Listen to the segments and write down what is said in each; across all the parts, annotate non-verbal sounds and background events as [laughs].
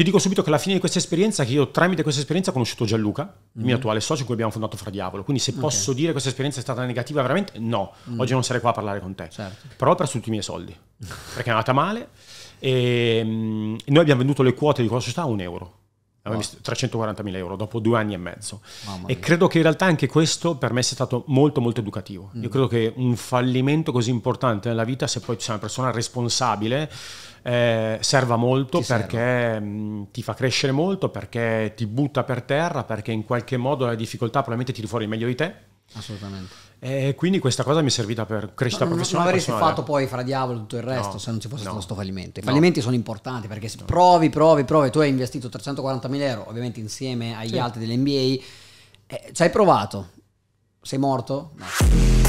Ti dico subito che alla fine di questa esperienza, che io tramite questa esperienza ho conosciuto Gianluca, mm-hmm. il mio mm-hmm. attuale socio, con cui abbiamo fondato Fra Diavolo. Quindi se okay. posso dire che questa esperienza è stata negativa veramente, no. Mm. Oggi non sarei qua a parlare con te. Certo. Però ho perso tutti i miei soldi, [laughs] perché è andata male. E, um, noi abbiamo venduto le quote di quella società a un euro. Wow. 340.000 euro dopo due anni e mezzo. E credo che in realtà anche questo per me sia stato molto molto educativo. Mm. Io credo che un fallimento così importante nella vita, se poi c'è una persona responsabile, eh, serva molto ti perché serve. Mm, ti fa crescere molto, perché ti butta per terra, perché in qualche modo la difficoltà probabilmente tiri fuori meglio di te. Assolutamente. E quindi questa cosa mi è servita per crescita no, professionale. Non avresti fatto poi fra diavolo tutto il resto no, se non ci fosse no, stato questo fallimento. I fallimenti no. sono importanti perché se provi, provi, provi, tu hai investito 340.000 euro, ovviamente insieme agli sì. altri dell'NBA, eh, ci hai provato. Sei morto? No.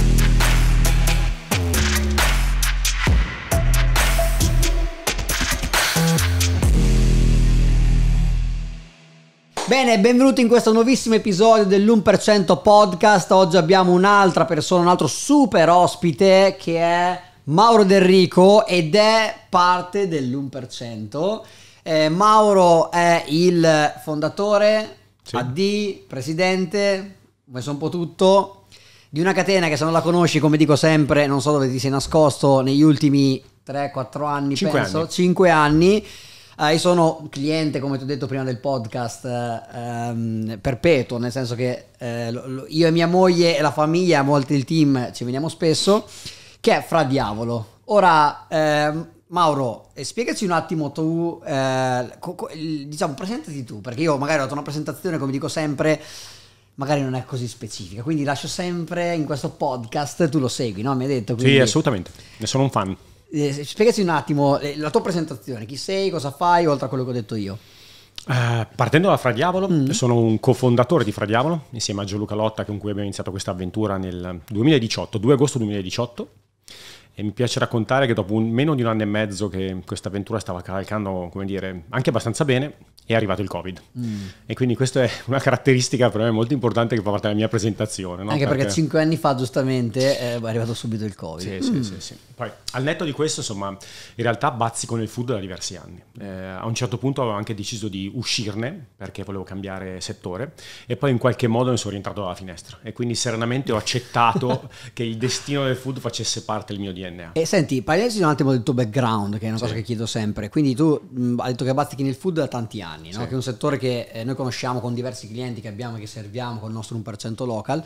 Bene, benvenuti in questo nuovissimo episodio dell'1% podcast. Oggi abbiamo un'altra persona, un altro super ospite che è Mauro Del Rico ed è parte dell'1%. Eh, Mauro è il fondatore, sì. AD, presidente, messo un po' tutto, di una catena che se non la conosci, come dico sempre, non so dove ti sei nascosto negli ultimi 3-4 anni, Cinque penso, anni. 5 anni eh, io sono cliente, come ti ho detto prima del podcast, ehm, perpetuo, nel senso che eh, io e mia moglie e la famiglia, a volte il team, ci veniamo spesso, che è Fra Diavolo. Ora, ehm, Mauro, eh, spiegaci un attimo tu, eh, diciamo, presentati tu, perché io magari ho dato una presentazione, come dico sempre, magari non è così specifica, quindi lascio sempre in questo podcast, tu lo segui, no? Mi hai detto. Quindi... Sì, assolutamente, ne sono un fan eh, spiegaci un attimo eh, la tua presentazione, chi sei, cosa fai, oltre a quello che ho detto io. Uh, partendo da Fradiavolo, mm. sono un cofondatore di Fra Diavolo, insieme a Gianluca Lotta con cui abbiamo iniziato questa avventura nel 2018, 2 agosto 2018 e mi piace raccontare che dopo un, meno di un anno e mezzo che questa avventura stava cavalcando, come dire, anche abbastanza bene, è arrivato il Covid. Mm. E quindi questa è una caratteristica per me molto importante che fa parte della mia presentazione. No? Anche perché, perché cinque anni fa, giustamente, eh, è arrivato subito il Covid. Sì, mm. sì, sì, sì. Poi, al netto di questo, insomma, in realtà bazzico nel food da diversi anni. Eh, a un certo punto avevo anche deciso di uscirne perché volevo cambiare settore e poi in qualche modo mi sono rientrato dalla finestra e quindi serenamente ho accettato [laughs] che il destino del food facesse parte del mio DNA. E senti, parliamoci un attimo del tuo background, che è una cosa che chiedo sempre. Quindi tu mh, mm, hai detto che bazzichi nel food da tanti anni, no? sì. che è un settore che eh, noi conosciamo con diversi clienti che abbiamo, e che serviamo con il nostro 1% local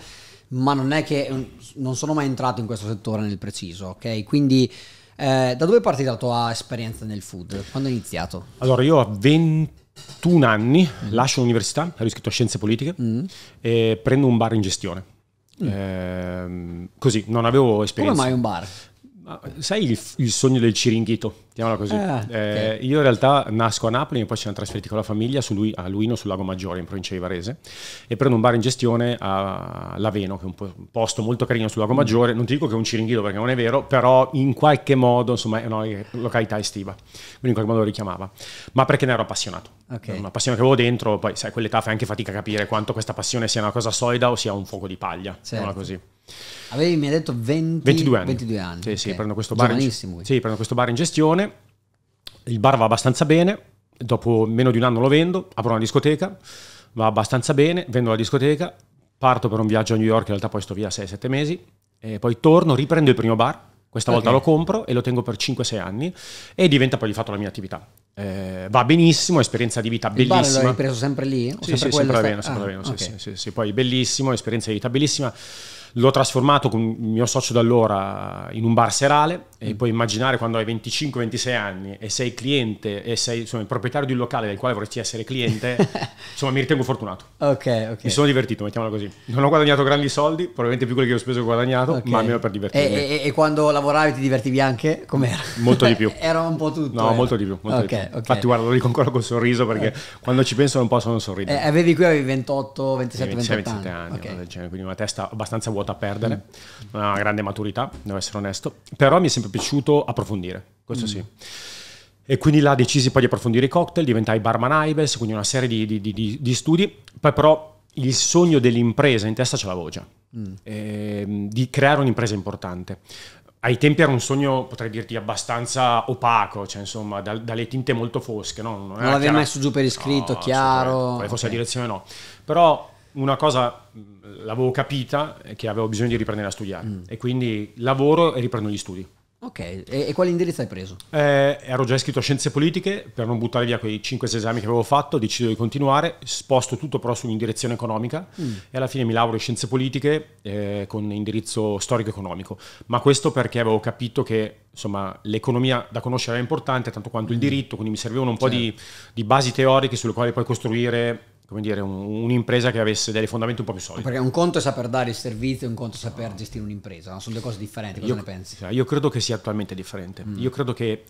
ma non è che non sono mai entrato in questo settore nel preciso, ok? Quindi eh, da dove è partita la tua esperienza nel food? Quando hai iniziato? Allora, io ho 21 anni mm. lascio l'università, ero iscritto a scienze politiche mm. e prendo un bar in gestione. Mm. Eh, così, non avevo esperienza. Come mai un bar? Ma sai il, il, sogno del Ciringhito? Chiamala così. Ah, eh, Io in realtà nasco a Napoli e poi ci siamo trasferiti con la famiglia Lui, a Luino sul Lago Maggiore, in provincia di Varese, e prendo un bar in gestione a Laveno, che è un, posto molto carino sul Lago mm. Maggiore. Non ti dico che è un Ciringhito perché non è vero, però in qualche modo, insomma, è una località estiva, quindi in qualche modo lo richiamava. Ma perché ne ero appassionato. Okay. Una passione che avevo dentro, poi sai, quell'età fai anche fatica a capire quanto questa passione sia una cosa solida o sia un fuoco di paglia. Certo. Così. Avevi, mi ha detto 20, 22 anni. 22 anni. Sì, okay. sì, prendo questo bar in, sì, prendo questo bar in gestione. Il bar va abbastanza bene. Dopo meno di un anno lo vendo, apro una discoteca, va abbastanza bene, vendo la discoteca, parto per un viaggio a New York, in realtà poi sto via 6-7 mesi, e poi torno, riprendo il primo bar, questa okay. volta lo compro e lo tengo per 5-6 anni e diventa poi di fatto la mia attività. Eh, va benissimo, esperienza di vita bellissima. Il bar l'hai preso sempre lì? sì, sempre sì, sempre sta... bene, sempre ah, bene, okay. sì, sì, sì, Poi bellissimo, esperienza di vita bellissima. L'ho trasformato con il mio socio da allora in un bar serale e mm. puoi immaginare quando hai 25-26 anni e sei cliente e sei insomma, il proprietario di un locale del quale vorresti essere cliente, [laughs] insomma mi ritengo fortunato. Ok, okay. Mi sono divertito, mettiamola così. Non ho guadagnato grandi soldi, probabilmente più quelli che ho speso ho guadagnato, okay. ma almeno per divertirmi. E, e, e, quando lavoravi ti divertivi anche? Com'era? Molto di più. [laughs] era un po' tutto. No, eh. molto di più. Molto di più. Infatti guarda, lo dico ancora col sorriso perché eh. quando ci penso non posso non sorridere. Eh, avevi qui avevi 28, 27, 26, 27 anni, quindi una testa abbastanza vuota a perdere, mm. una grande maturità, devo essere onesto, però mi è sempre piaciuto approfondire, questo mm. sì. E quindi là decisi poi di approfondire i cocktail, diventai barman Ives, quindi una serie di, di, di, di studi, poi però il sogno dell'impresa in testa ce l'avevo già, mm. ehm, di creare un'impresa importante. Ai tempi era un sogno, potrei dirti, abbastanza opaco, cioè insomma, dal, dalle tinte molto fosche. No? Non, non l'avevi messo giù per iscritto, no, chiaro. Forse okay. la direzione, no. Però una cosa l'avevo capita che avevo bisogno di riprendere a studiare mm. e quindi lavoro e riprendo gli studi. Ok, e, e quale indirizzo hai preso? Eh, ero già iscritto a scienze politiche, per non buttare via quei 5-6 esami che avevo fatto, decido di continuare, sposto tutto però su in economica mm. e alla fine mi lauro in scienze politiche eh, con indirizzo storico-economico, ma questo perché avevo capito che insomma, l'economia da conoscere era importante tanto quanto il mm. diritto, quindi mi servivano un certo. po' di, certo. di basi teoriche sulle quali poi costruire come dire, un, un'impresa che avesse delle fondamenta un po' più solide. Perché un conto è saper dare il servizio, un conto è saper no. gestire un'impresa, no? sono due cose differenti, cosa io, ne pensi? Cioè, io credo che sia attualmente differente. Mm. Io credo che,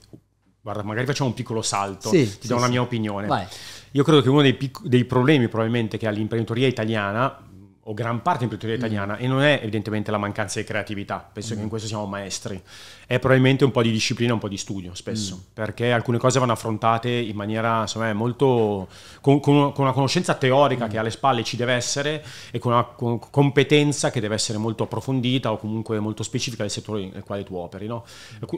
guarda, magari facciamo un piccolo salto, sì, ti sì, do la sì. mia opinione. Vai. Io credo che uno dei, pic- dei problemi probabilmente che ha l'imprenditoria italiana, o gran parte dell'imprenditoria mm. italiana, mm. e non è evidentemente la mancanza di creatività, penso mm. che in mm. questo siamo maestri, è probabilmente un po' di disciplina, un po' di studio spesso, mm. perché alcune cose vanno affrontate in maniera, insomma, molto, con, con, una conoscenza teorica mm. che alle spalle ci deve essere e con una competenza che deve essere molto approfondita o comunque molto specifica del settore nel quale tu operi. No?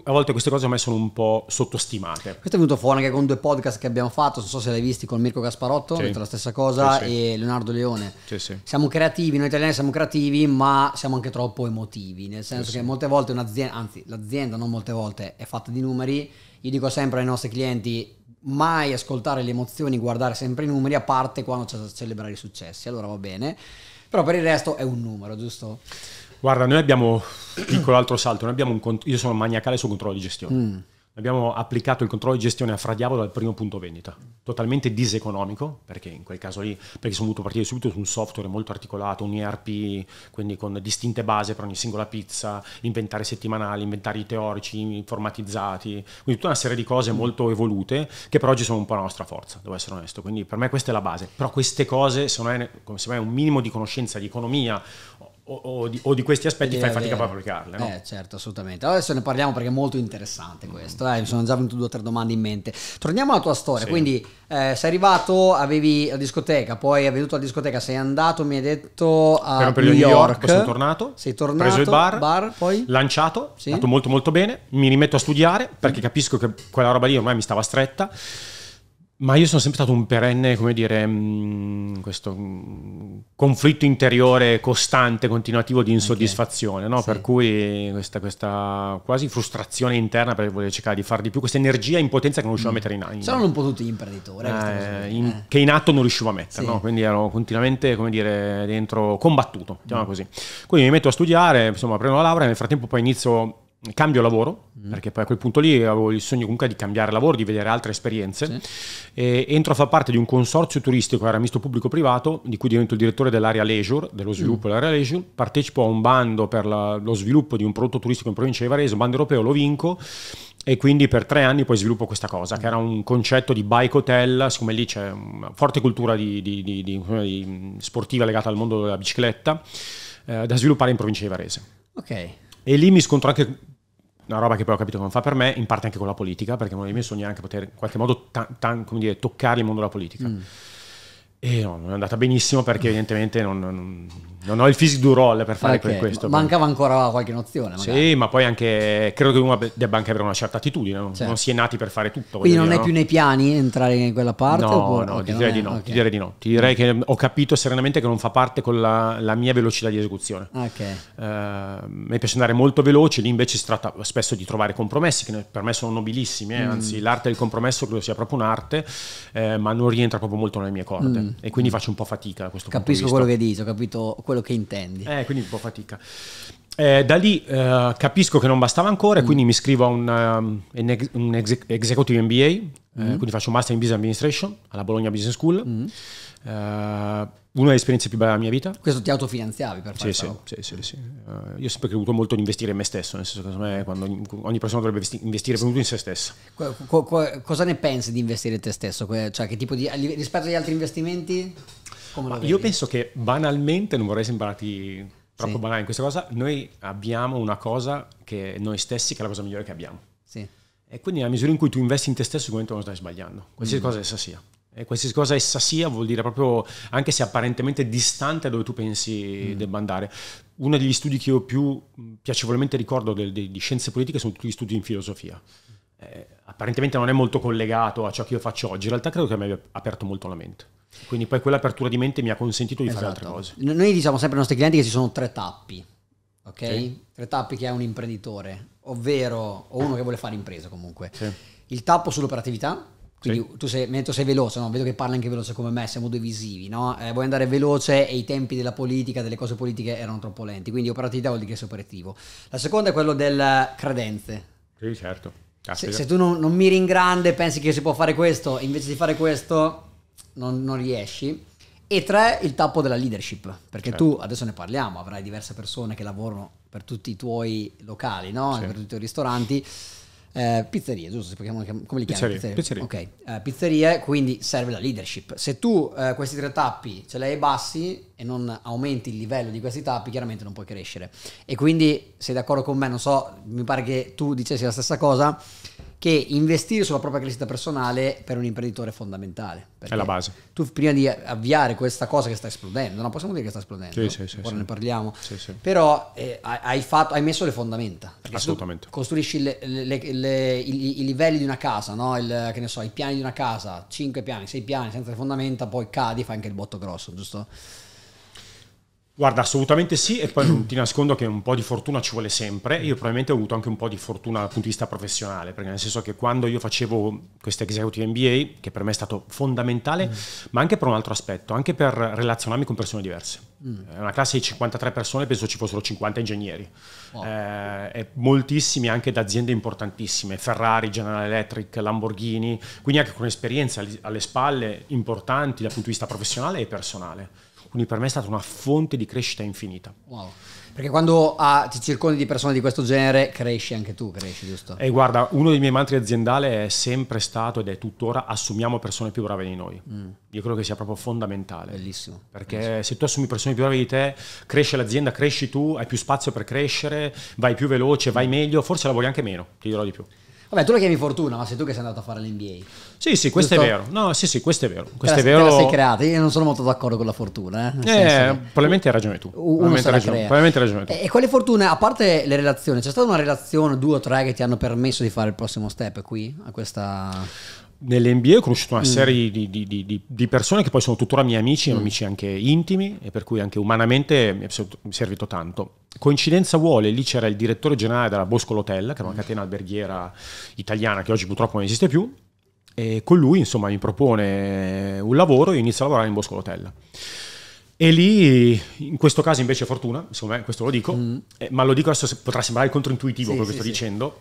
A volte queste cose a me sono un po' sottostimate. Questo è venuto fuori anche con due podcast che abbiamo fatto, non so se l'hai visti con Mirko Gasparotto, sì. la stessa cosa, sì, sì. e Leonardo Leone. Siamo creativi creativi, noi italiani siamo creativi, ma siamo anche troppo emotivi, nel senso sì, che molte volte un'azienda, anzi l'azienda non molte volte, è fatta di numeri, io dico sempre ai nostri clienti mai ascoltare le emozioni, guardare sempre i numeri, a parte quando c'è da celebrare i successi, allora va bene, però per il resto è un numero, giusto? Guarda, noi abbiamo, piccolo altro salto, noi abbiamo un, io sono maniacale sul controllo di gestione. Mm abbiamo applicato il controllo di gestione a Fradiavolo dal primo punto vendita, totalmente diseconomico, perché in quel caso lì, perché sono dovuto partire subito su un software molto articolato, un ERP, quindi con distinte basi per ogni singola pizza, inventari settimanali, inventari teorici, informatizzati, quindi tutta una serie di cose molto evolute che per oggi sono un po' la nostra forza, devo essere onesto, quindi per me questa è la base, però queste cose se non se non è un minimo di conoscenza di economia o, o, di, o, di, questi aspetti fai fatica a applicarle. No? Eh, certo, assolutamente. adesso ne parliamo perché è molto interessante mm. questo. Mm. Eh, mi sono già venuto due o tre domande in mente. Torniamo alla tua storia. Sì. Quindi eh, sei arrivato, avevi la discoteca, poi hai venuto la discoteca, sei andato, mi hai detto a per un periodo New York, York poi sono tornato. Sei tornato, preso il bar, bar poi? lanciato, sì. è andato molto molto bene. Mi rimetto a studiare perché mm. capisco che quella roba lì ormai mi stava stretta. Ma io sono sempre stato un perenne, come dire, mm, questo mm, conflitto interiore costante, continuativo di insoddisfazione, okay. no? sì. per cui questa, questa, quasi frustrazione interna per voler cercare di fare di più, questa energia in potenza che non riuscivo mm. a mettere in atto. Sono un po' tutti gli imprenditori. Eh, eh, in, eh. Che in atto non riuscivo a mettere, sì. no? quindi ero continuamente, come dire, dentro combattuto, diciamo mm. così. Quindi mi metto a studiare, insomma, prendo la laurea e nel frattempo poi inizio cambio lavoro, mm. perché poi a quel punto lì avevo il sogno comunque di cambiare lavoro, di vedere altre esperienze. Sì. entro a far parte di un consorzio turistico, era misto pubblico-privato, di cui divento il direttore dell'area leisure, dello sviluppo mm. dell'area leisure. Partecipo a un bando per la, lo sviluppo di un prodotto turistico in provincia di Varese, un bando europeo, lo vinco. E quindi per tre anni poi sviluppo questa cosa, mm. che era un concetto di bike hotel, siccome lì c'è una forte cultura di, di, di, mm, sportiva legata al mondo della bicicletta, eh, da sviluppare in provincia di Varese. Ok. E lì mi scontro anche una roba che poi ho capito che non fa per me, in parte anche con la politica, perché uno dei miei sogni è anche poter in qualche modo tan, tan, dire, toccare il mondo della politica. Mm. E non è andata benissimo perché mm. evidentemente non, non, non ho il physique du roll per fare okay. questo. Mancava ancora qualche nozione. Magari. Sì, ma poi anche credo che uno debba anche avere una certa attitudine, non, certo. non si è nati per fare tutto. Quindi non dire, è no? più nei piani entrare in quella parte? No, oppure? no, okay, ti, direi è, di no okay. ti direi di no. Ti direi mm. che ho capito serenamente che non fa parte con la, la mia velocità di esecuzione. Okay. Uh, ehm, mi piace andare molto veloce, lì invece si tratta spesso di trovare compromessi che per me sono nobilissimi, eh? mm. anzi l'arte del compromesso credo sia proprio un'arte, eh, ma non rientra proprio molto nelle mie corde. Mm. Mm. e quindi faccio un po' fatica a questo Capisco punto. Capisco quello che dici, ho capito quello che intendi. Eh, quindi un po' fatica. Eh, da lì eh, capisco che non bastava ancora, mm. quindi mi iscrivo a un, um, un ex- executive MBA, eh, mm. eh, quindi faccio un master in business administration alla Bologna Business School. Mm. Eh, una delle esperienze più belle della mia vita. Questo ti autofinanziavi per sì, farlo? Sì, sì, sì. sì. Uh, eh, io ho sempre creduto molto in investire in me stesso, nel senso che secondo me quando ogni persona dovrebbe investire prima in se stessa. Co- co- cosa ne pensi di investire in te stesso? Cioè, che tipo di, rispetto agli altri investimenti? io penso che banalmente, non vorrei sembrarti troppo sì. banale in questa cosa, noi abbiamo una cosa che noi stessi che è la cosa migliore che abbiamo. Sì. E quindi nella misura in cui tu investi in te stesso, sicuramente non stai sbagliando, qualsiasi mm. cosa essa sia. E qualsiasi cosa essa sia vuol dire proprio anche se apparentemente distante da dove tu pensi mm. debba andare. Uno degli studi che io più mm, piacevolmente ricordo de, de, di scienze politiche sono tutti gli studi in filosofia. Eh, apparentemente non è molto collegato a ciò che io faccio oggi, in realtà credo che mi abbia aperto molto la mente. Quindi poi quell'apertura di mente mi ha consentito di esatto. fare altre esatto. cose. Noi diciamo sempre ai nostri clienti che ci sono tre tappi, ok? Sì. Tre tappi che ha un imprenditore, ovvero o uno che vuole fare impresa comunque. Sì. Il tappo sull'operatività, quindi sì. tu, sei, tu sei veloce, no? vedo che parli anche veloce come me, siamo due visivi, no? eh, vuoi andare veloce e i tempi della politica, delle cose politiche erano troppo lenti, quindi operatività vuol dire che sei operativo. La seconda è quella delle credenze. Sì, certo. Se, se, tu non, non, miri in grande, pensi che si può fare questo, invece di fare questo non, non riesci. E tre, il tappo della leadership, perché certo. tu adesso ne parliamo, avrai diverse persone che lavorano per tutti i tuoi locali, no? sì. per tutti i tuoi ristoranti eh, pizzerie, giusto? Come li chiami? Pizzerie. pizzerie. Okay. Eh, pizzerie, quindi serve la leadership. Se tu eh, questi tre tappi ce li hai bassi e non aumenti il livello di questi tappi, chiaramente non puoi crescere. E quindi sei d'accordo con me, non so, mi pare che tu dicessi la stessa cosa che investire sulla propria crescita personale per un imprenditore è fondamentale. È la base. Tu prima di avviare questa cosa che sta esplodendo, non possiamo dire che sta esplodendo, sì, sì, sì, ora ne parliamo, però eh, hai, fatto, hai, messo le fondamenta. Assolutamente. Costruisci le, le, le, i, i, livelli di una casa, no? il, che ne so, i piani di una casa, 5 piani, 6 piani, senza le fondamenta, poi cadi, fai anche il botto grosso, giusto? Guarda, assolutamente sì, e poi non ti nascondo che un po' di fortuna ci vuole sempre. Io probabilmente ho avuto anche un po' di fortuna dal punto di vista professionale, perché nel senso che quando io facevo questo executive MBA, che per me è stato fondamentale, mm. ma anche per un altro aspetto, anche per relazionarmi con persone diverse. Mm. Eh, una classe di 53 persone, penso ci fossero 50 ingegneri, wow. eh, e moltissimi anche da aziende importantissime, Ferrari, General Electric, Lamborghini, quindi anche con esperienze alle spalle importanti dal punto di vista professionale e personale. Quindi per me è stata una fonte di crescita infinita. Wow. Perché quando ah, ti circondi di persone di questo genere cresci anche tu, cresci, giusto? E guarda, uno dei miei mantri aziendali è sempre stato ed è tuttora assumiamo persone più brave di noi. Mm. Io credo che sia proprio fondamentale. Bellissimo. Perché Bellissimo. se tu assumi persone più brave di te, cresce l'azienda, cresci tu, hai più spazio per crescere, vai più veloce, vai meglio, forse lavori anche meno, ti dirò di più. Vabbè, tu la chiami fortuna, ma sei tu che sei andato a fare l'NBA. Sì, sì, questo Giusto? è vero. No, sì, sì, questo è vero. Questo te la, vero. Te la sei creata, io non sono molto d'accordo con la fortuna. Eh, eh probabilmente hai ragione tu. Probabilmente hai ragione, probabilmente ragione tu. E, e quale fortuna, a parte le relazioni, c'è stata una relazione, due o tre, che ti hanno permesso di fare il prossimo step qui, a questa nell'NBA ho conosciuto una mm. serie mm. di, di, di, di, persone che poi sono tuttora miei amici, mm. amici anche intimi, e per cui anche umanamente mi è servito tanto. Coincidenza vuole, lì c'era il direttore generale della Bosco Hotel, che era una mm. catena alberghiera italiana che oggi purtroppo non esiste più, e con lui, insomma, mi propone un lavoro e inizio a lavorare in Bosco Lotella. E lì, in questo caso invece fortuna, secondo eh, me, questo lo dico, mm. eh, ma lo dico adesso, potrà sembrare controintuitivo sì, quello che sì, sto sì. dicendo,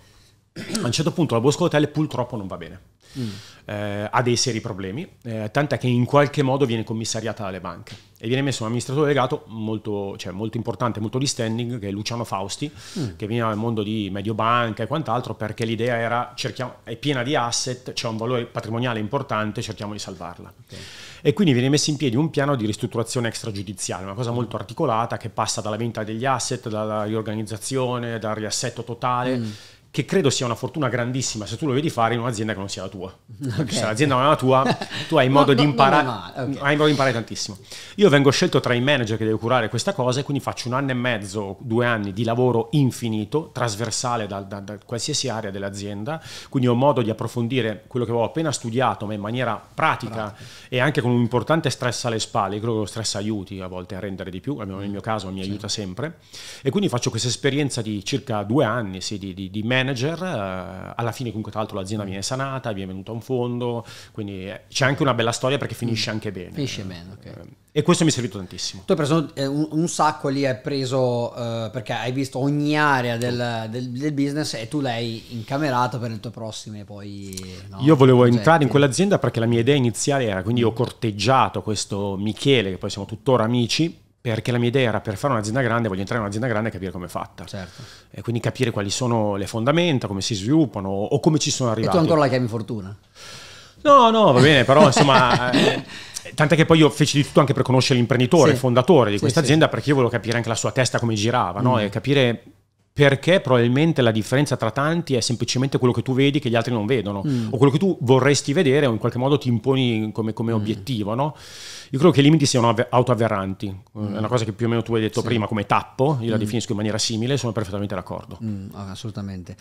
a un certo punto la Bosco Hotel purtroppo non va bene. Mm. Eh, ha dei seri problemi, eh, tant'è che in qualche modo viene commissariata dalle banche e viene messo un amministratore legato molto, cioè, molto importante, molto di standing, che è Luciano Fausti, mm. che viene dal mondo di Mediobanca e quant'altro, perché l'idea era cerchiamo, è piena di asset, c'è un valore patrimoniale importante, cerchiamo di salvarla. Okay. E quindi viene messo in piedi un piano di ristrutturazione extragiudiziale, una cosa mm. molto articolata che passa dalla vendita degli asset, dalla riorganizzazione, dal riassetto totale. Mm che credo sia una fortuna grandissima se tu lo vedi fare in un'azienda che non sia la tua. [laughs] Okay. se l'azienda non è la tua, tu hai [laughs] modo, no, no, imparare, no, okay. hai modo di imparare tantissimo. Io vengo scelto tra i manager che devo curare questa cosa e quindi faccio un anno e mezzo, due anni di lavoro infinito, trasversale da, da, da qualsiasi area dell'azienda, quindi ho modo di approfondire quello che avevo appena studiato, ma in maniera pratica, pratica. e anche con un importante stress alle spalle, credo che lo stress aiuti a volte a rendere di più, almeno nel mio caso mi sì. aiuta sempre. E quindi faccio questa esperienza di circa due anni, sì, di, di, di manager manager, eh, alla fine comunque tra l'altro l'azienda viene sanata, viene venuta a un fondo, quindi eh, c'è anche una bella storia perché finisce mm. anche bene. Finisce bene, ok. Ehm, e questo mi è servito tantissimo. Tu hai preso eh, un, un sacco lì, hai preso uh, perché hai visto ogni area del, del, del, business e tu l'hai incamerato per le tue prossime poi... No, io volevo progetti. Cioè, entrare in quell'azienda perché la mia idea iniziale era, quindi ho corteggiato questo Michele, che poi siamo tuttora amici, perché la mia idea era per fare un'azienda grande, voglio entrare in un'azienda grande e capire come è fatta. Certo. E quindi capire quali sono le fondamenta, come si sviluppano o come ci sono arrivati. E tu ancora la chiami fortuna? No, no, va bene, però insomma... [laughs] eh, tant'è che poi io feci di tutto anche per conoscere l'imprenditore, sì. il fondatore di sì, questa azienda, sì. perché io volevo capire anche la sua testa come girava, no? Mm. e capire perché probabilmente la differenza tra tanti è semplicemente quello che tu vedi che gli altri non vedono mm. o quello che tu vorresti vedere o in qualche modo ti imponi come, come mm. obiettivo. No? Io credo che i limiti siano autoavverranti, eh, mm. è una cosa che più o meno tu hai detto sì. prima come tappo, io la mm. definisco in maniera simile, sono perfettamente d'accordo. Mm, ah, assolutamente.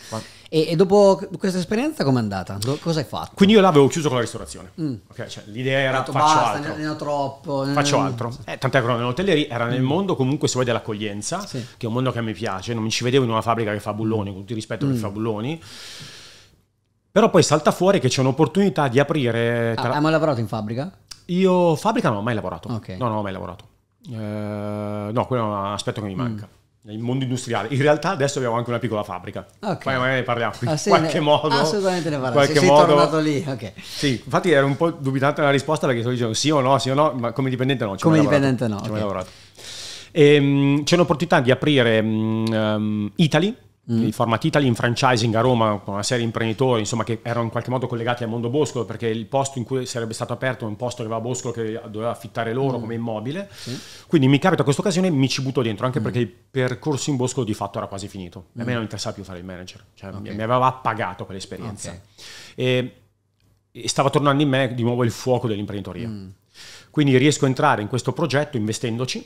E, e, dopo questa esperienza com'è andata? Do- cosa hai fatto? Quindi io l'avevo chiuso con la ristorazione. Mm. Okay, cioè, l'idea era detto, faccio basta, altro. Ne ho troppo. Faccio altro. Eh, tant'è che non nell'hotelleria era nel mondo comunque se vuoi dell'accoglienza, sì. che è un mondo che a me piace, non mi ci vedevo in una fabbrica che fa bulloni, con tutto il rispetto mm. che fa bulloni. Però poi salta fuori che c'è un'opportunità di aprire... Ah, tra... Ah, hai mai lavorato in fabbrica? Io fabbrica non ho mai lavorato. Okay. No, non ho mai lavorato. Eh, no, quello è un aspetto che mi mm. manca. Mm nel mondo industriale. In realtà adesso abbiamo anche una piccola fabbrica. Okay. Poi magari ne parliamo in ah, qualche ne, modo. Assolutamente ne parliamo. Qualche Se modo, tornato lì. Okay. Sì, infatti ero un po' dubitante nella risposta perché sto dicendo sì o no, sì o no, ma come dipendente no. Come dipendente lavorato. no. Okay. E, ehm, c'è un'opportunità di aprire um, Italy, Mm. il format Italy in franchising a Roma con una serie di imprenditori insomma, che erano in qualche modo collegati al mondo Bosco perché il posto in cui sarebbe stato aperto è un posto che aveva Boscolo che doveva affittare loro mm. come immobile sì. quindi mi capita questa occasione e mi ci butto dentro anche mm. perché il percorso in Bosco di fatto era quasi finito a me mm. non interessava più fare il manager cioè, okay. mi aveva appagato quell'esperienza okay. e, e, stava tornando in me di nuovo il fuoco dell'imprenditoria mm. quindi riesco a entrare in questo progetto investendoci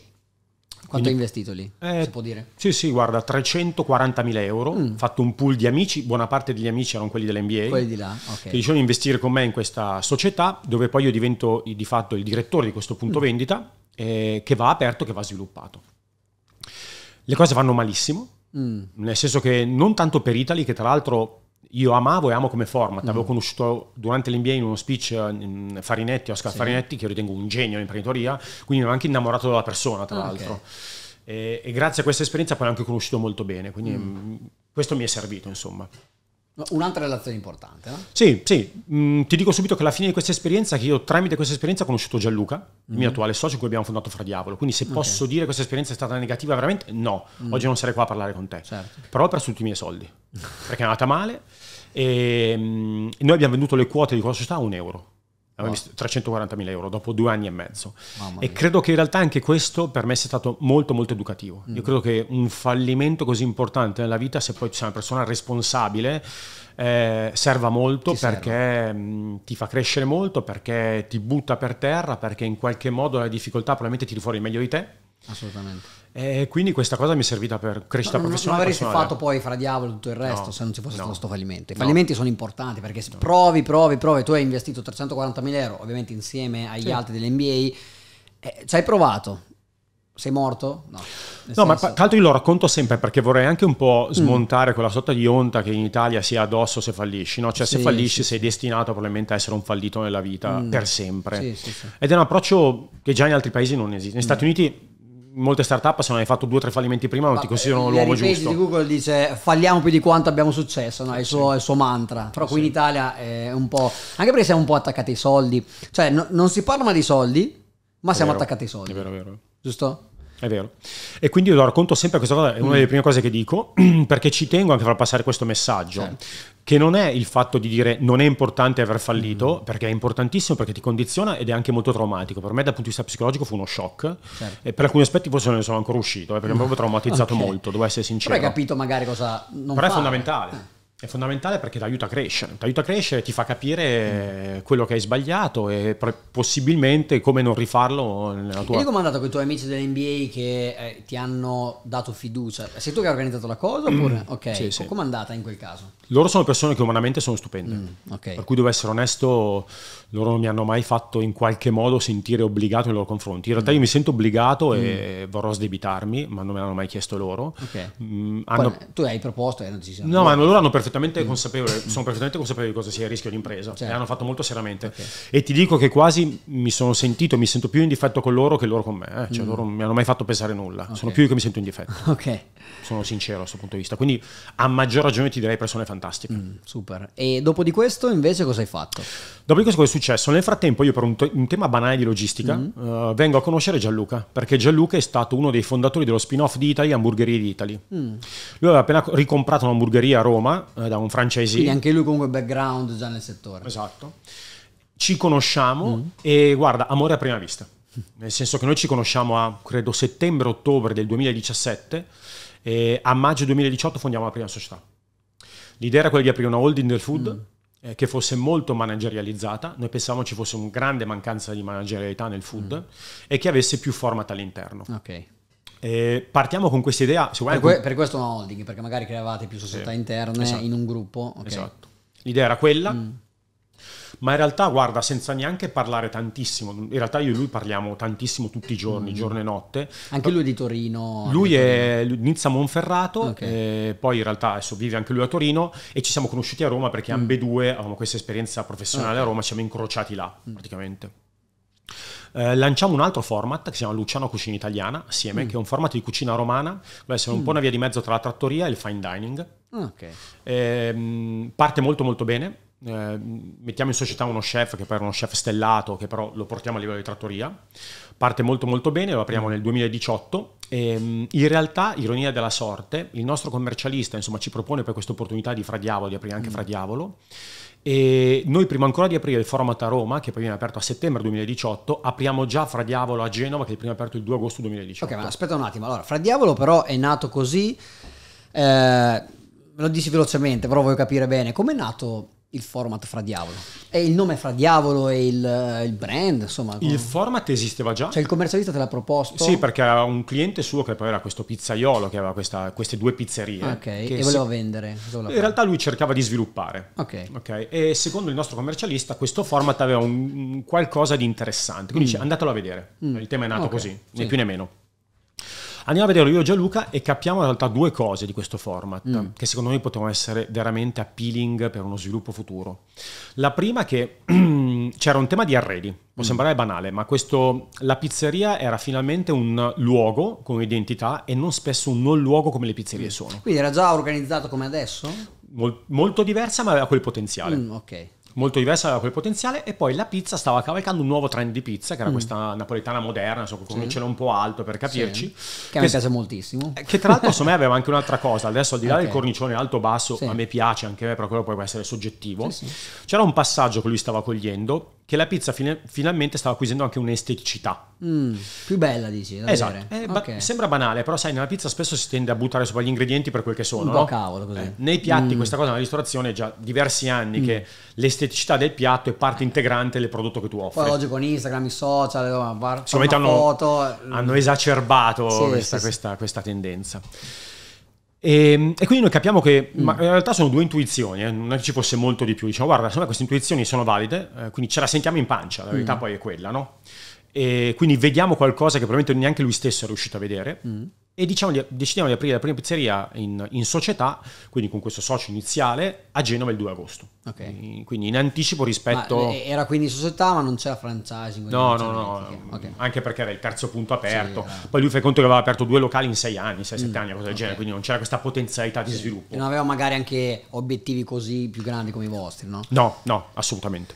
quanto hai investito lì? Eh, si può dire? Sì, sì, guarda, 340.000 euro, mm. fatto un pool di amici, buona parte degli amici erano quelli dell'NBA. Quelli di là, ok. Che dicevano di investire con me in questa società, dove poi io divento di fatto il direttore di questo punto mm. vendita, eh, che va aperto, che va sviluppato. Le cose vanno malissimo, mm. nel senso che non tanto per Italy, che tra l'altro io amavo e amo come format. Avevo mm. conosciuto durante l'NBA in uno speech in Farinetti, Oscar sì. Farinetti, che io ritengo un genio in imprenditoria, quindi ero anche innamorato della persona, tra ah, l'altro. E, e, grazie a questa esperienza poi l'ho anche conosciuto molto bene, quindi mm. questo mi è servito, insomma. Un'altra relazione importante, no? Sì, sì. Mm, ti dico subito che alla fine di questa esperienza, che io tramite questa esperienza ho conosciuto Gianluca, mm il mio mhm. attuale socio con cui abbiamo fondato Fra Diavolo. Quindi se okay. posso dire che questa esperienza è stata negativa, veramente no. Mm. Oggi non sarei qua a parlare con te. Certo. Però ho perso tutti i miei soldi, perché è andata male. E, mm, noi abbiamo venduto le quote di quella società a un euro. Wow. 340.000 euro dopo due anni e mezzo. E credo che in realtà anche questo per me sia stato molto molto educativo. Mm. Io credo che un fallimento così importante nella vita, se poi sei una persona responsabile, eh, serva molto ti perché serve. Mm, ti fa crescere molto, perché ti butta per terra, perché in qualche modo la difficoltà probabilmente tira fuori il meglio di te. Assolutamente. E quindi questa cosa mi è servita per crescita no, professionale. Non avresti fatto poi fra diavolo tutto il resto no, se non ci fosse no, stato questo fallimento. I fallimenti sono importanti perché se provi, provi, provi, tu hai investito 340.000 euro, ovviamente insieme agli sì. altri dell'NBA, eh, ci hai provato, sei morto? No, no ma tra l'altro io lo racconto sempre perché vorrei anche un po' mm. smontare mm. quella sorta di onta che in Italia si ha addosso se fallisci, no? Cioè sì, se fallisci sì, sei sì. destinato probabilmente a essere un fallito nella vita mm. per sempre. Ed è un approccio che già in altri paesi non esiste. Negli mm. Stati Uniti molte startup se non hai fatto due o tre fallimenti prima non Ma ti ah, considerano eh, l'uomo giusto. di Google dice falliamo più di quanto abbiamo successo, no? è, il suo, sì. il suo mantra, però sì. qui in Italia è un po'... anche perché siamo un po' attaccati ai soldi, cioè no, non si parla di soldi, ma è siamo vero. attaccati ai soldi. È vero, è vero. Giusto? È vero. E quindi io lo racconto sempre questa cosa, è una mm. delle prime cose che dico, [clears throat] perché ci tengo anche a far passare questo messaggio. Certo che non è il fatto di dire non è importante aver fallito, mm-hmm. perché è importantissimo, perché ti condiziona ed è anche molto traumatico. Per me dal punto di vista psicologico fu uno shock certo. e per alcuni aspetti forse non ne sono ancora uscito, eh, perché mi avevo [laughs] traumatizzato okay. molto, devo essere sincero. Però hai capito magari cosa non Però fare. è fondamentale. È fondamentale perché ti aiuta a crescere, ti aiuta a crescere, ti fa capire mm. quello che hai sbagliato e possibilmente come non rifarlo nella tua... E come è andata con i tuoi amici dell'NBA che eh, ti hanno dato fiducia? Sei tu che hai organizzato la cosa mm. oppure... Ok, sì, sì. come è andata in quel caso? Loro sono persone che umanamente sono stupende, mm, okay. per cui devo essere onesto, loro non mi hanno mai fatto in qualche modo sentire obbligato nei loro confronti. In realtà mm. io mi sento obbligato e mm. vorrò sdebitarmi, ma non me l'hanno mai chiesto loro. Okay. Mm, hanno... Tu hai proposto e non ci siamo... No, ma loro hanno perfettamente perfettamente mm. consapevole, mm. sono perfettamente consapevole di cosa sia il rischio d'impresa certo. e hanno fatto molto seriamente. Okay. E ti dico che quasi mi sono sentito, mi sento più in difetto con loro che loro con me. Eh. Cioè, mm. loro non mi hanno mai fatto pensare nulla. Okay. Sono più io che mi sento in difetto. [laughs] Ok. Sono sincero a questo punto di vista. Quindi a maggior ragione ti direi persone fantastiche. Mm, super. E dopo di questo invece cosa hai fatto? Dopo di questo cosa è successo? Nel frattempo io per un, t- un tema banale di logistica mm. uh, vengo a conoscere Gianluca perché Gianluca è stato uno dei fondatori dello spin-off di Italy, Hamburgerie d'Italy. Italy. Mm. Lui aveva appena ricomprato una hamburgeria a Roma eh, da un franchisee. Quindi anche lui comunque background già nel settore. Esatto. Ci conosciamo mm. e guarda, amore a prima vista. Nel senso che noi ci conosciamo a, credo, settembre-ottobre del 2017 e a maggio 2018 fondiamo la prima società. L'idea era quella di aprire una holding del food mm. eh, che fosse molto managerializzata, noi pensavamo ci fosse una grande mancanza di managerialità nel food mm. e che avesse più format all'interno. Ok. Eh, partiamo con questa idea. Per, que- per, questo una holding, perché magari creavate più società sì, interne esatto. in un gruppo. Okay. Esatto. L'idea era quella. Mm. Ma in realtà, guarda, senza neanche parlare tantissimo, in realtà io e lui parliamo tantissimo tutti i giorni, mm. giorno e notte. Anche lui è di Torino. Lui è Torino. Nizza Monferrato, okay. poi in realtà adesso vive anche lui a Torino e ci siamo conosciuti a Roma perché mm. ambedue avevamo questa esperienza professionale okay. a Roma, ci siamo incrociati là mm. praticamente. Eh, lanciamo un altro format che si chiama Luciano Cucina Italiana, assieme, mm. che è un format di cucina romana, deve essere un mm. po' una via di mezzo tra la trattoria e il fine dining. Ah, okay. Eh, parte molto molto bene, eh, mettiamo in società uno chef che poi è uno chef stellato, che però lo portiamo a livello di trattoria, parte molto molto bene, lo apriamo mm. nel 2018 e ehm, in realtà, ironia della sorte, il nostro commercialista insomma, ci propone poi questa opportunità di Fra Diavolo, di aprire anche mm. Fra Diavolo e noi prima ancora di aprire il format a Roma, che poi viene aperto a settembre 2018, apriamo già Fra Diavolo a Genova, che è prima aperto il 2 agosto 2018. Ok, ma aspetta un attimo. Allora, Fra Diavolo però è nato così... Eh, ve lo dissi velocemente, però voglio capire bene. Com'è nato il format fra diavolo. E il nome fra diavolo e il, eh, il brand, insomma. Il format esisteva già. Cioè il commercialista te l'ha proposto? Sì, perché aveva un cliente suo che poi era questo pizzaiolo che aveva questa, queste due pizzerie. Ok, e voleva si... vendere. Voleva in realtà lui cercava di sviluppare. Okay. ok. E secondo il nostro commercialista questo format aveva un, un qualcosa di interessante. Quindi mm. dice andatelo a vedere. Mm. Il tema è nato okay. così, né sì. più né meno. Andiamo a vederlo io e Gianluca e capiamo in realtà due cose di questo format mm. che secondo me potevano essere veramente appealing per uno sviluppo futuro. La prima è che [clears throat] c'era un tema di arredi, può mm. sembrare banale, ma questo, la pizzeria era finalmente un luogo con identità e non spesso un non luogo come le pizzerie mm. sono. Quindi era già organizzato come adesso? Mol, molto diversa ma aveva quel potenziale. Mm, ok molto diversa da quel potenziale e poi la pizza stava cavalcando un nuovo trend di pizza che era mm. questa napoletana moderna so, con sì. un cielo un po' alto per capirci sì. che a me piace moltissimo eh, che tra l'altro secondo me aveva anche un'altra cosa adesso al di là okay. del cornicione alto basso sì. a me piace anche me però quello poi può essere soggettivo c'era un passaggio che lui stava cogliendo che la pizza fine, finalmente stava acquisendo anche un'esteticità Mm, più bella dici esatto eh, okay. sembra banale però sai nella pizza spesso si tende a buttare sopra gli ingredienti per quel che sono un no? cavolo così. Eh, nei piatti mm. questa cosa nella ristorazione è già diversi anni mm. che l'esteticità del piatto è parte integrante del prodotto che tu offri poi oggi con Instagram i social bar, Solamente hanno, foto eh. hanno esacerbato sì, questa, sì, questa, sì. questa tendenza e, ehm, e, quindi noi capiamo che mm. in realtà sono due intuizioni, eh, non ci fosse molto di più. Diciamo, guarda, secondo queste intuizioni sono valide, eh, quindi ce la sentiamo in pancia, la verità mm. poi è quella, no? E quindi vediamo qualcosa che probabilmente neanche lui stesso è riuscito a vedere. Mm. E diciamo decidiamo di aprire la prima pizzeria in, in, società, quindi con questo socio iniziale, a Genova il 2 agosto. Okay. Quindi in anticipo rispetto... Ma eh, era quindi in società ma non c'era franchising? No, no, no, no. Okay. anche perché era il terzo punto aperto. Sì, Poi lui fai conto che aveva aperto due locali in sei anni, sei, mm. sette mm. anni, cosa del okay. genere, quindi non c'era questa potenzialità di sì. sviluppo. E non aveva magari anche obiettivi così più grandi come i vostri, no? No, no, assolutamente.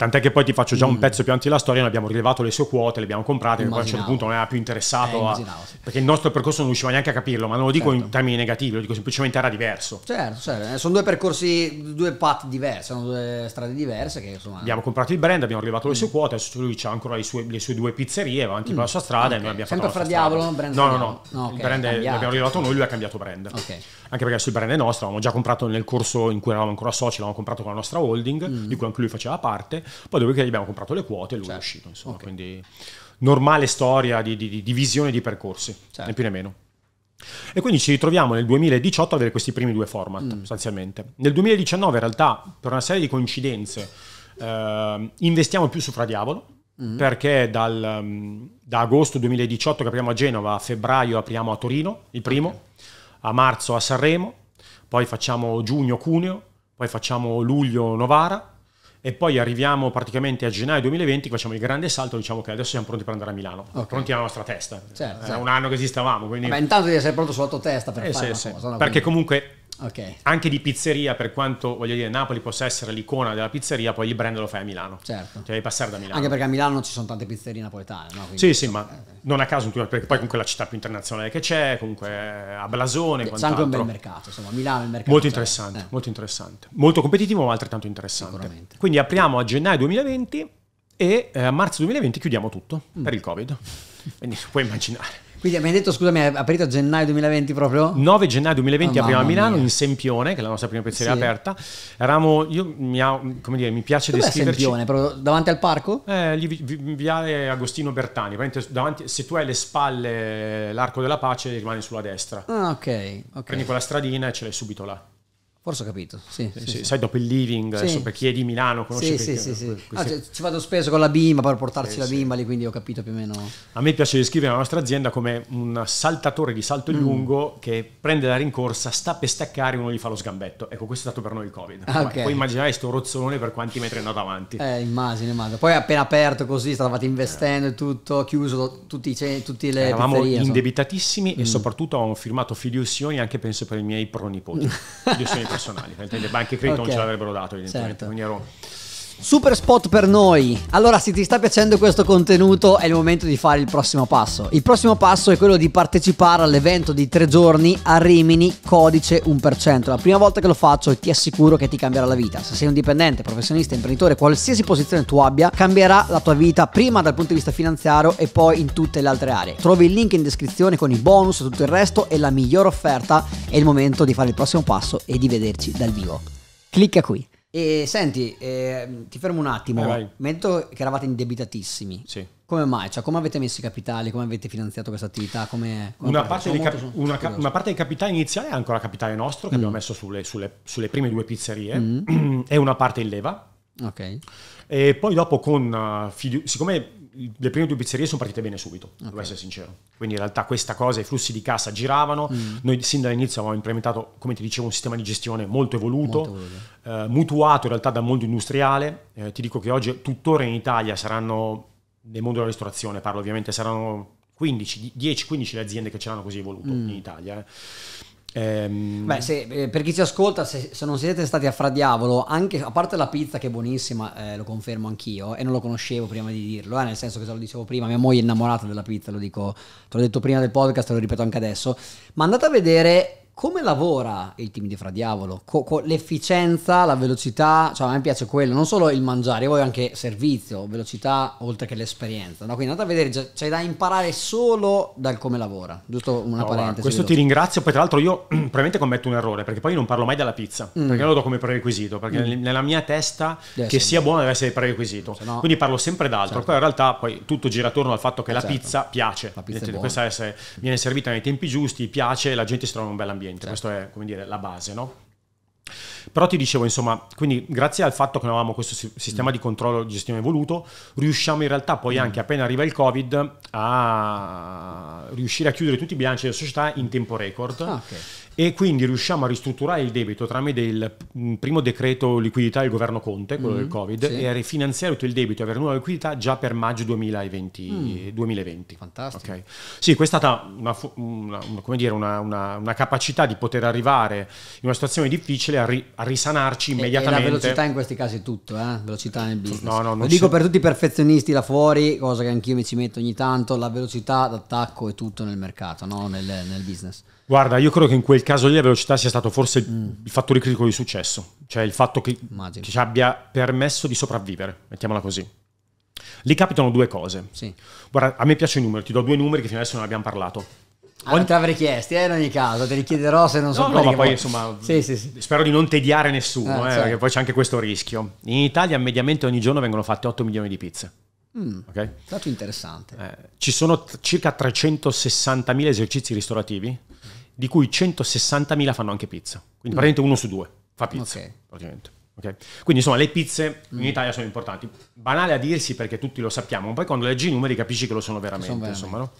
Tant'è che poi ti faccio già mm. un pezzo più avanti della storia, noi abbiamo rilevato le sue quote, le abbiamo comprate, poi a un certo punto non era più interessato, eh, a, perché il nostro percorso non riusciva neanche a capirlo, ma non lo dico certo. in termini negativi, lo dico semplicemente era diverso. Certo, certo. Eh, sono due percorsi, due path diverse, sono due strade diverse che insomma... Abbiamo comprato il brand, abbiamo rilevato le sue mm. quote, adesso lui ha ancora le sue, le sue, due pizzerie avanti mm. per la mm. sua strada okay. e noi abbiamo Sempre fatto... Sempre fra diavolo, brand? No, no, no, no okay, il brand l'abbiamo rilevato noi, lui ha cambiato brand. Ok anche perché il brand è nostro, l'avevamo già comprato nel corso in cui eravamo ancora soci, l'avevamo comprato con la nostra holding, mm. di cui anche lui faceva parte, poi dopo che gli abbiamo comprato le quote lui certo. è uscito, insomma, okay. quindi normale storia di, di, di visione di percorsi, certo. né più né meno. E quindi ci ritroviamo nel 2018 ad avere questi primi due format, mm. sostanzialmente. Nel 2019, in realtà, per una serie di coincidenze, eh, investiamo più su Fra Diavolo, mm. perché dal, mm, da agosto 2018 che apriamo a Genova, a febbraio apriamo a Torino, il primo. Okay a marzo a Sanremo, poi facciamo giugno Cuneo, poi facciamo luglio Novara e poi arriviamo praticamente a gennaio 2020, facciamo il grande salto, diciamo che adesso siamo pronti per andare a Milano, okay. pronti alla nostra testa. Certo, Era eh, certo. un anno che esistevamo. Quindi... Vabbè, intanto devi essere pronto sulla tua testa per eh, fare sì, sì. Cosa, no? Perché quindi... comunque Okay. Anche di pizzeria, per quanto voglio dire, Napoli possa essere l'icona della pizzeria, poi il brand lo fai a Milano. Certo. Cioè devi passare da Milano. Anche perché a Milano ci sono tante pizzerie napoletane, no? sì, sì, so, ma eh, non a caso, perché poi comunque è la città più internazionale che c'è, comunque a Blasone. C'è anche un bel mercato, insomma, Milano è il mercato. Molto interessante, eh. molto interessante. Molto competitivo, ma altrettanto interessante. Quindi apriamo a gennaio 2020 e eh, a marzo 2020 chiudiamo tutto mm. per il Covid. Quindi puoi immaginare. Quindi mi hai detto, scusami, è aperto a gennaio 2020 proprio? 9 gennaio 2020 oh, apriamo a Milano, mia. in Sempione, che è la nostra prima pizzeria sì. aperta. Eravamo, io, mi, come dire, mi piace Dov'è descriverci... Sempione? Proprio davanti al parco? Eh, lì, viale Agostino Bertani, davanti, se tu hai le spalle l'arco della pace rimani sulla destra. Ah, ok. okay. Prendi quella stradina e ce l'hai subito là. Forse ho capito, eh, sì, sì, sì, Sai, dopo il living, adesso per chi è di Milano conosce sì, sì, sì, ah, cioè, Ci vado spesso con la bimba per portarci eh, la bimba lì, quindi ho capito più o meno. A me piace descrivere la nostra azienda come un saltatore di salto mm. lungo che prende la rincorsa, sta per staccare e uno gli fa lo sgambetto. Ecco, questo è stato per noi il Covid. okay. Puoi immaginare questo rozzone per quanti metri è andato avanti. Eh, immagino, immagino. Poi appena aperto così, stavate investendo e tutto, chiuso tutti, cioè, tutti le... Eravamo pizzerie, indebitatissimi so. e mm. soprattutto avevamo firmato fiduzioni anche penso per i miei pronipoti. [laughs] Fiduzioni personali, le banche credito okay. non ce l'avrebbero dato, evidentemente. Certo. Quindi ero Super spot per noi. Allora, se ti sta piacendo questo contenuto, è il momento di fare il prossimo passo. Il prossimo passo è quello di partecipare all'evento di tre giorni a Rimini Codice 1%. La prima volta che lo faccio e ti assicuro che ti cambierà la vita. Se sei un dipendente, professionista, imprenditore, qualsiasi posizione tu abbia, cambierà la tua vita prima dal punto di vista finanziario e poi in tutte le altre aree. Trovi il link in descrizione con i bonus e tutto il resto e la migliore offerta. È il momento di fare il prossimo passo e di vederci dal vivo. Clicca qui. E senti, eh, ti fermo un attimo. Vai, che eravate indebitatissimi. Sì. Come mai? Cioè, come avete messo i capitali? Come avete finanziato questa attività? Come, come una, parte cap- molto, una, ca- una, parte del capitale iniziale è ancora capitale nostro, che mm. abbiamo messo sulle, sulle, sulle, prime due pizzerie, mm. [clears throat] e una parte in leva. Ok. E poi dopo, con, uh, fidu- siccome le prime due pizzerie sono partite bene subito, okay. devo essere sincero. Quindi in realtà questa cosa, i flussi di cassa giravano, mm. noi sin dall'inizio avevamo implementato, come ti dicevo, un sistema di gestione molto evoluto, molto eh, mutuato in realtà dal mondo industriale. Eh, ti dico che oggi tuttora in Italia saranno, nel mondo della ristorazione parlo ovviamente, saranno 10-15 le aziende che ce l'hanno così evoluto mm. in Italia. Eh Ehm... Beh, se, eh, per chi ci ascolta, se, se, non siete stati a Fra Diavolo, anche a parte la pizza che è buonissima, eh, lo confermo anch'io, e non lo conoscevo prima di dirlo, eh, nel senso che te lo dicevo prima, mia moglie è innamorata della pizza, lo dico, te l'ho detto prima del podcast, te lo ripeto anche adesso, ma andate a vedere come lavora il team di Fradiavolo? Co- co- l'efficienza, la velocità, cioè a me piace quello, non solo il mangiare, io voglio anche servizio, velocità, oltre che l'esperienza. No? Quindi andate a vedere, c'è cioè da imparare solo dal come lavora, giusto una no, parentesi. Questo ti ringrazio, poi tra l'altro io [clears throat] probabilmente commetto un errore, perché poi io non parlo mai della pizza, mm. perché lo do come prerequisito, perché mm. nella mia testa deve che sia buona deve essere prerequisito, no, quindi parlo sempre d'altro, certo. poi in realtà poi tutto gira attorno al fatto che eh, la certo. pizza piace, la pizza questa essere, viene servita nei tempi giusti, piace, la gente si trova in un bel ambiente cliente. Certo. Questa è, come dire, la base, no? Però ti dicevo, insomma, quindi grazie al fatto che avevamo questo sistema mm. di controllo di gestione evoluto, riusciamo in realtà poi mm. anche appena arriva il Covid a riuscire a chiudere tutti i bilanci della società in tempo record. Ah, okay e quindi riusciamo a ristrutturare il debito tramite il mm, primo decreto liquidità del governo Conte, quello mm, del Covid, sì. e a rifinanziare tutto il debito e avere nuova liquidità già per maggio 2020. Mm. 2020. Fantastico. Okay. Sì, questa è stata una, una, dire, una, una, capacità di poter arrivare in una situazione difficile a, ri, a risanarci immediatamente. E, e la velocità in questi casi è tutto, eh? velocità nel business. No, no, Lo dico so. per tutti i perfezionisti là fuori, cosa che anch'io mi ci metto ogni tanto, la velocità d'attacco è tutto nel mercato, no? nel, nel business. Guarda, io credo che in quel caso lì la velocità sia stato forse mm. il fattore critico di successo, cioè il fatto che, che, ci abbia permesso di sopravvivere, mettiamola così. Lì capitano due cose. Sì. Guarda, a me piace i numeri, ti do due numeri che fino adesso non abbiamo parlato. Ah, ogni... te l'avrei chiesti, eh, in ogni caso, te li chiederò se non so no, no, ma poi vuoi... insomma, sì, sì, sì. spero di non tediare nessuno, ah, eh, eh perché poi c'è anche questo rischio. In Italia mediamente ogni giorno vengono fatte 8 milioni di pizze. Mm, okay? Dato interessante. Eh, ci sono circa 360.000 esercizi ristorativi di cui 160.000 fanno anche pizza. Quindi praticamente uno su due fa pizza. Okay. Okay? Quindi insomma le pizze in Italia sono importanti. Banale a dirsi perché tutti lo sappiamo, ma poi quando leggi i numeri capisci che lo sono veramente. Sono veramente. Insomma, no?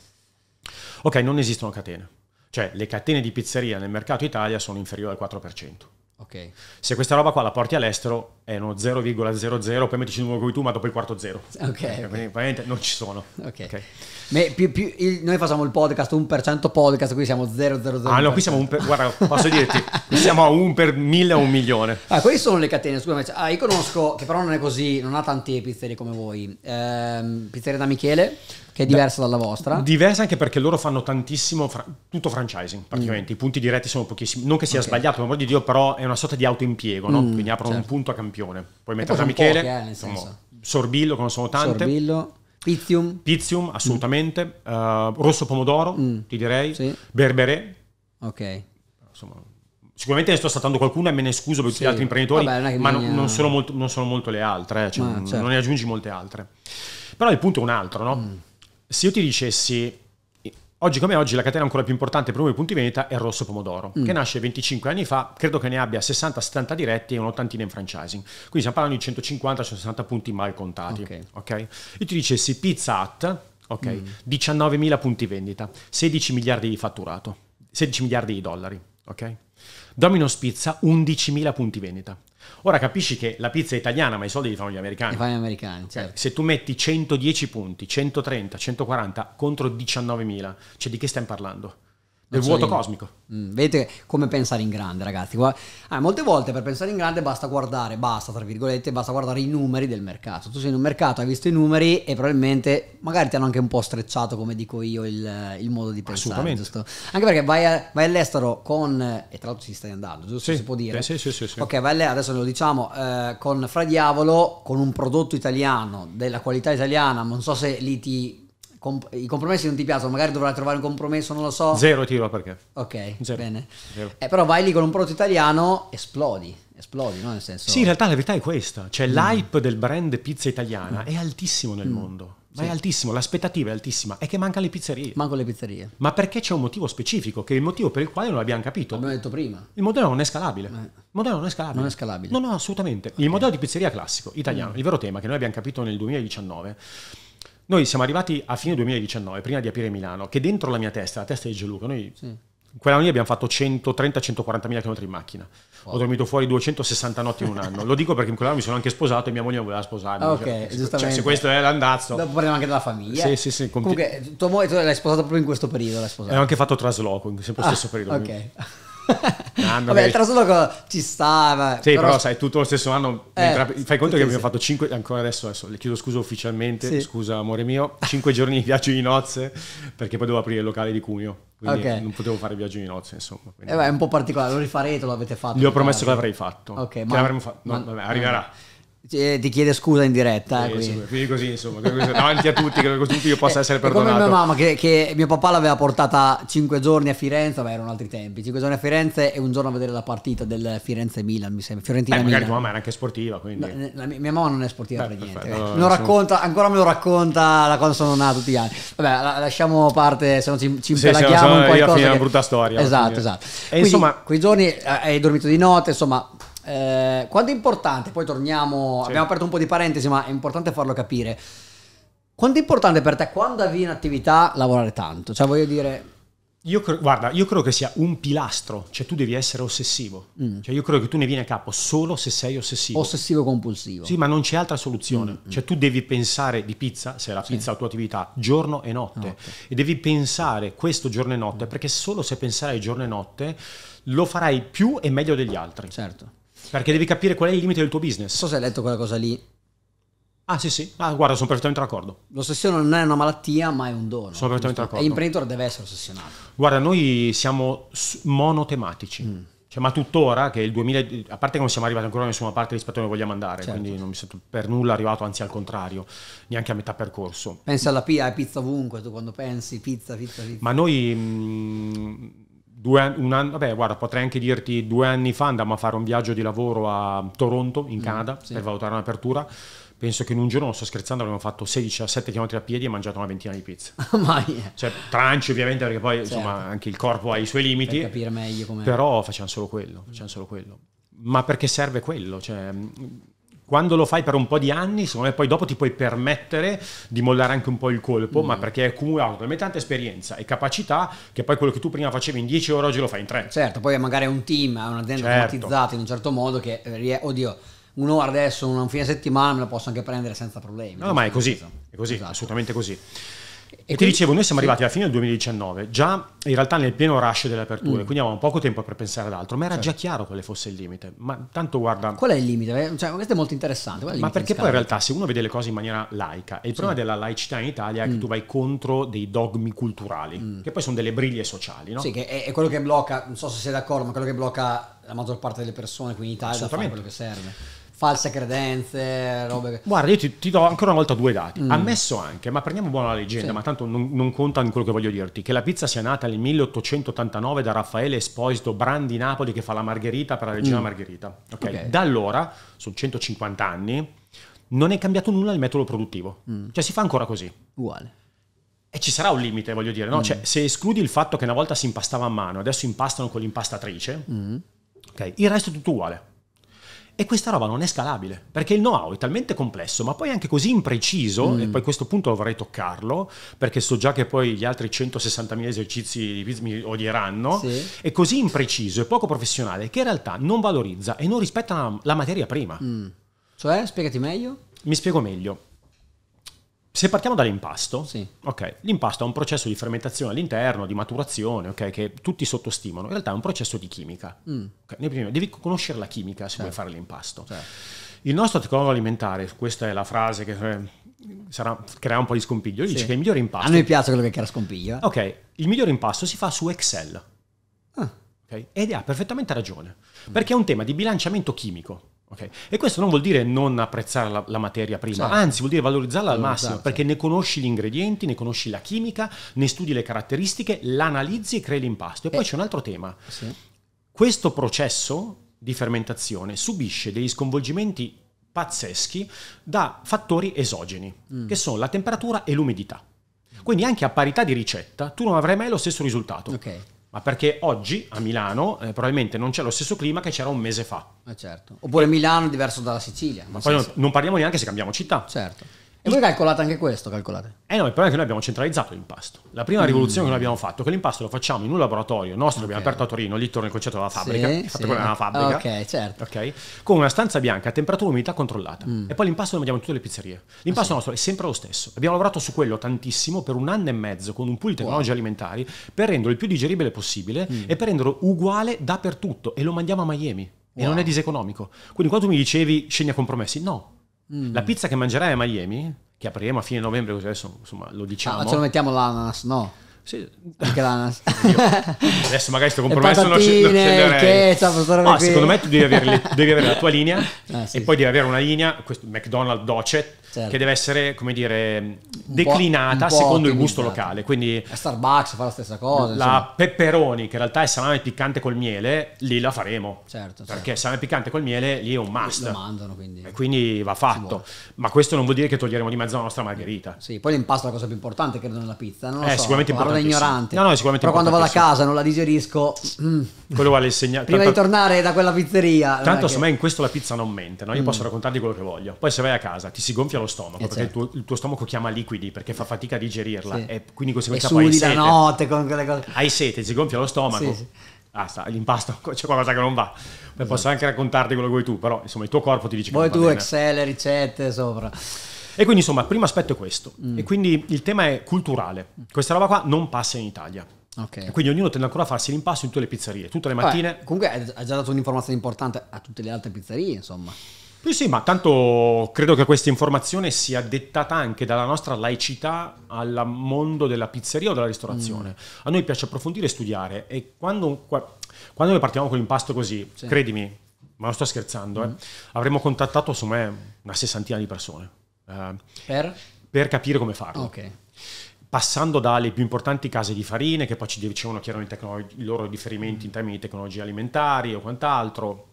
Ok, non esistono catene. Cioè le catene di pizzeria nel mercato Italia sono inferiori al 4%. Okay. Se questa roba qua la porti all'estero è uno 0,00, poi mettici il con qui tu, ma dopo il quarto zero. Ok. Eh, quindi non ci sono. Ok. okay. Più, più, il, noi facciamo il podcast 1% podcast, qui siamo 0,00. Ah no, qui siamo un per, guarda, posso dirti, qui siamo a un per mille o un milione. Ah, queste sono le catene, scusami. Ah, io conosco, che però non è così, non ha tanti pizzeri come voi, ehm, pizzeria da Michele che è diversa Beh, dalla vostra. Diversa anche perché loro fanno tantissimo, fra- tutto franchising praticamente, mm. i punti diretti sono pochissimi, non che sia okay. sbagliato, per amor di Dio, però è una sorta di autoimpiego, no? Mm, quindi aprono certo. un punto a campione. Poi mettere da Michele, pochi, eh, insomma, Sorbillo, che non sono tante. Sorbillo. Pizzium. Pizzium, mm. assolutamente. Mm. Uh, rosso pomodoro, mm. ti direi. Sì. Berberé. Ok. Insomma, Sicuramente ne sto saltando qualcuna e me ne scuso per tutti sì. gli altri imprenditori, Vabbè, ma non, non, sono molto, non, sono molto, le altre, eh, cioè ah, non, certo. non ne aggiungi molte altre. Però il punto è un altro, no? Mm se io ti dicessi Oggi come oggi la catena ancora più importante per noi punti vendita è il Rosso Pomodoro, mm. che nasce 25 anni fa, credo che ne abbia 60-70 diretti e un'ottantina in franchising. Quindi stiamo parlando di 150-160 punti mal contati. Okay. Okay? Io ti dicessi Pizza Hut, ok mm. 19.000 punti vendita, 16 miliardi di fatturato, 16 miliardi di dollari. ok Domino's Pizza, 11.000 punti vendita, Ora capisci che la pizza è italiana, ma i soldi li fanno gli americani. Li fanno gli americani, cioè, certo. Se tu metti 110 punti, 130, 140 contro 19.000, cioè di che stiamo parlando? del vuoto io. cosmico. Mm, vedete come pensare in grande, ragazzi. Ah, molte volte per pensare in grande basta guardare, basta, tra virgolette, basta guardare i numeri del mercato. Tu sei in un mercato, hai visto i numeri e probabilmente magari ti hanno anche un po' strecciato, come dico io, il, il modo di pensare. Giusto? Anche perché vai, a, vai, all'estero con, e tra l'altro ci stai andando, giusto? Sì, si può dire. Eh, sì, sì, sì, sì, Ok, vai all'estero, adesso lo diciamo, eh, con Fra Diavolo, con un prodotto italiano, della qualità italiana, non so se lì ti comp- i compromessi non ti piacciono, magari dovrai trovare un compromesso, non lo so. Zero tiro perché. Ok, Zero. bene. Zero. Eh, però vai lì con un prodotto italiano, esplodi, esplodi, no? Nel senso... Sì, in realtà la verità è questa, cioè mm. l'hype del brand pizza italiana mm. è altissimo nel mm. mondo. Ma sì. è altissimo, l'aspettativa è altissima, è che mancano le pizzerie. Mancano le pizzerie. Ma perché c'è un motivo specifico, che è il motivo per il quale non l'abbiamo capito. L'abbiamo detto prima. Il modello non è scalabile. Eh. Il modello non è scalabile. Non è scalabile. No, no, assolutamente. Okay. Il modello di pizzeria classico, italiano, mm. il vero tema che noi abbiamo capito nel 2019 noi siamo arrivati a fine 2019, prima di aprire Milano, che dentro la mia testa, la testa di Gianluca, noi sì. quell'anno lì abbiamo fatto 130-140 mila chilometri in macchina. Wow. Ho dormito fuori 260 notti in un anno. Lo dico perché in quell'anno mi sono anche sposato e mia moglie non voleva sposarmi. ok, cioè, cioè giustamente. Cioè, se questo è l'andazzo. Dopo parliamo anche della famiglia. Sì, sì, sì. Compi- Comunque, tua moglie l'hai sposata proprio in questo periodo. L'hai sposata. E ho anche fatto trasloco, sempre lo stesso ah, periodo. Ok. [laughs] Anno Vabbè, che... il trasloco ci stava. Sì, però, però sai, tutto lo stesso anno. Eh, Fai conto che abbiamo fatto 5, ancora adesso, adesso le chiedo scusa ufficialmente, sì. scusa amore mio, 5 giorni di viaggio di nozze perché poi devo aprire il locale di Cuneo. Quindi okay. non potevo fare viaggio di nozze, insomma. Quindi... Eh beh, è un po' particolare, lo rifarete, lo avete fatto. Gli ho promesso che l'avrei fatto. Ok, ma... Fa... No, ma... Vabbè, arriverà. No eh, ti chiede scusa in diretta. Eh, quindi. quindi. così, insomma, davanti a tutti, credo che così io possa eh, essere perdonato. È come mia mamma, che, che, mio papà l'aveva portata 5 giorni a Firenze, ma erano altri tempi. 5 giorni a Firenze e un giorno a vedere la partita del Firenze-Milan, mi sembra. Fiorentina-Milan. Eh, magari tua mamma era anche sportiva, quindi. La, la, mia mamma non è sportiva Beh, per niente. No, lo no, racconta, ancora me lo racconta la cosa sono nato tutti gli anni. Vabbè, la, lasciamo parte, se no ci, ci impelaghiamo sì, sì, un qualcosa. È che... una brutta storia. Esatto, quindi. esatto. E quindi, insomma, quei giorni hai dormito di notte, insomma eh, quanto è importante, poi torniamo, sì. abbiamo aperto un po' di parentesi, ma è importante farlo capire. Quanto è importante per te quando avvii un'attività lavorare tanto? Cioè voglio dire... Io cre- guarda, io credo che sia un pilastro, cioè tu devi essere ossessivo. Mm. Cioè io credo che tu ne vieni a capo solo se sei ossessivo. Ossessivo compulsivo. Sì, ma non c'è altra soluzione. Mm. mm. Cioè tu devi pensare di pizza, se la pizza sì. è la tua attività, giorno e notte. notte. Ah, e devi pensare questo giorno e notte, perché solo se penserai giorno e notte lo farai più e meglio degli altri. Certo. Perché devi capire qual è il limite del tuo business. So se hai letto quella cosa lì. Ah sì sì, ah, guarda sono perfettamente d'accordo. L'ossessione non è una malattia ma è un dono. Sono perfettamente d'accordo. E l'imprenditore deve essere ossessionato. Guarda, noi siamo monotematici. Mm. Cioè, ma tuttora, che il 2000, a parte che non siamo arrivati ancora a nessuna parte rispetto a dove vogliamo andare, certo. quindi non mi sento per nulla arrivato, anzi al contrario, neanche a metà percorso. Pensa alla pizza, pizza ovunque, tu quando pensi pizza, pizza, pizza. Ma noi mh, mm, Due, un anno, vabbè, guarda, potrei anche dirti due anni fa andammo a fare un viaggio di lavoro a Toronto, in mm, Canada, sì. per valutare un'apertura. Penso che in un giorno, non sto scherzando, abbiamo fatto 16-17 km a piedi e mangiato una ventina di pizze. [laughs] Mai. yeah. Cioè, tranci ovviamente, perché poi certo. insomma anche il corpo ha i suoi limiti. Per capire meglio com'è. Però facciamo solo quello, facciamo solo quello. Ma perché serve quello? Cioè, quando lo fai per un po' di anni, secondo me poi dopo ti puoi permettere di mollare anche un po' il colpo, mm. ma perché hai accumulato talmente tanta esperienza e capacità che poi quello che tu prima facevi in 10 ore oggi lo fai in 3. Certo, poi magari un team, un'azienda certo. automatizzata in un certo modo che, eh, oddio, un'ora adesso, un fine settimana me la posso anche prendere senza problemi. No, ma è così, senso. è così, esatto. assolutamente così. E ti dicevo, noi siamo sì. arrivati alla fine del 2019, già in realtà nel pieno rush delle aperture, mm. quindi avevamo poco tempo per pensare ad altro, ma era certo. già chiaro quale fosse il limite. Ma tanto guarda... Qual è il limite? Eh, cioè, questo è molto interessante. È ma perché in poi in realtà se uno vede le cose in maniera laica, e il sì. problema della laicità in Italia è che mm. tu vai contro dei dogmi culturali, mm. che poi sono delle briglie sociali, no? Sì, che è, è quello che blocca, non so se sei d'accordo, ma quello che blocca la maggior parte delle persone qui in Italia da fare quello che serve false credenze, robe. Guarda, io ti, ti, do ancora una volta due dati. Mm. Ammesso anche, ma prendiamo buona la leggenda, sì. ma tanto non, non conta in quello che voglio dirti, che la pizza sia nata nel 1889 da Raffaele Esposito Brandi Napoli che fa la margherita per la regina mm. Margherita. Okay? ok. Da allora, sono 150 anni, non è cambiato nulla il metodo produttivo. Mm. Cioè si fa ancora così. Uguale. E ci sarà un limite, voglio dire, no? Mm. Cioè, se escludi il fatto che una volta si impastava a mano, adesso impastano con l'impastatrice, mm. ok? il resto è tutto uguale. E questa roba non è scalabile, perché il know-how è talmente complesso, ma poi anche così impreciso, mm. e poi a questo punto vorrei toccarlo, perché so già che poi gli altri 160.000 esercizi mi odieranno, sì. è così impreciso e poco professionale che in realtà non valorizza e non rispetta la, la materia prima. Mm. Cioè, spiegati meglio. Mi spiego meglio. Se partiamo dall'impasto, sì. okay, l'impasto è un processo di fermentazione all'interno, di maturazione, okay, che tutti sottostimano. In realtà è un processo di chimica. Mm. Okay, prima, devi conoscere la chimica se certo. vuoi fare l'impasto. Certo. Il nostro tecnologo alimentare, questa è la frase che eh, sarà, crea un po' di scompiglio, dice sì. che il miglior impasto... A noi piace quello che crea scompiglio. Eh. Ok, il miglior impasto si fa su Excel. Ah. Ed ha perfettamente ragione, mm. perché è un tema di bilanciamento chimico. Okay. E questo non vuol dire non apprezzare la, la materia prima, sì. Certo. anzi vuol dire valorizzarla al massimo, perché ne conosci gli ingredienti, ne conosci la chimica, ne studi le caratteristiche, l'analizzi e crei l'impasto. E poi eh. c'è un altro tema. Sì. Questo processo di fermentazione subisce degli sconvolgimenti pazzeschi da fattori esogeni, mm. che sono la temperatura e l'umidità. Quindi anche a parità di ricetta tu non avrai mai lo stesso risultato. Okay ma perché oggi a Milano eh, probabilmente non c'è lo stesso clima che c'era un mese fa. Eh certo. Oppure Milano è diverso dalla Sicilia. Ma poi non, non, parliamo neanche se cambiamo città. Certo. E voi calcolate anche questo, calcolate. Eh no, il problema è che noi abbiamo centralizzato l'impasto. La prima mm. rivoluzione mm. che noi abbiamo fatto è che l'impasto lo facciamo in un laboratorio nostro, okay. abbiamo aperto a Torino, lì torna il concetto della fabbrica, sì, fatto sì. quella della fabbrica. Ok, certo. Ok. Con una stanza bianca a temperatura e umidità controllata. Mm. E poi l'impasto lo mandiamo in tutte le pizzerie. L'impasto ah, sì. nostro è sempre lo stesso. Abbiamo lavorato su quello tantissimo per un anno e mezzo con un pool di tecnologie wow. alimentari per renderlo il più digeribile possibile mm. e per renderlo uguale dappertutto e lo mandiamo a Miami. Wow. E non è diseconomico. Quindi quando tu mi dicevi scegli a compromessi, no, Mm. La pizza che mangerai a Miami, che apriremo a fine novembre, così adesso insomma, lo diciamo. Ah, ma ce lo mettiamo l'ananas, no? Sì. Anche l'ANAS. Adesso magari sto compromesso, non scenderei. Ma secondo me tu devi avere, le, [laughs] devi avere la tua linea ah, sì, e poi devi avere una linea, questo McDonald's Docet, certo. che deve essere, come dire, declinata secondo il gusto locale. Quindi a Starbucks fa la stessa cosa. La insomma. pepperoni, che in realtà è salame piccante col miele, lì la faremo. Certo, perché certo. salame piccante col miele lì è un must. Lo mandano, quindi. E quindi va fatto. Ma questo non vuol dire che toglieremo di mezzo la nostra margherita. Sì, poi l'impasto è la cosa più importante, credo, nella pizza. Non lo eh, so, sicuramente importante ignorante. No, no, sicuramente Però quando vado a casa non la digerisco. Mm. Quello vale il segnale. Prima tanto, di tornare da quella pizzeria. Tanto, secondo me, in questo la pizza non mente. No? Io mm. posso raccontarti quello che voglio. Poi, se vai a casa, ti si gonfia lo stomaco eh perché certo. il, tuo, il, tuo, stomaco chiama liquidi perché fa fatica a digerirla. Sì. E quindi, conseguenza, e poi hai sete. notte con quelle cose. Hai sete, si gonfia lo stomaco. Sì, sì. Ah, sta, l'impasto, [laughs] c'è qualcosa che non va. Esatto. Posso anche raccontarti quello che vuoi tu, però insomma il tuo corpo ti dice che tu, Excel, ricette, sopra. E quindi insomma il primo aspetto è questo. Mm. E quindi il tema è culturale. Questa roba qua non passa in Italia. Okay. Quindi ognuno tende ancora a farsi l'impasto in tutte le pizzerie, tutte le mattine. Vabbè, comunque hai già dato un'informazione importante a tutte le altre pizzerie, insomma. Sì, sì, ma tanto credo che questa informazione sia dettata anche dalla nostra laicità al mondo della pizzeria o della ristorazione. Mm. A noi piace approfondire e studiare e quando, quando noi partiamo con l'impasto così, sì. credimi, ma non sto scherzando, mm. eh, avremmo contattato me, una sessantina di persone. Ehm, per? per? capire come farlo. Okay. Passando dalle più importanti case di farine, che poi ci dicevano che erano i, tecnolog- i loro riferimenti in termini di tecnologie alimentari o quant'altro,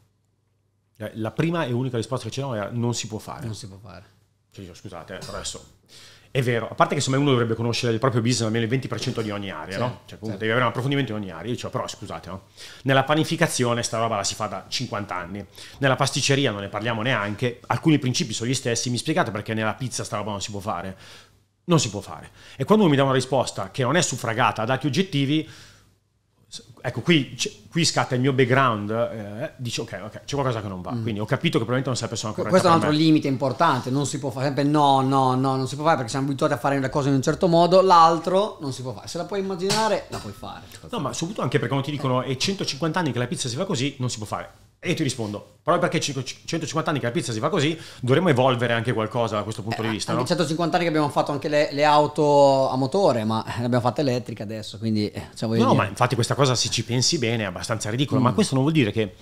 eh, la prima e unica risposta che c'erano era non si può fare. Non si può fare. Cioè, scusate, eh, adesso è vero, a parte che secondo me uno dovrebbe conoscere il proprio business almeno il 20% di ogni area, sì, no? Cioè, comunque sì. Certo. devi avere un approfondimento in ogni area. Io dicevo, però scusate, no? Nella panificazione sta roba la si fa da 50 anni, nella pasticceria non ne parliamo neanche, alcuni principi sono gli stessi, mi spiegate perché nella pizza sta roba non si può fare? Non si può fare. E quando uno mi dà una risposta che non è suffragata a dati oggettivi, ecco qui, qui, scatta il mio background, eh, dici ok, ok, c'è qualcosa che non va, mm. quindi ho capito che probabilmente non sei la persona corretta. Questo è un altro limite importante, non si può fare sempre no, no, no, non si può fare perché siamo abituati a fare le cose in un certo modo, l'altro non si può fare, se la puoi immaginare la puoi fare. No, ma soprattutto anche perché quando ti dicono è 150 anni che la pizza si fa così, non si può fare e io ti rispondo, proprio perché 150 anni che la pizza si fa così, dovremmo evolvere anche qualcosa da questo punto eh, di vista. Anche no? 150 anni che abbiamo fatto anche le, le, auto a motore, ma eh, le abbiamo fatte elettriche adesso, quindi... Eh, cioè, no, dire... ma infatti questa cosa, se ci pensi bene, è abbastanza ridicola, mm. ma questo non vuol dire che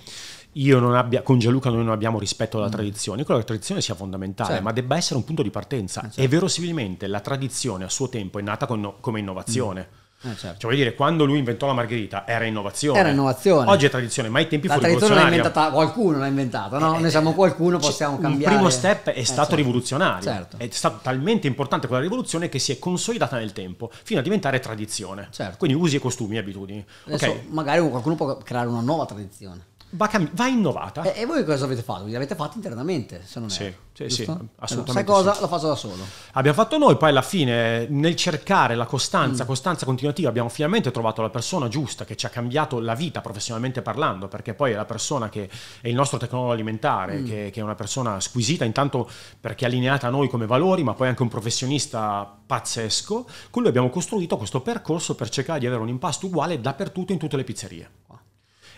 io non abbia, con Gianluca noi non abbiamo rispetto alla mm. tradizione, credo che la tradizione sia fondamentale, certo. ma debba essere un punto di partenza. Eh, certo. E verosimilmente la tradizione a suo tempo è nata con, come innovazione. Mm. Eh, certo. Cioè, voglio dire, quando lui inventò la margherita era innovazione. Era innovazione. Oggi è tradizione, ma ai tempi la fu tradizione l'ha inventata qualcuno, l'ha inventata, no? Eh, Noi siamo eh, qualcuno, possiamo cambiare. Il primo step è eh, stato certo. rivoluzionario. Certo. È stata talmente importante quella rivoluzione che si è consolidata nel tempo, fino a diventare tradizione. Certo. Quindi usi e costumi, abitudini. Adesso, okay. Magari qualcuno può creare una nuova tradizione. Va, cam- va, innovata. E, e, voi cosa avete fatto? L'avete fatto internamente, se non è. Sì, sì, sì assolutamente. Sai cosa? Sì. Lo faccio da solo. Abbiamo fatto noi, poi alla fine nel cercare la costanza, mm. costanza continuativa, abbiamo finalmente trovato la persona giusta che ci ha cambiato la vita professionalmente parlando, perché poi è la persona che è il nostro tecnologo alimentare, mm. che, che, è una persona squisita, intanto perché è allineata a noi come valori, ma poi anche un professionista pazzesco. Con lui abbiamo costruito questo percorso per cercare di avere un impasto uguale dappertutto in tutte le pizzerie.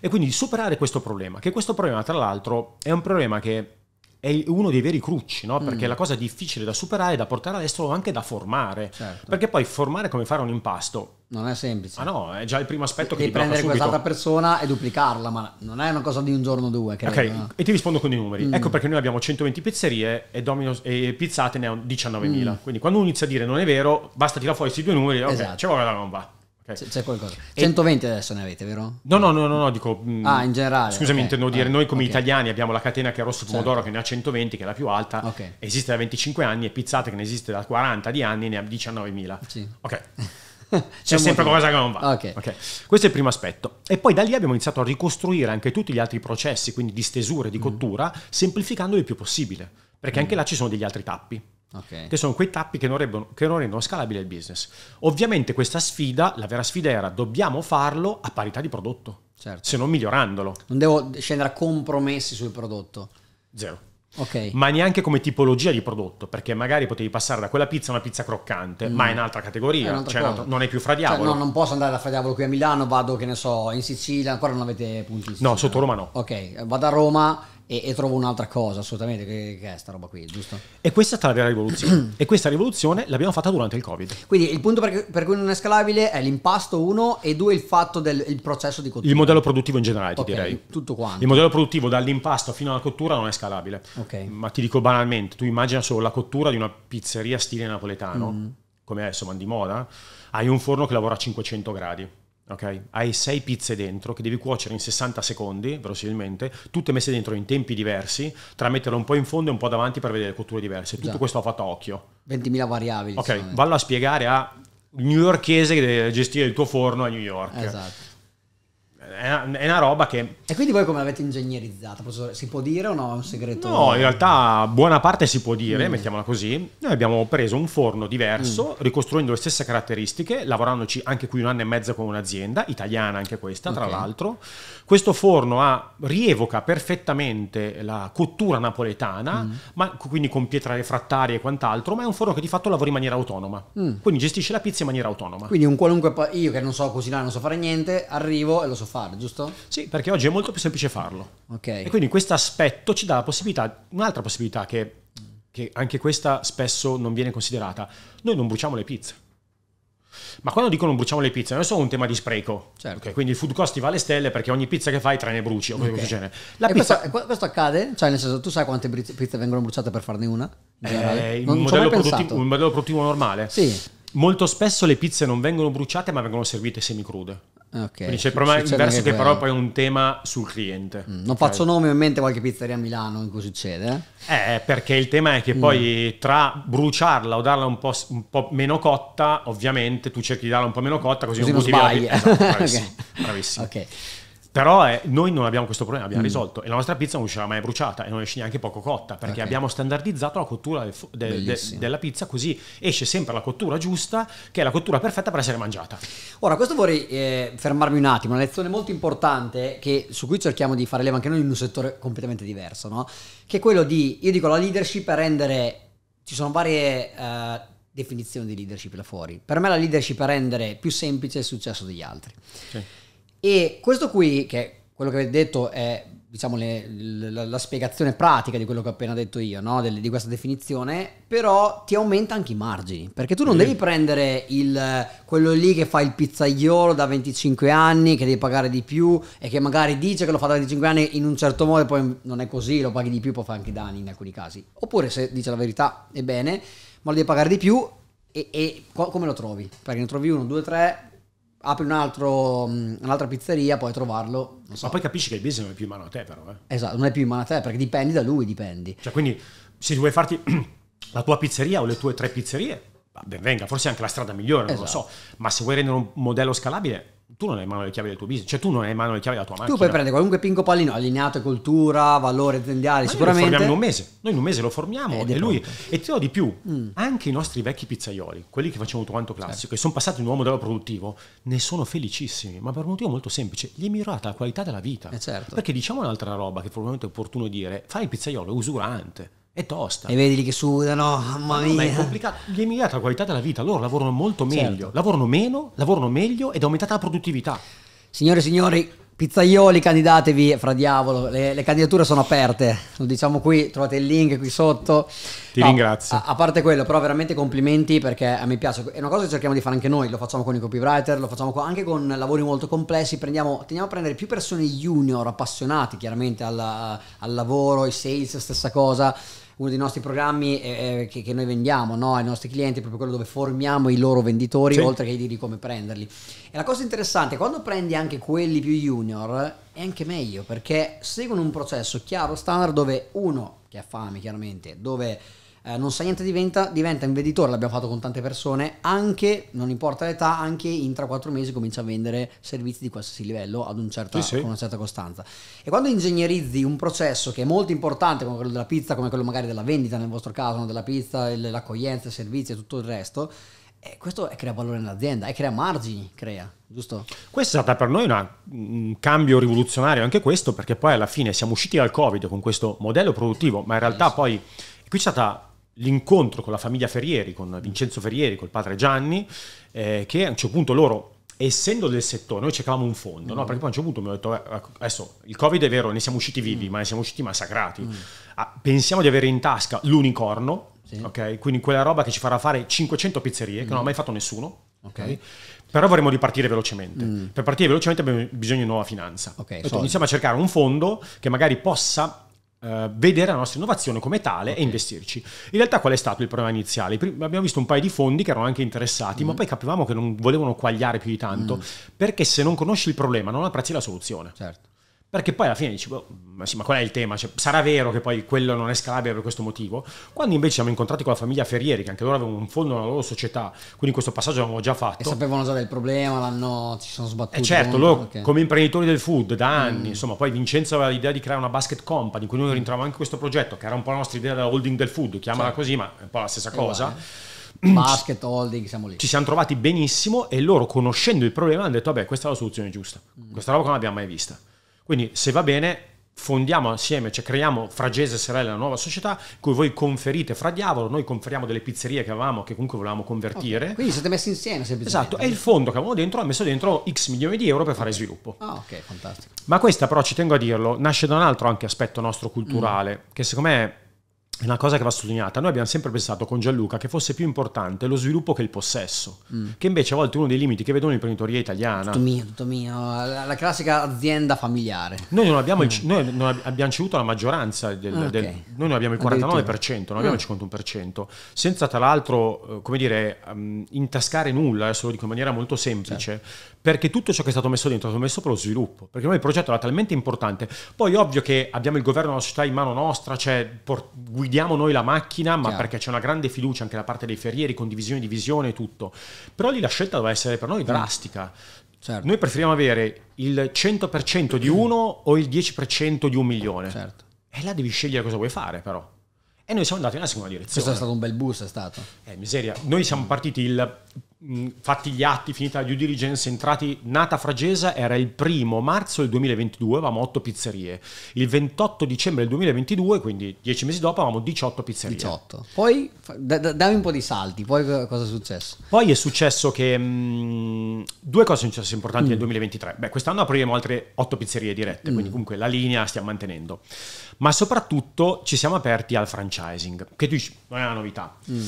E quindi superare questo problema, che questo problema tra l'altro è un problema che è uno dei veri crucci, no? perché mm. la cosa difficile da superare, è da portare all'estero, anche da formare. Certo. Perché poi formare come fare un impasto. Non è semplice. Ah no, è già il primo aspetto devi che devi prendere quest'altra persona e duplicarla, ma non è una cosa di un giorno o due. Credo, ok, e ti rispondo con i numeri. Mm. Ecco perché noi abbiamo 120 pizzerie e, Domino's, e pizzate ne hanno 19.000. Mm. Quindi quando uno inizia a dire non è vero, basta tirare fuori questi due numeri, okay, esatto. c'è cioè, qualcosa che non va. C'è qualcosa. 120 e... adesso ne avete, vero? No, no, no, no, no dico... Mm, ah, in generale. Scusami, okay. intendo ah, dire, noi come okay. italiani abbiamo la catena che è Rosso Pomodoro certo. che ne ha 120, che è la più alta, esiste da 25 anni e Pizzate che ne esiste da 40 di anni ne ha 19.000. Sì. Ok. [laughs] C'è, C'è sempre qualcosa che non va. Okay. Okay. Questo è il primo aspetto. E poi da lì abbiamo iniziato a ricostruire anche tutti gli altri processi, quindi di stesura e di mm. cottura, mm. semplificando il più possibile, perché mm. anche là ci sono degli altri tappi. Okay. che sono quei tappi che non, rendono, che non rendono scalabile il business. Ovviamente questa sfida, la vera sfida era dobbiamo farlo a parità di prodotto, certo. se non migliorandolo. Non devo scendere a compromessi sul prodotto. Zero. Okay. Ma neanche come tipologia di prodotto, perché magari potevi passare da quella pizza a una pizza croccante, mm. ma è un'altra categoria, è cioè, non, non è più fradiavolo. Cioè, no, non posso andare da fra diavolo qui a Milano, vado che ne so, in Sicilia, ancora non avete punti. No, sotto Roma no. Ok, vado a Roma e, e trovo un'altra cosa assolutamente che, che, è sta roba qui, giusto? E questa è stata la vera rivoluzione. [clears throat] e questa rivoluzione l'abbiamo fatta durante il Covid. Quindi il punto per, per cui non è scalabile è l'impasto uno e due il fatto del processo di cottura. Il modello produttivo in generale, ti okay, direi. Tutto quanto. Il modello produttivo dall'impasto fino alla cottura non è scalabile. ok Ma ti dico banalmente, tu immagina solo la cottura di una pizzeria stile napoletano, mm. come adesso van di moda, hai un forno che lavora a 500 gradi ok? Hai sei pizze dentro che devi cuocere in 60 secondi, verosimilmente, tutte messe dentro in tempi diversi, tra metterle un po' in fondo e un po' davanti per vedere le cotture diverse. Tutto Già. questo ho fatto a occhio. 20.000 variabili. Ok, vallo a spiegare a newyorkese che deve gestire il tuo forno a New York. Esatto è una, è una, roba che... E quindi voi come l'avete ingegnerizzata? Si può dire o no? È un segreto? No, in realtà buona parte si può dire, mm. mettiamola così. Noi abbiamo preso un forno diverso, mm. ricostruendo le stesse caratteristiche, lavorandoci anche qui un anno e mezzo con un'azienda, italiana anche questa, okay. tra l'altro. Questo forno ha, rievoca perfettamente la cottura napoletana, mm. ma, quindi con pietra refrattaria e quant'altro, ma è un forno che di fatto lavora in maniera autonoma. Mm. Quindi gestisce la pizza in maniera autonoma. Quindi un qualunque pa- io che non so cucinare, non so fare niente, arrivo e lo so fare, giusto? Sì, perché oggi è molto più semplice farlo. Ok. E quindi questo aspetto ci dà la possibilità, un'altra possibilità che, che anche questa spesso non viene considerata. Noi non bruciamo le pizze. Ma quando dicono bruciamo le pizze, non è solo un tema di spreco. Certo. Okay, quindi il food cost va alle stelle perché ogni pizza che fai tre ne bruci. Okay. Pizza... Questo, questo, accade? Cioè, nel senso, tu sai quante pizze vengono bruciate per farne una? Eh, un, modello un, modello produttivo normale. Sì. Molto spesso le pizze non vengono bruciate ma vengono servite semicrude. Okay. Quindi c'è proprio il verso che, che però poi è un tema sul cliente. Mm, non faccio okay. Cioè- nomi, ho in mente qualche pizzeria a Milano in cui succede. Eh? eh perché il tema è che mm. poi tra bruciarla o darla un po', un po', meno cotta, ovviamente tu cerchi di darla un po' meno cotta così, così non, non sbagli. Esatto, [laughs] bravissimo. okay. bravissimo. Però è, eh, noi non abbiamo questo problema, abbiamo mm. risolto. E la nostra pizza non uscirà mai bruciata e non esce neanche poco cotta, perché okay. abbiamo standardizzato la cottura del, de, de, della pizza, così esce sempre la cottura giusta, che è la cottura perfetta per essere mangiata. Ora, questo vorrei eh, fermarmi un attimo, una lezione molto importante che, su cui cerchiamo di fare leva anche noi in un settore completamente diverso, no? che è quello di, io dico, la leadership è rendere... Ci sono varie... Eh, definizioni di leadership là fuori. Per me la leadership è rendere più semplice il successo degli altri. Sì. E questo qui, che quello che avete detto è diciamo le, la, la, spiegazione pratica di quello che ho appena detto io, no? di, di questa definizione, però ti aumenta anche i margini, perché tu non mm. devi prendere il, quello lì che fa il pizzaiolo da 25 anni, che devi pagare di più e che magari dice che lo fa da 25 anni in un certo modo e poi non è così, lo paghi di più, poi fa anche danni in alcuni casi. Oppure se dice la verità è bene, ma lo devi pagare di più e, e come lo trovi? Perché ne trovi uno, due, tre, apri un altro, mm, un'altra pizzeria, puoi trovarlo. So. Ma poi capisci che il business non è più in mano a te, però. Eh. Esatto, non è più in mano a te perché dipendi da lui, dipendi. Cioè, quindi se vuoi farti [clears throat] la tua pizzeria o le tue tre pizzerie, ben venga, forse è anche la strada migliore, esatto. non lo esatto. so. Ma se vuoi rendere un modello scalabile, tu non hai in mano le chiavi del tuo business, cioè tu non hai in mano le chiavi della tua macchina. Tu puoi prendere qualunque pinco pallino allineato a cultura, valore aziendale, sicuramente. Noi lo formiamo in un mese, noi in un mese lo formiamo Ed eh, e lui, e ti do di più, mm. anche i nostri vecchi pizzaioli, quelli che facevano tutto quanto classico sì. e sono passati in un nuovo modello produttivo, ne sono felicissimi, ma per un motivo molto semplice, gli è migliorata la qualità della vita. Eh certo. Perché diciamo un'altra roba che probabilmente è opportuno dire, fai il pizzaiolo è usurante è tosta. E vedi che sudano, mamma mia. Ma è complicato. Gli è migliorata la qualità della vita, loro lavorano molto certo. meglio, certo. lavorano meno, lavorano meglio ed è aumentata la produttività. Signore e signori, pizzaioli candidatevi fra diavolo, le, le, candidature sono aperte, lo diciamo qui, trovate il link qui sotto. Ti no, ringrazio. A, a, parte quello, però veramente complimenti perché a me piace, è una cosa che cerchiamo di fare anche noi, lo facciamo con i copywriter, lo facciamo con, anche con lavori molto complessi, Prendiamo, teniamo a prendere più persone junior, appassionati chiaramente alla, al lavoro, i sales, stessa cosa uno dei nostri programmi eh, eh, che, che, noi vendiamo no? ai nostri clienti è proprio quello dove formiamo i loro venditori sì. oltre che dirgli come prenderli. E la cosa interessante, quando prendi anche quelli più junior è anche meglio perché seguono un processo chiaro, standard dove uno, che ha fame chiaramente, dove eh, non sa niente diventa, diventa venditore, l'abbiamo fatto con tante persone, anche, non importa l'età, anche in 3-4 mesi comincia a vendere servizi di qualsiasi livello ad un certa, sì, sì. con una certa costanza. E quando ingegnerizzi un processo che è molto importante come quello della pizza, come quello magari della vendita nel vostro caso, no? della pizza, l'accoglienza, i servizi e tutto il resto, eh, questo crea valore nell'azienda e crea margini, crea, giusto? Questo è stato per noi una, un cambio rivoluzionario anche questo, perché poi alla fine siamo usciti dal Covid con questo modello produttivo, ma in realtà poi qui c'è stata l'incontro con la famiglia Ferrieri, con Vincenzo Ferrieri, col padre Gianni, eh, che a un certo punto loro, essendo del settore, noi cercavamo un fondo, mm. no? perché poi a un certo punto mi ho detto, eh, ecco, adesso il Covid è vero, ne siamo usciti vivi, mm. ma ne siamo usciti massacrati, mm. ah, pensiamo di avere in tasca l'unicorno, sì. okay? quindi quella roba che ci farà fare 500 pizzerie, che non ha mm. mai fatto nessuno. Okay. Però vorremmo ripartire velocemente. Mm. Per partire velocemente abbiamo bisogno di nuova finanza. Detto, iniziamo a cercare un fondo che magari possa Uh, vedere la nostra innovazione come tale okay. e investirci. In realtà qual è stato il problema iniziale? Prima abbiamo visto un paio di fondi che erano anche interessati, mm. ma poi capivamo che non volevano quagliare più di tanto, mm. perché se non conosci il problema non apprezzi la soluzione. Certo. Perché poi alla fine dici, boh, ma, sì, ma qual è il tema? Cioè, sarà vero che poi quello non è scalabile per questo motivo? Quando invece siamo incontrati con la famiglia Ferrieri, che anche loro avevano un fondo nella loro società, quindi questo passaggio l'avevamo già fatto. E sapevano già del problema, l'hanno, ci sono sbattuti. E eh, certo, loro okay. come imprenditori del food da mm. anni, mm. insomma, poi Vincenzo aveva l'idea di creare una basket company, in cui noi rientravamo anche in questo progetto, che era un po' la nostra idea della holding del food, chiamala sì. Certo. così, ma è un po' la stessa e cosa. Vale [clears throat] basket holding, siamo lì. Ci siamo trovati benissimo e loro conoscendo il problema hanno detto vabbè questa è la soluzione giusta, mm. questa roba non l'abbiamo mai vista. Quindi se va bene fondiamo assieme, cioè creiamo Fragese e Serella una nuova società cui voi conferite fra diavolo, noi conferiamo delle pizzerie che avevamo che comunque volevamo convertire. Okay. Quindi siete messi insieme semplicemente. Esatto, e il fondo che avevamo dentro ha messo dentro x milioni di euro per fare sviluppo. Ah, ok, fantastico. Ma questa però ci tengo a dirlo, nasce da un altro anche aspetto nostro culturale mm. che secondo me è una cosa che va sottolineata. Noi abbiamo sempre pensato con Gianluca che fosse più importante lo sviluppo che il possesso, mm. che invece a volte è uno dei limiti che vedono l'imprenditoria italiana. Tutto mio, tutto mio, la, la classica azienda familiare. Noi non abbiamo, il, mm. noi non abbiamo ceduto la maggioranza, del, ah, okay. del, noi non abbiamo mm. il 49%, non abbiamo il 51%, senza tra l'altro, eh, come dire, ehm, intascare nulla, adesso lo dico in maniera molto semplice, certo. perché tutto ciò che è stato messo dentro è stato messo per lo sviluppo, perché noi il progetto era talmente importante. Poi ovvio che abbiamo il governo della società in mano nostra, cioè guidare guidiamo noi la macchina, ma Chiaro. perché c'è una grande fiducia anche da parte dei ferrieri, condivisione di visione e tutto. Però lì la scelta doveva essere per noi mm. drastica. Certo. Noi preferiamo avere il 100% di uno o il 10% di un milione. Certo. E là devi scegliere cosa vuoi fare però. E noi siamo andati nella seconda direzione. Questo è stato un bel boost, è stato. Eh, miseria. Noi siamo partiti il Mm, fatti gli atti, finita la due diligence, entrati, nata Fragesa era il primo marzo del 2022, avevamo 8 pizzerie. Il 28 dicembre del 2022, quindi 10 mesi dopo, avevamo 18 pizzerie. 18. Poi d- dammi un po' di salti, poi cosa è successo? Poi è successo che mh, mm, due cose sono successe importanti mm. nel 2023. Beh, quest'anno apriremo altre 8 pizzerie dirette, mm. quindi comunque la linea stiamo mantenendo. Ma soprattutto ci siamo aperti al franchising, che tu dici, non è una novità. Mm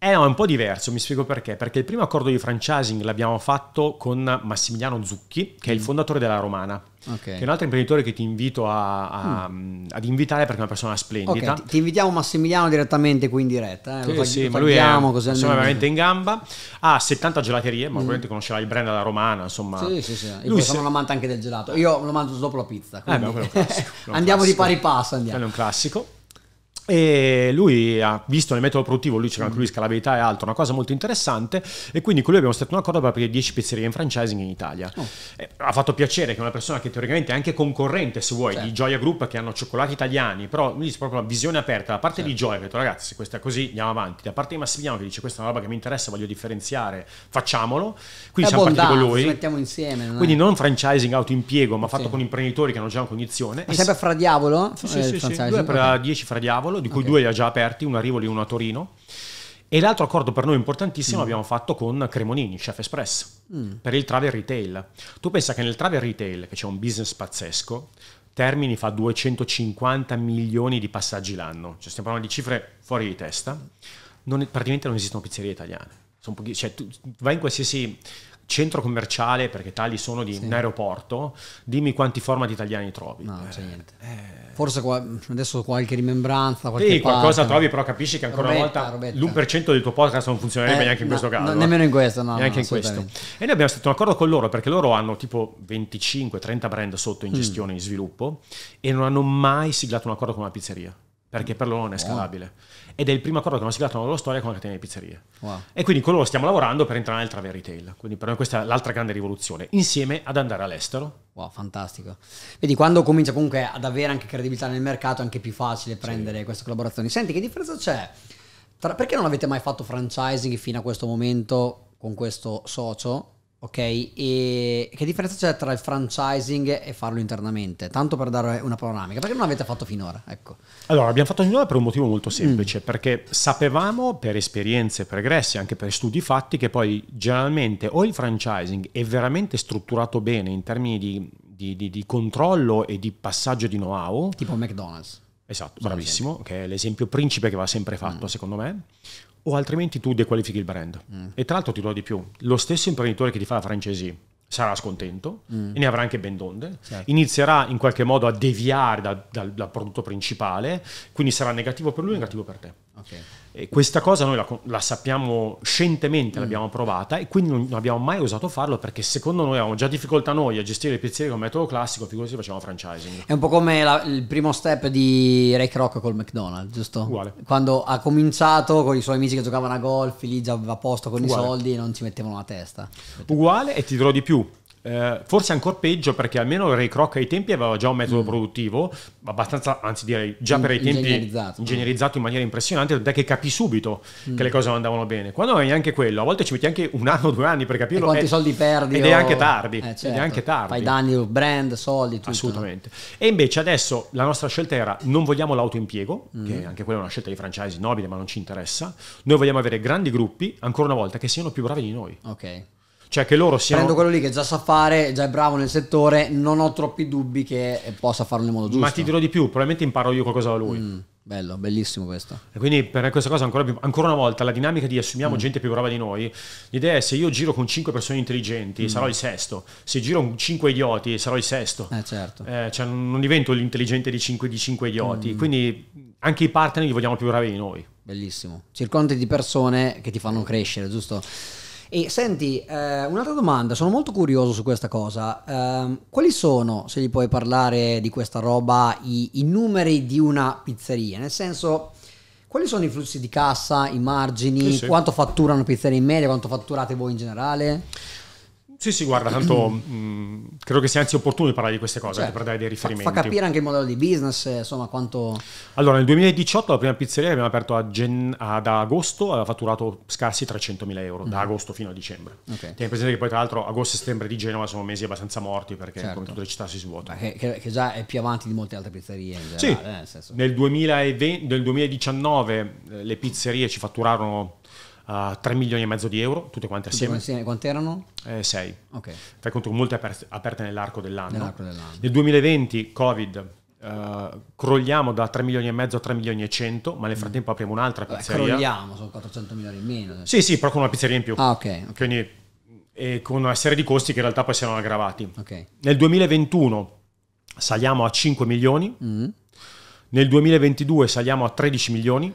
eh no, è un po' diverso, mi spiego perché. Perché il primo accordo di franchising l'abbiamo fatto con Massimiliano Zucchi, che mm. è il mm. fondatore della Romana. Okay. Che è un altro imprenditore che ti invito a, a, mm. ad invitare perché è una persona splendida. Okay, ti, ti, invitiamo Massimiliano direttamente qui in diretta. Eh? Sì, lo sì, lo ma lui è insomma, veramente in gamba. Ha 70 gelaterie, ma mm. ovviamente conoscerà il brand della Romana. Insomma. Sì, sì, sì. Io lui sono un amante anche del gelato. Io lo mangio dopo la pizza. Quindi... Eh, beh, classico, [laughs] andiamo classico. di pari passo. Andiamo. è un classico e lui ha visto nel metodo produttivo, lui c'era anche lui scalabilità e altro, una cosa molto interessante e quindi con lui abbiamo stretto un accordo per aprire 10 pizzerie in franchising in Italia. Oh. Ha fatto piacere che una persona che teoricamente è anche concorrente, se vuoi, certo. di Gioia Group che hanno cioccolati italiani, però lui dice proprio una visione aperta, da parte certo. di Gioia che ha detto ragazzi se questa è così, andiamo avanti, da parte di Massimiliano che dice questa è una roba che mi interessa, voglio differenziare, facciamolo. Quindi la siamo partiti con lui. mettiamo insieme. Non quindi non franchising autoimpiego, ma fatto sì. con imprenditori che hanno già una cognizione. Ma sempre fra diavolo? Sì, sì, eh, sì, sì. Lui è per 10 fra diavolo tavolo, di cui okay. due li ha già aperti, uno a Rivoli e uno a Torino. E l'altro accordo per noi importantissimo mm. l'abbiamo fatto con Cremonini, Chef Express, mm. per il travel retail. Tu pensa che nel travel retail, che c'è un business pazzesco, Termini fa 250 milioni di passaggi l'anno, cioè stiamo parlando di cifre fuori di testa, non, praticamente non esistono pizzerie italiane. Pochi, cioè, tu vai in qualsiasi centro commerciale, perché tali sono di sì. un aeroporto, dimmi quanti format italiani trovi. No, non c'è eh, niente. Eh. Forse qua, adesso qualche rimembranza, qualche sì, parte, qualcosa trovi, però capisci che ancora robetta, una volta robetta. l'1% del tuo podcast non funzionerebbe eh, neanche in no, questo caso. No, eh. nemmeno in questo, no. Neanche in questo. E noi abbiamo stato un accordo con loro perché loro hanno tipo 25-30 brand sotto in mm. gestione, mm. in sviluppo, e non hanno mai siglato un accordo con una pizzeria perché per loro non è scalabile. Oh ed è il primo accordo che abbiamo siglato nella loro storia con la catena di pizzerie. Wow. E quindi con loro stiamo lavorando per entrare nel travel retail, quindi per noi questa è l'altra grande rivoluzione, insieme ad andare all'estero. Wow, fantastico. Vedi, quando comincia comunque ad avere anche credibilità nel mercato è anche più facile prendere sì. queste collaborazioni. Senti, che differenza c'è? Tra, perché non avete mai fatto franchising fino a questo momento con questo socio Ok, e che differenza c'è tra il franchising e farlo internamente? Tanto per dare una panoramica, perché non l'avete fatto finora? Ecco. Allora, abbiamo fatto finora per un motivo molto mm. semplice, mm. perché sapevamo per esperienze pregresse, anche per studi fatti, che poi generalmente o il franchising è veramente strutturato bene in termini di, di, di, di controllo e di passaggio di know-how. Tipo McDonald's. Esatto, bravissimo, che è l'esempio principe che va sempre fatto mm. secondo me o altrimenti tu dequalifichi il brand. Mm. E tra l'altro ti do di più, lo stesso imprenditore che ti fa la franchisee sarà scontento mm. e ne avrà anche ben donde, certo. inizierà in qualche modo a deviare da, da, dal prodotto principale, quindi sarà negativo per lui e negativo per te. Okay. E questa cosa noi la, la sappiamo scientemente, mm. l'abbiamo provata e quindi non abbiamo mai osato farlo perché secondo noi avevamo già difficoltà noi a gestire i pizzerie con metodo classico, figurati se facciamo franchising. È un po' come la, il primo step di Ray Kroc col McDonald's, giusto? Uguale. Quando ha cominciato con i suoi amici che giocavano a golf, lì già aveva posto con Uguale. i soldi e non ci mettevano la testa. Uguale e ti dirò di più, eh, forse ancora peggio perché almeno Ray Kroc ai tempi aveva già un metodo mm. produttivo abbastanza, anzi direi già per i tempi ingegnerizzato, ingegnerizzato in maniera impressionante, tant'è che capì subito mm. che le cose non andavano bene. Quando non è neanche quello, a volte ci metti anche un anno, o due anni per capirlo. E quanti è, soldi perdi? Ed, o... è oh. anche tardi, eh, certo. ed è certo. anche tardi. Fai danni, brand, soldi, tutto. Assolutamente. E invece adesso la nostra scelta era non vogliamo l'autoimpiego, mm. che anche quella è una scelta di franchise nobile ma non ci interessa, noi vogliamo avere grandi gruppi, ancora una volta, che siano più bravi di noi. Ok. Cioè che loro siano... Prendo quello lì che già sa fare, già è bravo nel settore, non ho troppi dubbi che possa farlo nel modo giusto. Ma ti dirò di più, probabilmente imparo io qualcosa da lui. Mm, bello, bellissimo questo. E quindi per questa cosa ancora, più, ancora una volta la dinamica di assumiamo mm. gente più brava di noi, l'idea è se io giro con 5 persone intelligenti mm. sarò il sesto, se giro con 5 idioti sarò il sesto. Eh certo. Eh, cioè non divento l'intelligente di 5, di 5 idioti, mm. quindi anche i partner li vogliamo più bravi di noi. Bellissimo. Circondi di persone che ti fanno crescere, giusto? E senti, eh, un'altra domanda, sono molto curioso su questa cosa. Eh, quali sono, se gli puoi parlare di questa roba, i, i numeri di una pizzeria? Nel senso, quali sono i flussi di cassa, i margini, sì, sì. quanto fatturano pizzeria in media, quanto fatturate voi in generale? Sì, sì, guarda, tanto mh, mm, credo che sia anzi opportuno parlare di queste cose certo. per dare dei riferimenti. Fa, fa, capire anche il modello di business, eh, insomma, quanto... Allora, nel 2018 la prima pizzeria che abbiamo aperto ad agosto aveva fatturato scarsi 300.000 euro, mm. da agosto fino a dicembre. Okay. Tieni presente che poi tra l'altro agosto e settembre di Genova sono mesi abbastanza morti perché certo. come tutte le città si svuota. Che, che, già è più avanti di molte altre pizzerie. Generale, sì, nel, eh, nel, senso... nel, 2020, nel 2019 eh, le pizzerie ci fatturarono uh, 3 milioni e mezzo di euro, tutte quante assieme. assieme. Quante erano? 6. Eh, okay. Fai conto molte aperte, aperte nell'arco dell'anno. nell'arco dell'anno. Nel 2020, Covid, Uh, crolliamo da 3 milioni e mezzo a 3 milioni e 100, ma nel mm. frattempo apriamo un'altra pizzeria. Beh, crolliamo, sono 400 milioni in meno. Sì, sì, però con una pizzeria in più. Ah, ok. okay. Quindi eh, con una serie di costi che in realtà poi si erano aggravati. Ok. Nel 2021 saliamo a 5 milioni, mm. nel 2022 saliamo a 13 milioni.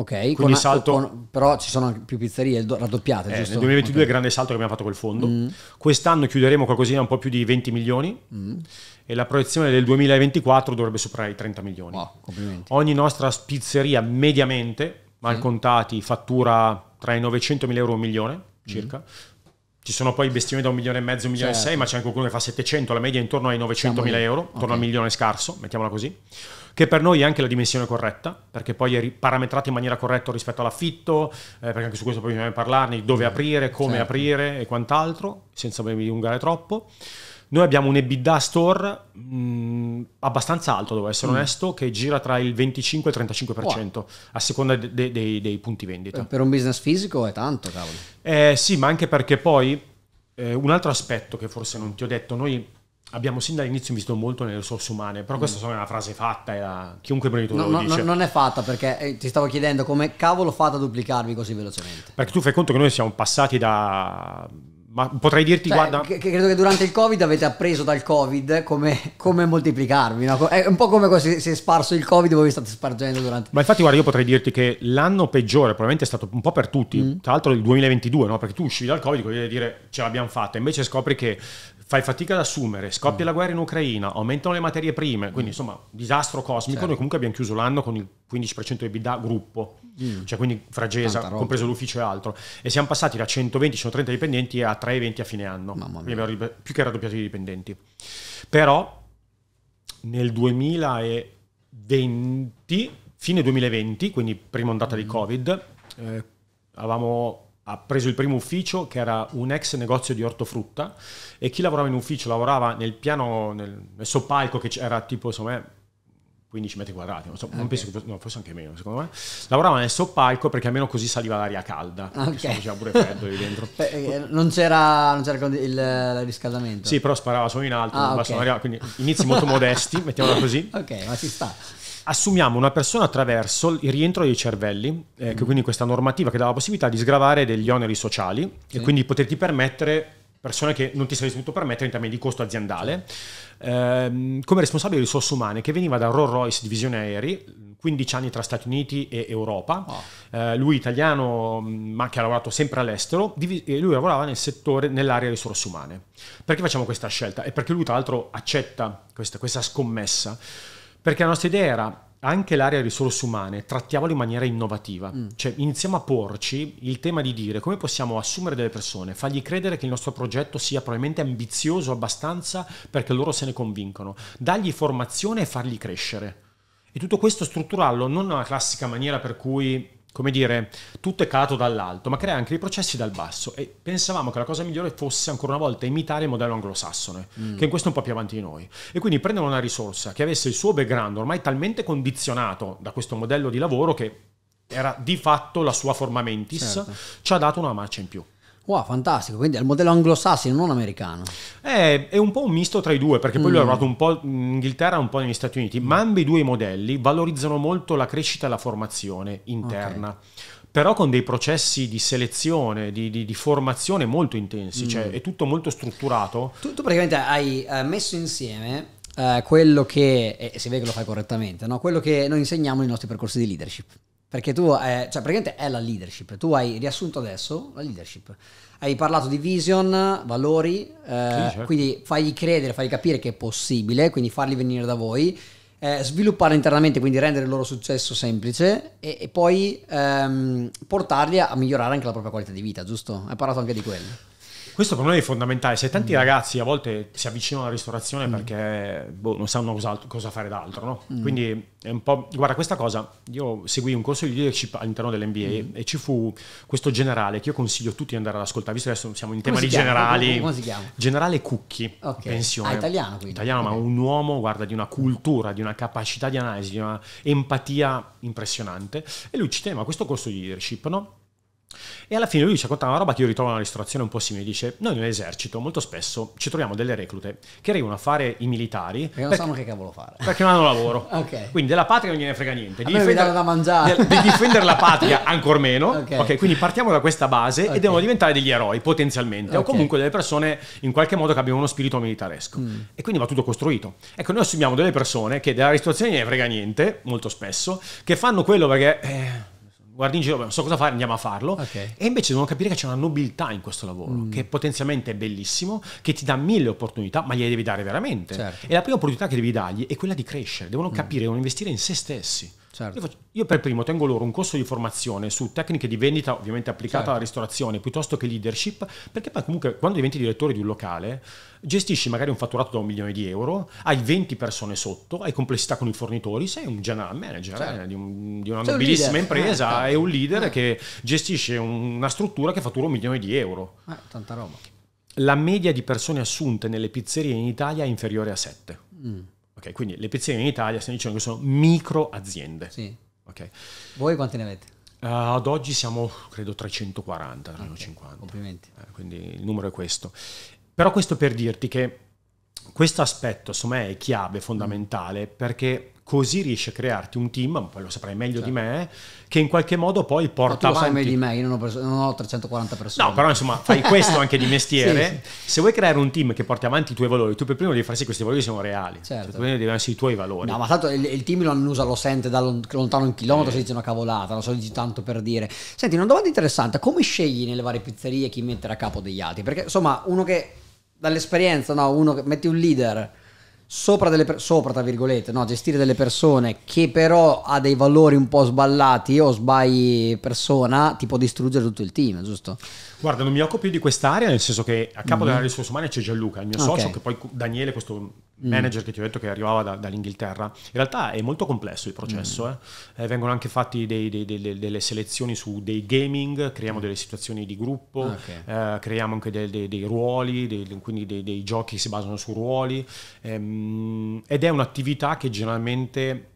Ok, quindi con, salto... Con, però ci sono più pizzerie raddoppiate, eh, giusto? Nel 2022 okay. grande salto che abbiamo fatto col fondo. Mm. Quest'anno chiuderemo qualcosina un po' più di 20 milioni mm. e la proiezione del 2024 dovrebbe superare i 30 milioni. Wow, Ogni nostra pizzeria mediamente, mal mm. contati, fattura tra i 900 mila euro e un milione circa. Mm. Ci sono poi bestioni da un milione e mezzo, un milione certo. e sei, certo. ma c'è anche qualcuno che fa 700, la media è intorno ai 900 mila euro, intorno okay. a un milione scarso, mettiamola così che per noi è anche la dimensione corretta, perché poi è parametrata in maniera corretta rispetto all'affitto, eh, perché anche su questo poi bisogna parlarne, dove aprire, come certo. aprire e quant'altro, senza ben dilungare troppo. Noi abbiamo un EBITDA store mh, mm, abbastanza alto, devo essere mm. onesto, che gira tra il 25 e il 35%, wow. a seconda de- de- de- dei punti vendita. Per un business fisico è tanto, cavolo. Eh, sì, ma anche perché poi eh, un altro aspetto che forse non ti ho detto, noi abbiamo sin dall'inizio visto molto nelle risorse umane, però questa mm. è una frase fatta, era... chiunque imprenditore no, lo no, dice. non è fatta perché eh, ti stavo chiedendo come cavolo fate a duplicarvi così velocemente. Perché tu fai conto che noi siamo passati da... Ma potrei dirti, cioè, guarda... Che, credo che durante il Covid avete appreso dal Covid come, come moltiplicarvi, no? È un po' come se si è sparso il Covid e voi vi state spargendo durante... Ma infatti, guarda, io potrei dirti che l'anno peggiore probabilmente è stato un po' per tutti, mm. tra l'altro il 2022, no? Perché tu uscivi dal Covid e dire ce l'abbiamo fatta, invece scopri che fai fatica ad assumere, scoppia mm. la guerra in Ucraina, aumentano le materie prime, quindi mm. insomma disastro cosmico, certo. noi comunque abbiamo chiuso l'anno con il 15% di BDA gruppo, mm. cioè quindi Fragesa, compreso l'ufficio e altro, e siamo passati da 120, 130 dipendenti a 320 a fine anno, quindi abbiamo più che raddoppiato i dipendenti. Però nel 2020, fine 2020, quindi prima ondata di mm. Covid, eh, avevamo ha preso il primo ufficio che era un ex negozio di ortofrutta e chi lavorava in ufficio lavorava nel piano, nel, nel soppalco che era tipo insomma 15 metri quadrati, non, so, okay. non penso che no, forse anche meno secondo me, lavorava nel soppalco perché almeno così saliva l'aria calda, okay. faceva pure freddo lì dentro. [laughs] Eh, non, c'era, non c'era il, il, riscaldamento? Sì, però sparava solo in alto, ah, okay. quindi inizi molto modesti, [laughs] mettiamola così. Ok, ma ci sta assumiamo una persona attraverso il rientro dei cervelli, eh, mm. quindi questa normativa che dà la possibilità di sgravare degli oneri sociali sì. e quindi poterti permettere persone che non ti saresti potuto permettere in termini di costo aziendale, ehm, come responsabile di risorse umane che veniva da Rolls Royce Divisione Aerei, 15 anni tra Stati Uniti e Europa, oh. eh, lui italiano mm, ma che ha lavorato sempre all'estero, div- e lui lavorava nel settore, nell'area risorse umane. Perché facciamo questa scelta? E perché lui tra l'altro accetta questa, questa scommessa? Perché la nostra idea era anche l'area risorse umane, trattiamolo in maniera innovativa. Mm. Cioè, iniziamo a porci il tema di dire come possiamo assumere delle persone, fargli credere che il nostro progetto sia probabilmente ambizioso abbastanza perché loro se ne convincono, dargli formazione e fargli crescere. E tutto questo strutturarlo non nella classica maniera per cui come dire, tutto è calato dall'alto, ma crea anche dei processi dal basso. E pensavamo che la cosa migliore fosse ancora una volta imitare il modello anglosassone, mm. che in questo è un po' più avanti di noi. E quindi prendere una risorsa che avesse il suo background ormai talmente condizionato da questo modello di lavoro che era di fatto la sua forma mentis, certo. ci ha dato una marcia in più. Wow, fantastico, quindi è il modello anglosassone, non americano. È, è, un po' un misto tra i due, perché poi mm. lui è mm. arrivato un po' in Inghilterra e un po' negli Stati Uniti, mm. ma ambedue i modelli valorizzano molto la crescita e la formazione interna. Okay. Però con dei processi di selezione, di, di, di formazione molto intensi, cioè mm. cioè è tutto molto strutturato. Tu, tu praticamente hai eh, messo insieme eh, quello che, e si vede che lo fai correttamente, no? quello che noi insegniamo nei nostri percorsi di leadership. Perché tu, eh, cioè praticamente è la leadership, tu hai riassunto adesso la leadership, hai parlato di vision, valori, eh, sì, certo. quindi fagli credere, fagli capire che è possibile, quindi farli venire da voi, eh, sviluppare internamente, quindi rendere il loro successo semplice e, e poi ehm, portarli a, a migliorare anche la propria qualità di vita, giusto? Hai parlato anche di quello. Questo per noi è fondamentale. Se tanti mm. ragazzi a volte si avvicinano alla ristorazione mm. perché boh, non sanno cosa fare d'altro, no? mm. Quindi è un po'. Guarda, questa cosa. Io seguì un corso di leadership all'interno dell'NBA mm. e ci fu questo generale che io consiglio a tutti di andare ad ascoltare, visto che adesso siamo in come tema di chiama? generali. Come si chiama? Generale Cucchi, okay. pensione. Ah, italiano quindi. Italiano, okay. ma un uomo, guarda, di una cultura, di una capacità di analisi, di una empatia impressionante. E lui ci tema questo corso di leadership, no? E alla fine lui ci racconta una roba che io ritrovo nella ristorazione un po' simile. Dice: Noi nell'esercito molto spesso ci troviamo delle reclute che arrivano a fare i militari. Perché non sanno che cavolo fare. Perché non hanno lavoro. [laughs] okay. Quindi della patria non gliene frega niente. Di, difender, da mangiare. di difendere la patria [laughs] ancor meno. Okay. ok, quindi partiamo da questa base okay. e devono diventare degli eroi potenzialmente. O comunque delle persone in qualche modo che abbiano uno spirito militaresco. Mm. E quindi va tutto costruito. Ecco, noi assumiamo delle persone che della ristorazione non gliene frega niente, molto spesso, che fanno quello perché. Eh, guardi in giro, non so cosa fare, andiamo a farlo. Okay. E invece devono capire che c'è una nobiltà in questo lavoro, mm. che potenzialmente è bellissimo, che ti dà mille opportunità, ma gliele devi dare veramente. Certo. E la prima opportunità che devi dargli è quella di crescere, devono mm. capire, devono investire in se stessi. Certo. Io, faccio, io, per primo tengo loro un corso di formazione su tecniche di vendita ovviamente applicata certo. alla ristorazione piuttosto che leadership, perché poi comunque quando diventi direttore di un locale gestisci magari un fatturato da un milione di euro, hai 20 persone sotto, hai complessità con i fornitori, sei un general manager eh, certo. eh, di, un, di, una sei nobilissima un impresa, eh, è un certo. leader eh. che gestisce una struttura che fattura un milione di euro. Eh, tanta roba. La media di persone assunte nelle pizzerie in Italia è inferiore a 7. Mm. Okay, quindi le pizzerie in Italia stiamo dicendo che sono micro aziende. Sì. Okay. Voi quante ne avete? Uh, ad oggi siamo credo 340, 350. Okay, complimenti. Eh, quindi il numero è questo. Però questo per dirti che questo aspetto, secondo me, è chiave fondamentale mm. perché così riesci a crearti un team, ma poi lo saprai meglio certo. di me, che in qualche modo poi porta avanti... tu lo sai meglio di me, io non ho, perso- non ho, 340 persone. No, però insomma, fai questo anche di [laughs] mestiere. sì, Se vuoi creare un team che porti avanti i tuoi valori, tu per primo devi far sì che questi valori siano reali. Cioè, certo. Cioè, devi essere i tuoi valori. No, ma tanto il, il team lo annusa, lo sente da lontano un chilometro, eh. si dice una cavolata, lo so dici tanto per dire. Senti, una domanda interessante, come scegli nelle varie pizzerie chi mettere a capo degli altri? Perché insomma, uno che dall'esperienza, no, uno che metti un leader sopra, delle, sopra tra virgolette, no, gestire delle persone che però ha dei valori un po' sballati o sbagli persona, tipo distruggere tutto il team, giusto? Guarda, non mi occupo più di quest'area, nel senso che a capo mm-hmm. della risorsa umana c'è Gianluca, il mio okay. socio, che poi Daniele, questo Mm. manager che ti ho detto che arrivava da, dall'Inghilterra. In realtà è molto complesso il processo, mm. eh? Eh, vengono anche fatte delle selezioni su dei gaming, creiamo mm. delle situazioni di gruppo, ah, okay. eh, creiamo anche dei, dei, dei ruoli, dei, quindi dei, giochi che si basano su ruoli ehm, ed è un'attività che generalmente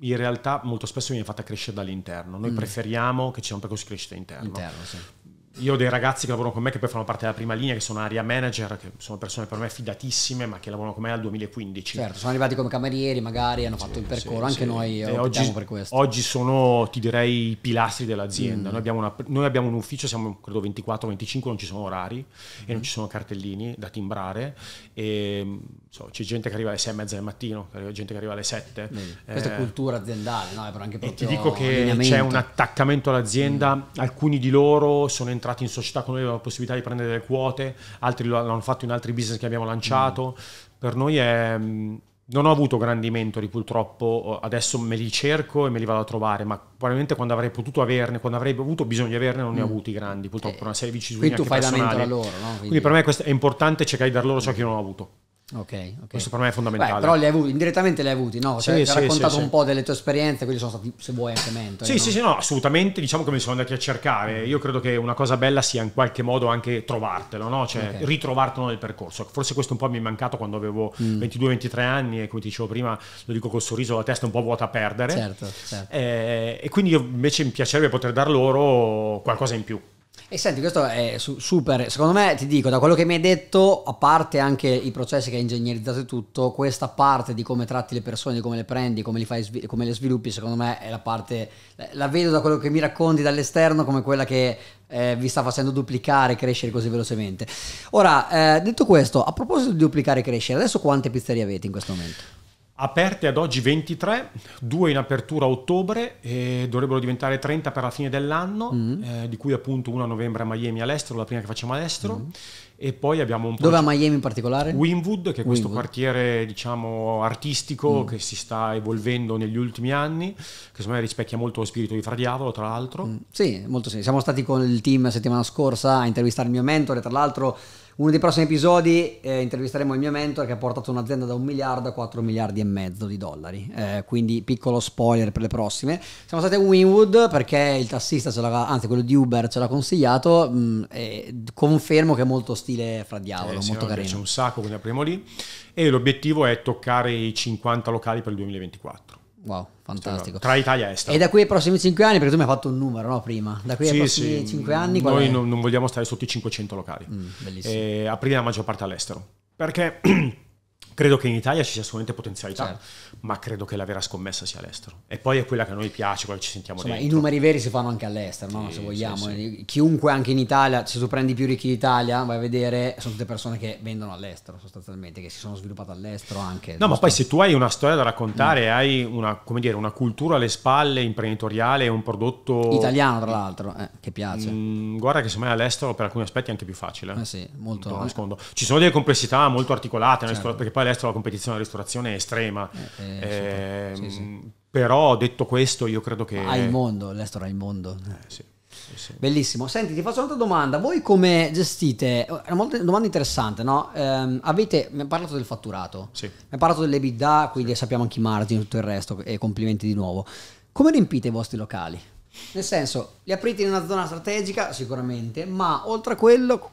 in realtà molto spesso viene fatta crescere dall'interno, noi mm. preferiamo che ci sia un percorso di crescita interno. interno sì. Io ho dei ragazzi che lavorano con me, che poi fanno parte della prima linea, che sono area manager, che sono persone per me fidatissime, ma che lavorano con me dal 2015. Certo, sono arrivati come camerieri, magari hanno sì, fatto il percorso, sì, anche sì. noi oggi, per questo. Oggi sono, ti direi, i pilastri dell'azienda. Mm. Noi, abbiamo una, noi, abbiamo un ufficio, siamo credo 24-25, non ci sono orari mm. e non ci sono cartellini da timbrare. E, ehm, so, c'è gente che arriva alle 6 e mezza del mattino, gente che arriva alle 7. Mm. Eh, Questa è cultura aziendale, no? È anche e ti dico che c'è un attaccamento all'azienda, mm. alcuni di loro sono entrati entrati in società con noi avevano la possibilità di prendere delle quote, altri lo hanno fatto in altri business che abbiamo lanciato. Mm. Per noi è... Mm, non ho avuto grandi mentori purtroppo, adesso me li cerco e me li vado a trovare, ma probabilmente quando avrei potuto averne, quando avrei avuto bisogno di averne, non ne ho mm. avuti grandi, purtroppo una eh, serie di vicissitudini. Quindi tu fai personali. la a loro, no? Quindi, Quindi per me è importante cercare di dar loro ciò che io non ho avuto. Okay, ok, Questo per me è fondamentale. Beh, però li hai avuti, indirettamente li hai avuti, no? Cioè, sì, ti sì, raccontato sì, un po' delle tue esperienze, quindi sono stati, se vuoi, anche mentali. Sì, no? sì, sì, no, assolutamente. Diciamo che mi sono andati a cercare. Io credo che una cosa bella sia in qualche modo anche trovartelo, no? Cioè, okay. ritrovartelo nel percorso. Forse questo un po' mi è mancato quando avevo mm. 22-23 anni e come ti dicevo prima, lo dico col sorriso, la testa un po' vuota a perdere. Certo, certo. Eh, e quindi io invece mi piacerebbe poter dar loro qualcosa in più. E senti, questo è super, secondo me ti dico, da quello che mi hai detto, a parte anche i processi che hai ingegnerizzato e tutto, questa parte di come tratti le persone, di come le prendi, come, li fai, come le sviluppi, secondo me è la parte, la vedo da quello che mi racconti dall'esterno come quella che eh, vi sta facendo duplicare e crescere così velocemente. Ora, eh, detto questo, a proposito di duplicare e crescere, adesso quante pizzerie avete in questo momento? aperte ad oggi 23, due in apertura a ottobre e dovrebbero diventare 30 per la fine dell'anno, mm. eh, di cui appunto una a novembre a Miami all'estero, la prima che facciamo all'estero. Mm. E poi abbiamo un po'. Dove a Miami in particolare? Winwood, che è Winwood. questo quartiere, diciamo, artistico mm. che si sta evolvendo negli ultimi anni, che secondo me rispecchia molto lo spirito di Fra Diavolo, tra l'altro. Mm. Sì, molto sì. Siamo stati con il team settimana scorsa a intervistare il mio mentore, tra l'altro uno dei prossimi episodi eh, intervisteremo il mio mentor che ha portato un'azienda da un miliardo a 4 miliardi e mezzo di dollari. Eh, quindi piccolo spoiler per le prossime. Siamo state a Winwood perché il tassista ce l'aveva, anzi quello di Uber ce l'ha consigliato mh, mm, e confermo che è molto stile fra diavolo, eh, molto carino. C'è un sacco, quindi apriamo lì. E l'obiettivo è toccare i 50 locali per il 2024. Wow, cioè, fantastico. Tra Italia e Estero. E da qui ai prossimi 5 anni, perché tu mi hai fatto un numero no, prima, da qui ai prossimi sì. 5 anni... Noi non, non vogliamo stare sotto i 500 locali. Mm, bellissimo. E eh, aprire la maggior parte all'estero. Perché... [clears throat] credo che in Italia ci sia solamente potenzialità, certo. ma credo che la vera scommessa sia all'estero. E poi è quella che a noi piace, quella che ci sentiamo Insomma, dentro. I numeri veri si fanno anche all'estero, no? sì, se vogliamo. Sì, sì. Eh, chiunque anche in Italia, se tu prendi i più ricchi d'Italia, vai a vedere, sono tutte persone che vendono all'estero sostanzialmente, che si sono sviluppate all'estero anche. No, ma poi se tu hai una storia da raccontare, mm. hai una, dire, una, cultura alle spalle imprenditoriale, un prodotto... Italiano tra l'altro, eh, che piace. Mm, guarda che semmai all'estero per alcuni aspetti è anche più facile. Eh sì, molto. Eh. Ci sono delle complessità molto articolate, certo. perché poi all'estero la competizione della ristorazione è estrema. Eh, eh ehm, sì, sì. Però detto questo, io credo che. Ha il mondo, l'estero ha il mondo. Eh, sì. Bellissimo. Senti, ti faccio un'altra domanda. Voi come gestite? È oh, una domanda interessante, no? Eh, avete, mi ha parlato del fatturato, sì. mi ha parlato dell'EBITDA, quindi sì. sappiamo anche i margini e tutto il resto, e complimenti di nuovo. Come riempite i vostri locali? Nel senso, li aprite in una zona strategica, sicuramente, ma oltre a quello,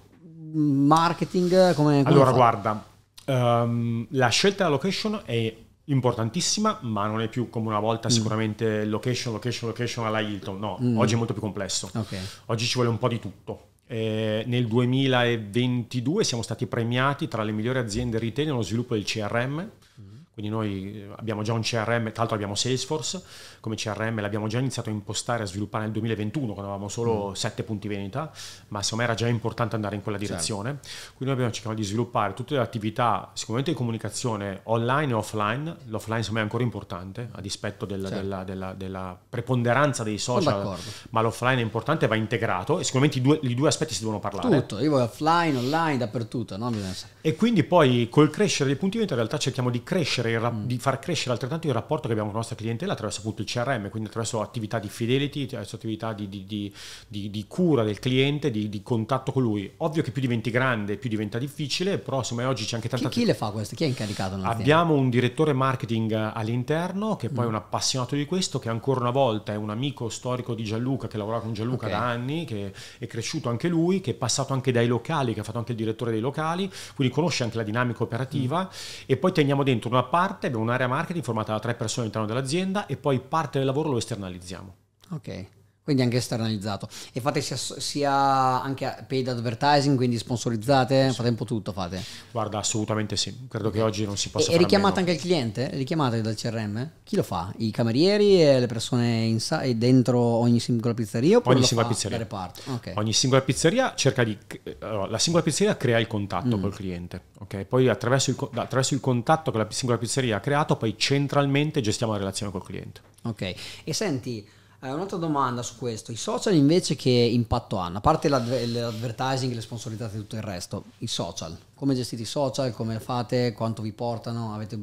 marketing, come... come allora, fate? guarda, Um, la scelta della location è importantissima, ma non è più come una volta mm. sicuramente location, location, location alla Hilton. No, mm. oggi è molto più complesso. Okay. Oggi ci vuole un po' di tutto. Eh, nel 2022 siamo stati premiati tra le migliori aziende retail nello sviluppo del CRM. Mm quindi noi eh, abbiamo già un CRM, tra l'altro abbiamo Salesforce come CRM, l'abbiamo già iniziato a impostare, a sviluppare nel 2021 quando avevamo solo mm. 7 punti vendita, ma secondo me era già importante andare in quella certo. direzione. Certo. Quindi noi abbiamo cercato di sviluppare tutte le attività, sicuramente di comunicazione online e offline, l'offline secondo me è ancora importante a dispetto del, certo. della, della, della, preponderanza dei social, ma l'offline è importante e va integrato e sicuramente i due, i due, aspetti si devono parlare. Tutto, io voglio offline, online, dappertutto. No? E quindi poi col crescere dei punti vendita in realtà cerchiamo di crescere crescere, ra- mm. di far crescere altrettanto il rapporto che abbiamo con la nostra clientela attraverso appunto il CRM, quindi attraverso attività di fidelity, attraverso attività di, di, di cura del cliente, di, contatto con lui. Ovvio che più diventi grande, più diventa difficile, però insomma oggi c'è anche tanta... Chi, chi le fa questo? Chi è incaricato? Abbiamo un direttore marketing eh, all'interno che poi mm. è un appassionato di questo, che ancora una volta è un amico storico di Gianluca, che lavora con Gianluca okay. da anni, che è cresciuto anche lui, che è passato anche dai locali, che ha fatto anche il direttore dei locali, quindi conosce anche la dinamica operativa mm. e poi teniamo dentro una parte, abbiamo un'area marketing formata da tre persone all'interno dell'azienda e poi parte del lavoro lo esternalizziamo. Ok. Quindi anche esternalizzato. E fate sia, sia, anche paid advertising, quindi sponsorizzate, sì. fate un po' tutto, fate. Guarda, assolutamente sì. Credo okay. che oggi non si possa... E, e richiamate anche il cliente? Richiamate dal CRM? Chi lo fa? I camerieri e le persone inside, dentro ogni singola pizzeria? Oppure ogni singola pizzeria. Reparto? Okay. Ogni singola pizzeria cerca di... Allora, la singola pizzeria crea il contatto mm. col cliente, ok? Poi attraverso il, attraverso il contatto che la singola pizzeria ha creato, poi centralmente gestiamo la relazione col cliente. Ok. E senti... Allora, eh, un'altra domanda su questo. I social invece che impatto hanno? A parte l'advertising, le sponsorizzate e tutto il resto, i social. Come gestite i social? Come fate? Quanto vi portano? Avete,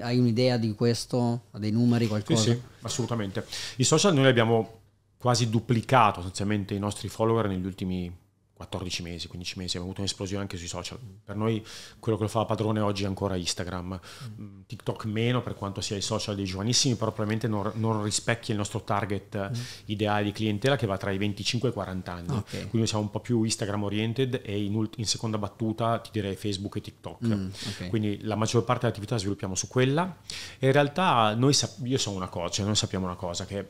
hai un'idea di questo? Dei numeri, qualcosa? Sì, sì, assolutamente. I social noi abbiamo quasi duplicato sostanzialmente i nostri follower negli ultimi 14 mesi, 15 mesi, abbiamo avuto un'esplosione anche sui social. Per noi quello che lo fa la padrone oggi è ancora Instagram, mm. mm TikTok meno per quanto sia i social dei giovanissimi, però probabilmente non, non rispecchia il nostro target eh, mm. ideale di clientela che va tra i 25 e i 40 anni. Okay. Quindi siamo un po' più Instagram oriented e in, ult- in seconda battuta ti direi Facebook e TikTok. Mm, okay. Quindi la maggior parte dell'attività la sviluppiamo su quella e in realtà noi sap- io sono una cosa, cioè noi sappiamo una cosa che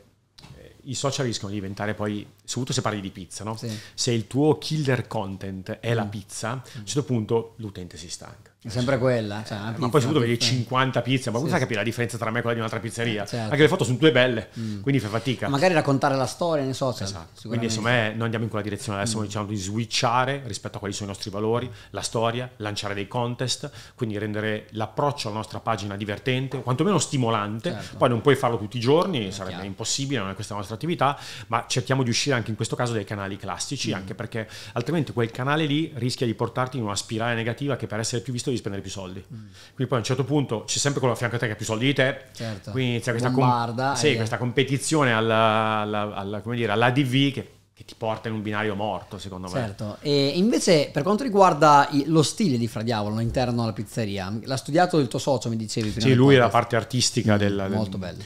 i social rischiano di diventare poi, soprattutto se parli di pizza, no? sì. se il tuo killer content è mm. la pizza, a un mm. certo punto l'utente si stanca sempre quella. Cioè, pizza, eh, ma poi soprattutto vedi 50 pizze, ma sì, come fai a capire la differenza tra me e quella di un'altra pizzeria? Eh, certo. Anche le foto sono due belle, mm. quindi fai fatica. Magari raccontare la storia nei social. Cioè, esatto. Quindi insomma è, eh, noi andiamo in quella direzione adesso, mm. diciamo di switchare rispetto a quali sono i nostri valori, la storia, lanciare dei contest, quindi rendere l'approccio alla nostra pagina divertente, quantomeno stimolante. Certo. Poi non puoi farlo tutti i giorni, eh, sarebbe chiaro. impossibile, non è questa la nostra attività, ma cerchiamo di uscire anche in questo caso dai canali classici, mm. anche perché altrimenti quel canale lì rischia di portarti in una spirale negativa che per essere più visto rischio di spendere più soldi. Mm. Quindi poi a un certo punto c'è sempre quello a fianco a te che ha più soldi di te, certo. quindi c'è questa, com- sì, questa competizione alla, alla, alla, dire, all'ADV che che ti porta in un binario morto, secondo me. Certo. E invece, per quanto riguarda lo stile di Fra Diavolo all'interno della pizzeria, l'ha studiato il tuo socio, mi dicevi prima. Sì, lui è la parte artistica mm, del. Molto del... bello.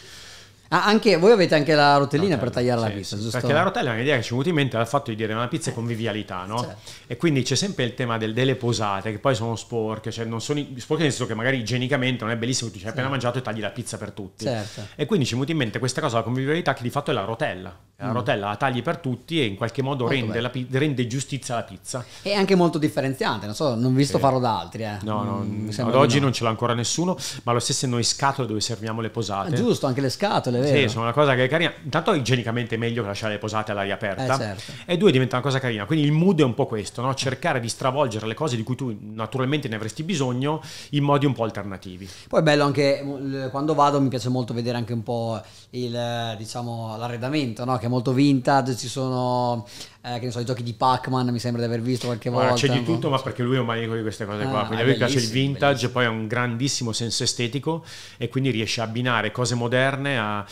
Ah, anche voi avete anche la rotellina per tagliare sì, la pizza, giusto? Perché la rotella è un'idea che ci è venuta in mente dal fatto di dire una pizza è convivialità, no? Certo. E quindi c'è sempre il tema del, delle posate, che poi sono sporche, cioè non sono sporche nel senso che magari igienicamente non è bellissimo, tu ci hai sì. appena mangiato e tagli la pizza per tutti. Certo. E quindi ci è venuta in mente questa cosa, la convivialità, che di fatto è la rotella. La mm. rotella la tagli per tutti e in qualche modo rende, la, rende, giustizia alla pizza. E anche molto differenziante, non so, non visto sì. farlo da altri. Eh. No, no, mm, ad oggi no. non ce l'ha ancora nessuno, ma lo stesso noi scatole dove serviamo le posate. Ah, giusto, anche le scatole vero. Sì, sono una cosa che è carina. Intanto igienicamente è meglio che lasciare le posate all'aria aperta. Eh, certo. E due diventa una cosa carina. Quindi il mood è un po' questo, no? cercare di stravolgere le cose di cui tu naturalmente ne avresti bisogno in modi un po' alternativi. Poi è bello anche mm, quando vado mi piace molto vedere anche un po' il, diciamo, l'arredamento, no? che è molto vintage, ci sono eh, che ne so, i giochi di Pac-Man mi sembra di aver visto qualche Ora, volta. C'è di tutto, ma perché lui è un manico di queste cose ah, qua. Quindi a lui piace il vintage, bellissimo. poi ha un grandissimo senso estetico e quindi riesce a abbinare cose moderne a,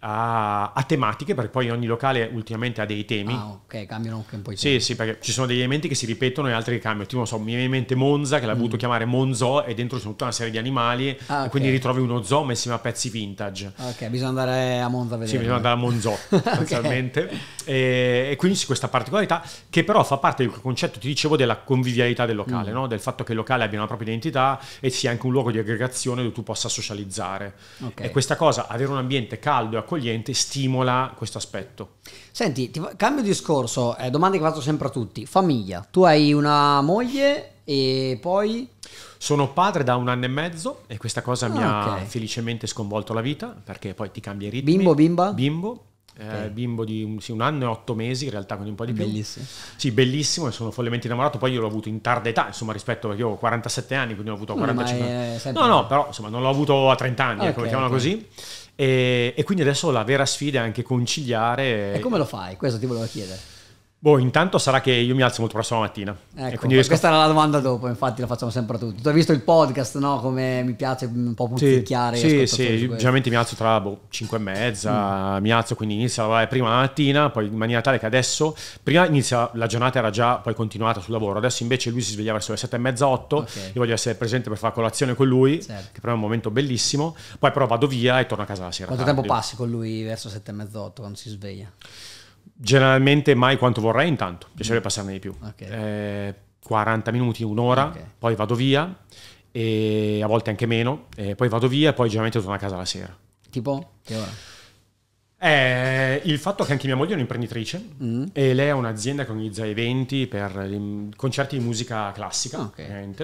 a, a, tematiche, perché poi ogni locale ultimamente ha dei temi. Ah, ok, cambiano anche un po' i temi. Sì, sì, perché ci sono degli elementi che si ripetono e altri che cambiano. Tipo, non so, mi viene in mente Monza, che l'ha mm. voluto chiamare Monzo, e dentro c'è tutta una serie di animali, ah, okay. quindi ritrovi uno zoo messo a pezzi vintage. Ok, bisogna andare a Monza a vedere. Sì, bisogna andare a Monzo, [laughs] [laughs] sostanzialmente. okay. e, e, quindi c'è questa particolarità che però fa parte del concetto, ti dicevo, della convivialità del locale, mm. no? del fatto che il locale abbia una propria identità e sia anche un luogo di aggregazione dove tu possa socializzare. Okay. E questa cosa, avere un ambiente caldo e accogliente stimola questo aspetto. Senti, ti, cambio discorso, eh, domande che faccio sempre a tutti. Famiglia, tu hai una moglie e poi... Sono padre da un anno e mezzo e questa cosa ah, mi okay. ha felicemente sconvolto la vita perché poi ti cambia i ritmi. Bimbo, bimba? Bimbo. Eh, okay. bimbo di un, sì, un, anno e otto mesi, in realtà, quindi un po' di bellissimo. più. Sì, bellissimo, e sono follemente innamorato. Poi io l'ho avuto in tarda età, insomma, rispetto perché io ho 47 anni, quindi ho avuto a 45 anni. No, no, però insomma, non l'ho avuto a 30 anni, ecco, okay, ecco, mettiamola okay. così. E, e quindi adesso la vera sfida è anche conciliare. E come lo fai? Questo ti volevo chiedere. Boh, intanto sarà che io mi alzo molto presto la mattina. Ecco, riesco... Questa era la domanda dopo, infatti la facciamo sempre a tutti. Tu hai visto il podcast, no? Come mi piace un po' punticchiare. Sì, sì, generalmente mi alzo tra boh, 5 e mezza, mm. mi alzo quindi inizio a lavorare prima la mattina, poi in maniera tale che adesso, prima inizia la giornata era già poi continuata sul lavoro, adesso invece lui si sveglia verso le 7 e mezza, 8, okay. io voglio essere presente per fare colazione con lui, certo. che però è un momento bellissimo, poi però vado via e torno a casa la sera. Quanto tardi. tempo passi con lui verso 7 e mezza, 8 quando si sveglia? Generalmente mai quanto vorrei intanto, mm. piacerebbe passarne di più. Okay. Eh, 40 minuti, un'ora, okay. poi vado via, e a volte anche meno, poi vado via e poi generalmente torno a casa la sera. Tipo? Che ora? Eh, il fatto che anche mia moglie è un'imprenditrice mm. e lei ha un'azienda che organizza eventi per concerti di musica classica, ah, okay.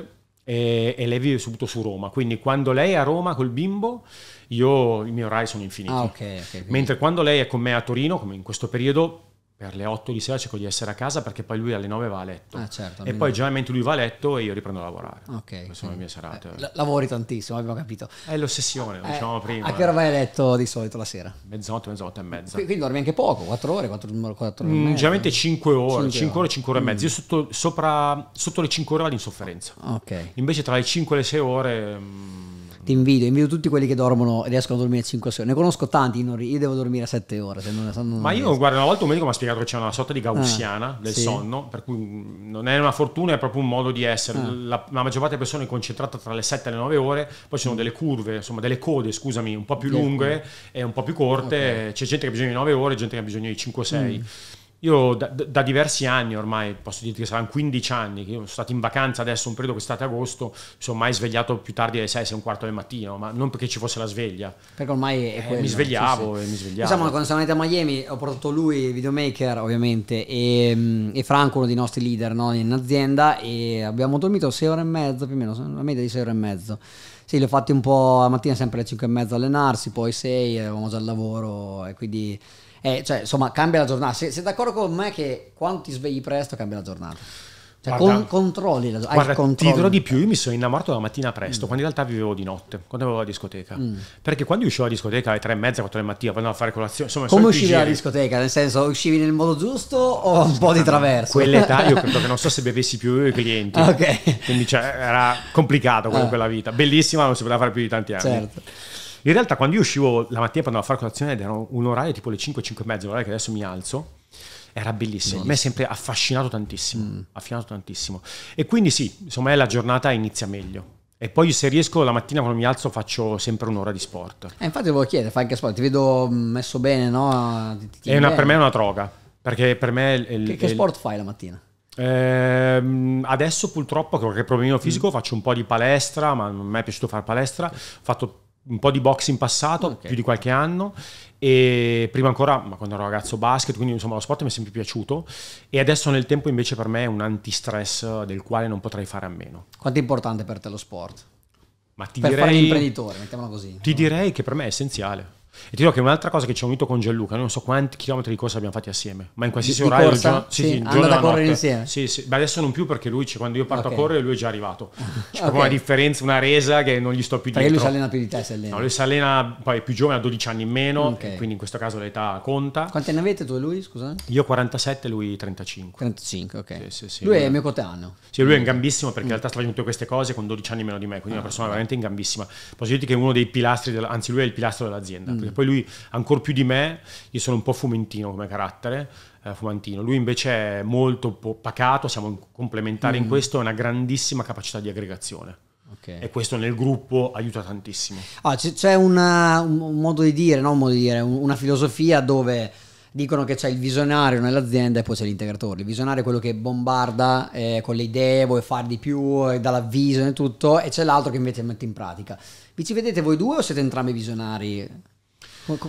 e, e, lei vive subito su Roma, quindi quando lei è a Roma col bimbo io i miei orari sono infiniti. Ah, okay, okay, Mentre quando lei è con me a Torino, come in questo periodo, per le 8 di sera cerco di essere a casa perché poi lui alle 9 va a letto. Ah, certo, e poi generalmente lui va a letto e io riprendo a lavorare. Ok. Sono le mie serate. Eh, lavori tantissimo, abbiamo capito. È l'ossessione, lo eh, diciamo prima. A che ora vai a letto di solito la sera? Mezzanotte, mezzanotte e mezza. Quindi, dormi anche poco, 4 ore, 4, 4 mm, ore mm, Generalmente 5 ore, 5, ore, 5 ore e mm. mezza. Io sotto, sopra, sotto le 5 ore vado in sofferenza. Ok. Invece tra le 5 e le 6 ore... Mh, mm, ti invidio, invidio tutti quelli che dormono e riescono a dormire 5 ore. Ne conosco tanti, io devo dormire 7 ore. Non, non ma io, riesco. guarda, una volta un medico mi ha spiegato che c'è una sorta di gaussiana ah, del sì. sonno, per cui mm, non è una fortuna, è proprio un modo di essere. Ah. La, la, maggior parte delle persone è concentrata tra le 7 e le 9 ore, poi ci sono mm. delle curve, insomma, delle code, scusami, un po' più lunghe e un po' più corte. Okay. C'è gente che ha bisogno di 9 ore, gente che ha bisogno di 5 6. Mm. Io da, da, diversi anni ormai, posso dire che saranno 15 anni, che io sono stato in vacanza adesso, un periodo che è stato agosto, mi sono mai svegliato più tardi alle 6, 6 un quarto del mattino, ma non perché ci fosse la sveglia. Perché ormai è eh, quello, mi svegliavo sì, sì. e mi svegliavo. Diciamo quando siamo andati a Miami ho portato lui, videomaker ovviamente, e, mm, e Franco, uno dei nostri leader no, in azienda, e abbiamo dormito 6 ore e mezzo, più o meno, una media di 6 ore e mezzo. Sì, li ho fatti un po' la mattina sempre alle 5 e mezzo allenarsi, poi 6, eravamo già al lavoro e quindi eh, cioè, insomma, cambia la giornata. Sei, sei d'accordo con me che quando ti svegli presto cambia la giornata? Cioè, guarda, con, controlli la guarda, ti dirò di più, io mi sono innamorato la mattina presto, mm. quando in realtà vivevo di notte, quando avevo la discoteca. Mm. Perché quando uscivo alla discoteca alle tre e mezza, quattro del mattino, andavo a fare colazione. Insomma, Come uscivi dalla discoteca? Nel senso, uscivi nel modo giusto o un po' di traverso? Quell'età io credo che non so se [laughs] bevessi più i clienti. ok. Quindi cioè, era complicato comunque ah. la vita. Bellissima, non si poteva fare più di tanti anni. Certo. In realtà quando io uscivo la mattina per andare a fare colazione ed era un orario tipo le 5, 5 e mezza, l'orario che adesso mi alzo, era bellissimo. A me è sempre affascinato tantissimo, mm. affascinato tantissimo. E quindi sì, insomma la giornata inizia meglio. E poi se riesco la mattina quando mi alzo faccio sempre un'ora di sport. Eh, infatti volevo chiedere, fai anche sport, ti vedo mm, messo bene, no? Ti, ti una, per me è una droga, perché per me... Il, che, che il, sport fai la mattina? Ehm, adesso purtroppo, con qualche problemino fisico, mm. faccio un po' di palestra, ma non mi è piaciuto fare palestra, ho fatto un po' di box in passato, okay. più di qualche anno, e prima ancora, ma quando ero ragazzo, basket, quindi insomma lo sport mi è sempre piaciuto e adesso nel tempo invece per me è un antistress del quale non potrei fare a meno. Quanto è importante per te lo sport? Ma ti per direi, fare l'imprenditore, mettiamola così. Ti direi che per me è essenziale. E ti dirò che un'altra cosa che ci ha unito con Gianluca, non so quanti chilometri di corsa abbiamo fatti assieme, ma in qualsiasi di orario. Corsa? sì, sì, sì giorno da correre insieme. Sì, sì, ma adesso non più perché lui, cioè, quando io parto okay. a correre, lui è già arrivato. [laughs] C'è okay. proprio una differenza, una resa che non gli sto più perché dietro. Perché lui si allena più di te, si allena. No, lui si allena, poi è più giovane, ha 12 anni in meno, okay. quindi in questo caso l'età conta. Quanti anni avete tu e lui, scusa? Io 47, lui 35. 35, ok. Sì, sì, lui è mio coteanno. Sì, lui è in gambissimo perché mm. in realtà sta facendo tutte queste cose con 12 anni meno di me, quindi ah, una persona veramente in gambissima. Posso dirti che è uno dei pilastri, del, anzi lui è il pilastro dell'azienda mm perché poi lui, ancora più di me, io sono un po' fumentino come carattere, eh, fumantino. Lui invece è molto pacato, siamo complementari mm. in questo, ha una grandissima capacità di aggregazione. Okay. E questo nel gruppo aiuta tantissimo. Ah, c- c'è una, un modo di dire, no? un modo di dire, una filosofia dove dicono che c'è il visionario nell'azienda e poi c'è l'integratore. Il visionario è quello che bombarda eh, con le idee, vuole fare di più, eh, dà l'avviso e tutto, e c'è l'altro che invece mette in pratica. Vi ci vedete voi due o siete entrambi visionari?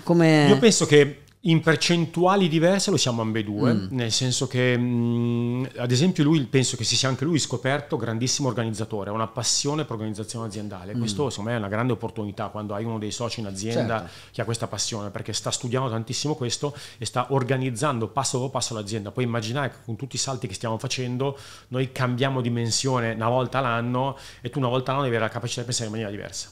Come... Io penso che in percentuali diverse lo siamo ambedue, mm. nel senso che mh, mm, ad esempio lui penso che si sia anche lui scoperto grandissimo organizzatore, ha una passione per l'organizzazione aziendale. Mm. Questo secondo me è una grande opportunità quando hai uno dei soci in azienda certo. che ha questa passione, perché sta studiando tantissimo questo e sta organizzando passo dopo passo l'azienda. Puoi immaginare che con tutti i salti che stiamo facendo noi cambiamo dimensione una volta all'anno e tu una volta all'anno devi avere la capacità di pensare in maniera diversa.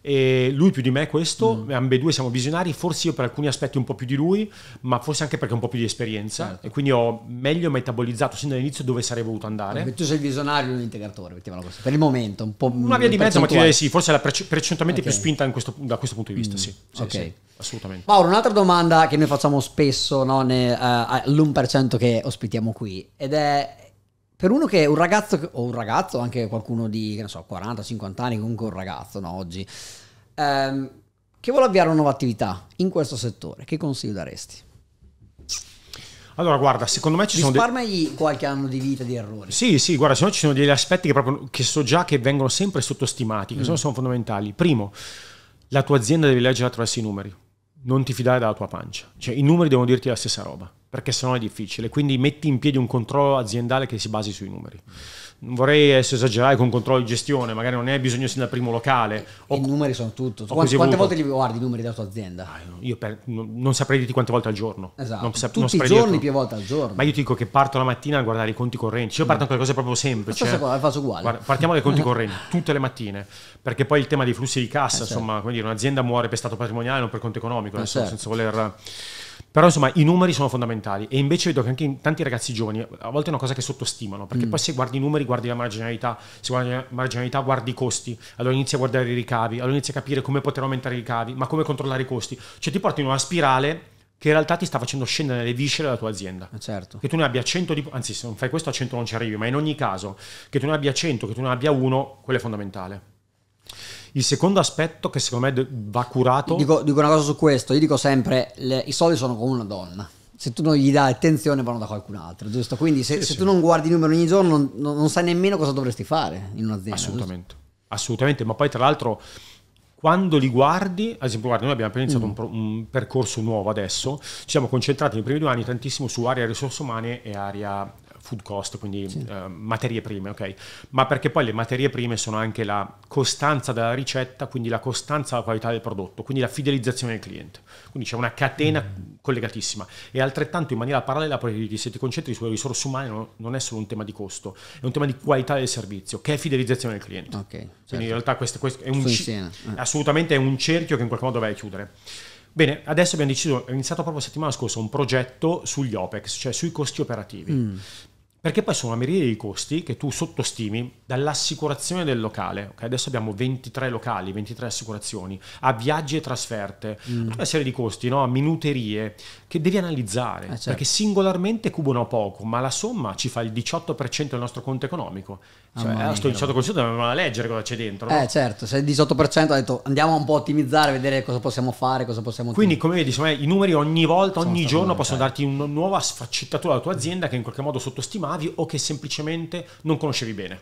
E lui più di me questo, mm. ambedue siamo visionari, forse io per alcuni aspetti un po' più di lui, ma forse anche perché ho un po' più di esperienza certo. e quindi ho meglio metabolizzato sin dall'inizio dove sarei voluto andare. Perché tu sei il visionario e un integratore, mettiamola così, per il momento un po'... Una via di mezzo, ma ti direi sì, forse è la perc- percentualmente okay. più spinta questo, da questo punto di vista, mm. sì, sì, okay. sì, assolutamente. Mauro, un'altra domanda che noi facciamo spesso no, ne, uh, eh, all'1% che ospitiamo qui ed è per uno che è un ragazzo, o un ragazzo, anche qualcuno di, che ne so, 40-50 anni, comunque un ragazzo, no, oggi, ehm, che vuole avviare una nuova attività in questo settore, che consiglio daresti? Allora, guarda, secondo me ci sono. Risparmiagli dei... qualche anno di vita di errori. Sì, sì, guarda, secondo me ci sono degli aspetti che, proprio, che so già che vengono sempre sottostimati, che mm. sono, sono fondamentali. Primo, la tua azienda deve leggere attraverso i numeri, non ti fidare dalla tua pancia. Cioè, i numeri devono dirti la stessa roba perché sennò è difficile. Quindi metti in piedi un controllo aziendale che si basi sui numeri. Non vorrei esagerare con controllo di gestione, magari non ne hai bisogno sin dal primo locale. O, I numeri sono tutto. Quante, quante volte li guardi i numeri della tua azienda? Ah, io per, non, saprei dirti quante volte al giorno. Esatto. Non, Tutti non i giorni, dirti. più volte al giorno. Ma io ti dico che parto la mattina a guardare i conti correnti. Io parto da cose proprio semplice. La eh. cosa, faccio uguale. Guarda, partiamo dai conti [laughs] correnti tutte le mattine, perché poi il tema dei flussi di cassa, eh, certo. insomma, certo. come dire, un'azienda muore per stato patrimoniale, non per conto economico, eh, nel certo. senza voler però insomma i numeri sono fondamentali e invece vedo che anche in tanti ragazzi giovani a volte è una cosa che sottostimano, perché mm. poi se guardi i numeri guardi la marginalità, se guardi la marginalità guardi i costi, allora inizi a guardare i ricavi, allora inizi a capire come poter aumentare i ricavi, ma come controllare i costi. Cioè ti porti in una spirale che in realtà ti sta facendo scendere le viscere della tua azienda. Eh, certo. Che tu ne abbia 100 di... anzi se non fai questo a 100 non ci arrivi, ma in ogni caso che tu ne abbia 100, che tu ne abbia uno, quello è fondamentale. Il secondo aspetto che secondo me va curato... Dico, dico una cosa su questo, io dico sempre, le, i soldi sono come una donna se tu non gli dai attenzione vanno da qualcun altro, giusto? Quindi se, sì, se sì. tu non guardi i numeri ogni giorno non, non, sai nemmeno cosa dovresti fare in un'azienda. Assolutamente, assolutamente, ma poi tra l'altro quando li guardi, ad esempio guarda, noi abbiamo appena iniziato mm. un, un, percorso nuovo adesso, ci siamo concentrati nei primi due anni tantissimo su area risorse umane e area food cost, quindi sì. eh, materie prime, ok? Ma perché poi le materie prime sono anche la costanza della ricetta, quindi la costanza della qualità del prodotto, quindi la fidelizzazione del cliente. Quindi c'è una catena mm. collegatissima e altrettanto in maniera parallela poi se ti concentri sulle risorse umane non, è solo un tema di costo, è un tema di qualità del servizio, che è fidelizzazione del cliente. Ok. Certo. Quindi in realtà questo, questo è un c- eh. assolutamente è un cerchio che in qualche modo vai a chiudere. Bene, adesso abbiamo deciso, ho iniziato proprio settimana scorsa un progetto sugli OPEX, cioè sui costi operativi. Mm. Perché poi sono una miriade di costi che tu sottostimi dall'assicurazione del locale. Okay? Adesso abbiamo 23 locali, 23 assicurazioni, a viaggi e trasferte, mm. una serie di costi, no? a minuterie che devi analizzare. Eh, certo. Perché singolarmente cubano poco, ma la somma ci fa il 18% del nostro conto economico. Cioè, ah, eh, sto 18% dobbiamo leggere cosa c'è dentro. No? Eh certo, se il 18% ha detto andiamo un po' a ottimizzare, vedere cosa possiamo fare, cosa possiamo Quindi come vedi, insomma, i numeri ogni volta, ogni giorno possono darti una nuova sfaccettatura alla tua azienda che in qualche modo sottostima amavi o che semplicemente non conoscevi bene.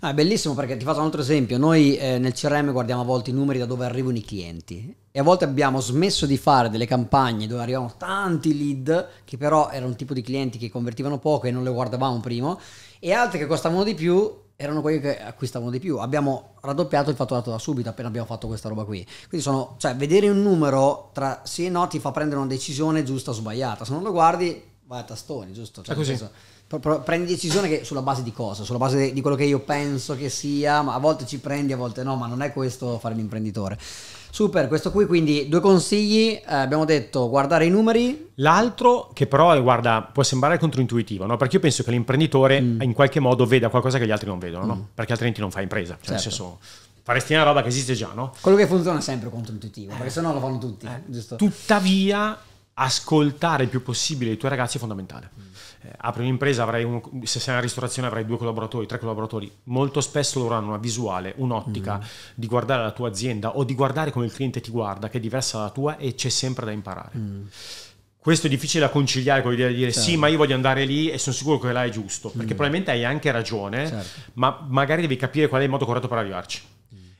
Ah, è bellissimo perché ti faccio un altro esempio, noi eh, nel CRM guardiamo a volte i numeri da dove arrivano i clienti e a volte abbiamo smesso di fare delle campagne dove arrivavano tanti lead che però erano un tipo di clienti che convertivano poco e non le guardavamo prima e altri che costavano di più erano quelli che acquistavano di più. Abbiamo raddoppiato il fatturato da subito appena abbiamo fatto questa roba qui. Quindi sono, cioè, vedere un numero tra sì e no ti fa prendere una decisione giusta o sbagliata. Se non lo guardi, vai a tastoni, giusto? Cioè, È così. Penso, prendi decisione che sulla base di cosa? Sulla base di quello che io penso che sia, ma a volte ci prendi, a volte no, ma non è questo fare l'imprenditore. Super, questo qui quindi due consigli, eh, abbiamo detto guardare i numeri. L'altro che però eh, guarda, può sembrare controintuitivo, no? perché io penso che l'imprenditore mm. in qualche modo veda qualcosa che gli altri non vedono, mm. no? perché altrimenti non fa impresa, cioè certo. nel senso faresti una roba che esiste già, no? Quello che funziona sempre controintuitivo, eh. perché eh. sennò lo fanno tutti, eh. Tuttavia ascoltare il più possibile i tuoi ragazzi è fondamentale. Mm eh, apri un'impresa, avrai un, se sei una ristorazione avrai due collaboratori, tre collaboratori, molto spesso loro hanno una visuale, un'ottica mm. di guardare la tua azienda o di guardare come il cliente ti guarda, che è diversa dalla tua e c'è sempre da imparare. Mm. Questo è difficile da conciliare con l'idea di dire certo. sì, ma io voglio andare lì e sono sicuro che là è giusto, perché mm. probabilmente hai anche ragione, certo. ma magari devi capire qual è il modo corretto per arrivarci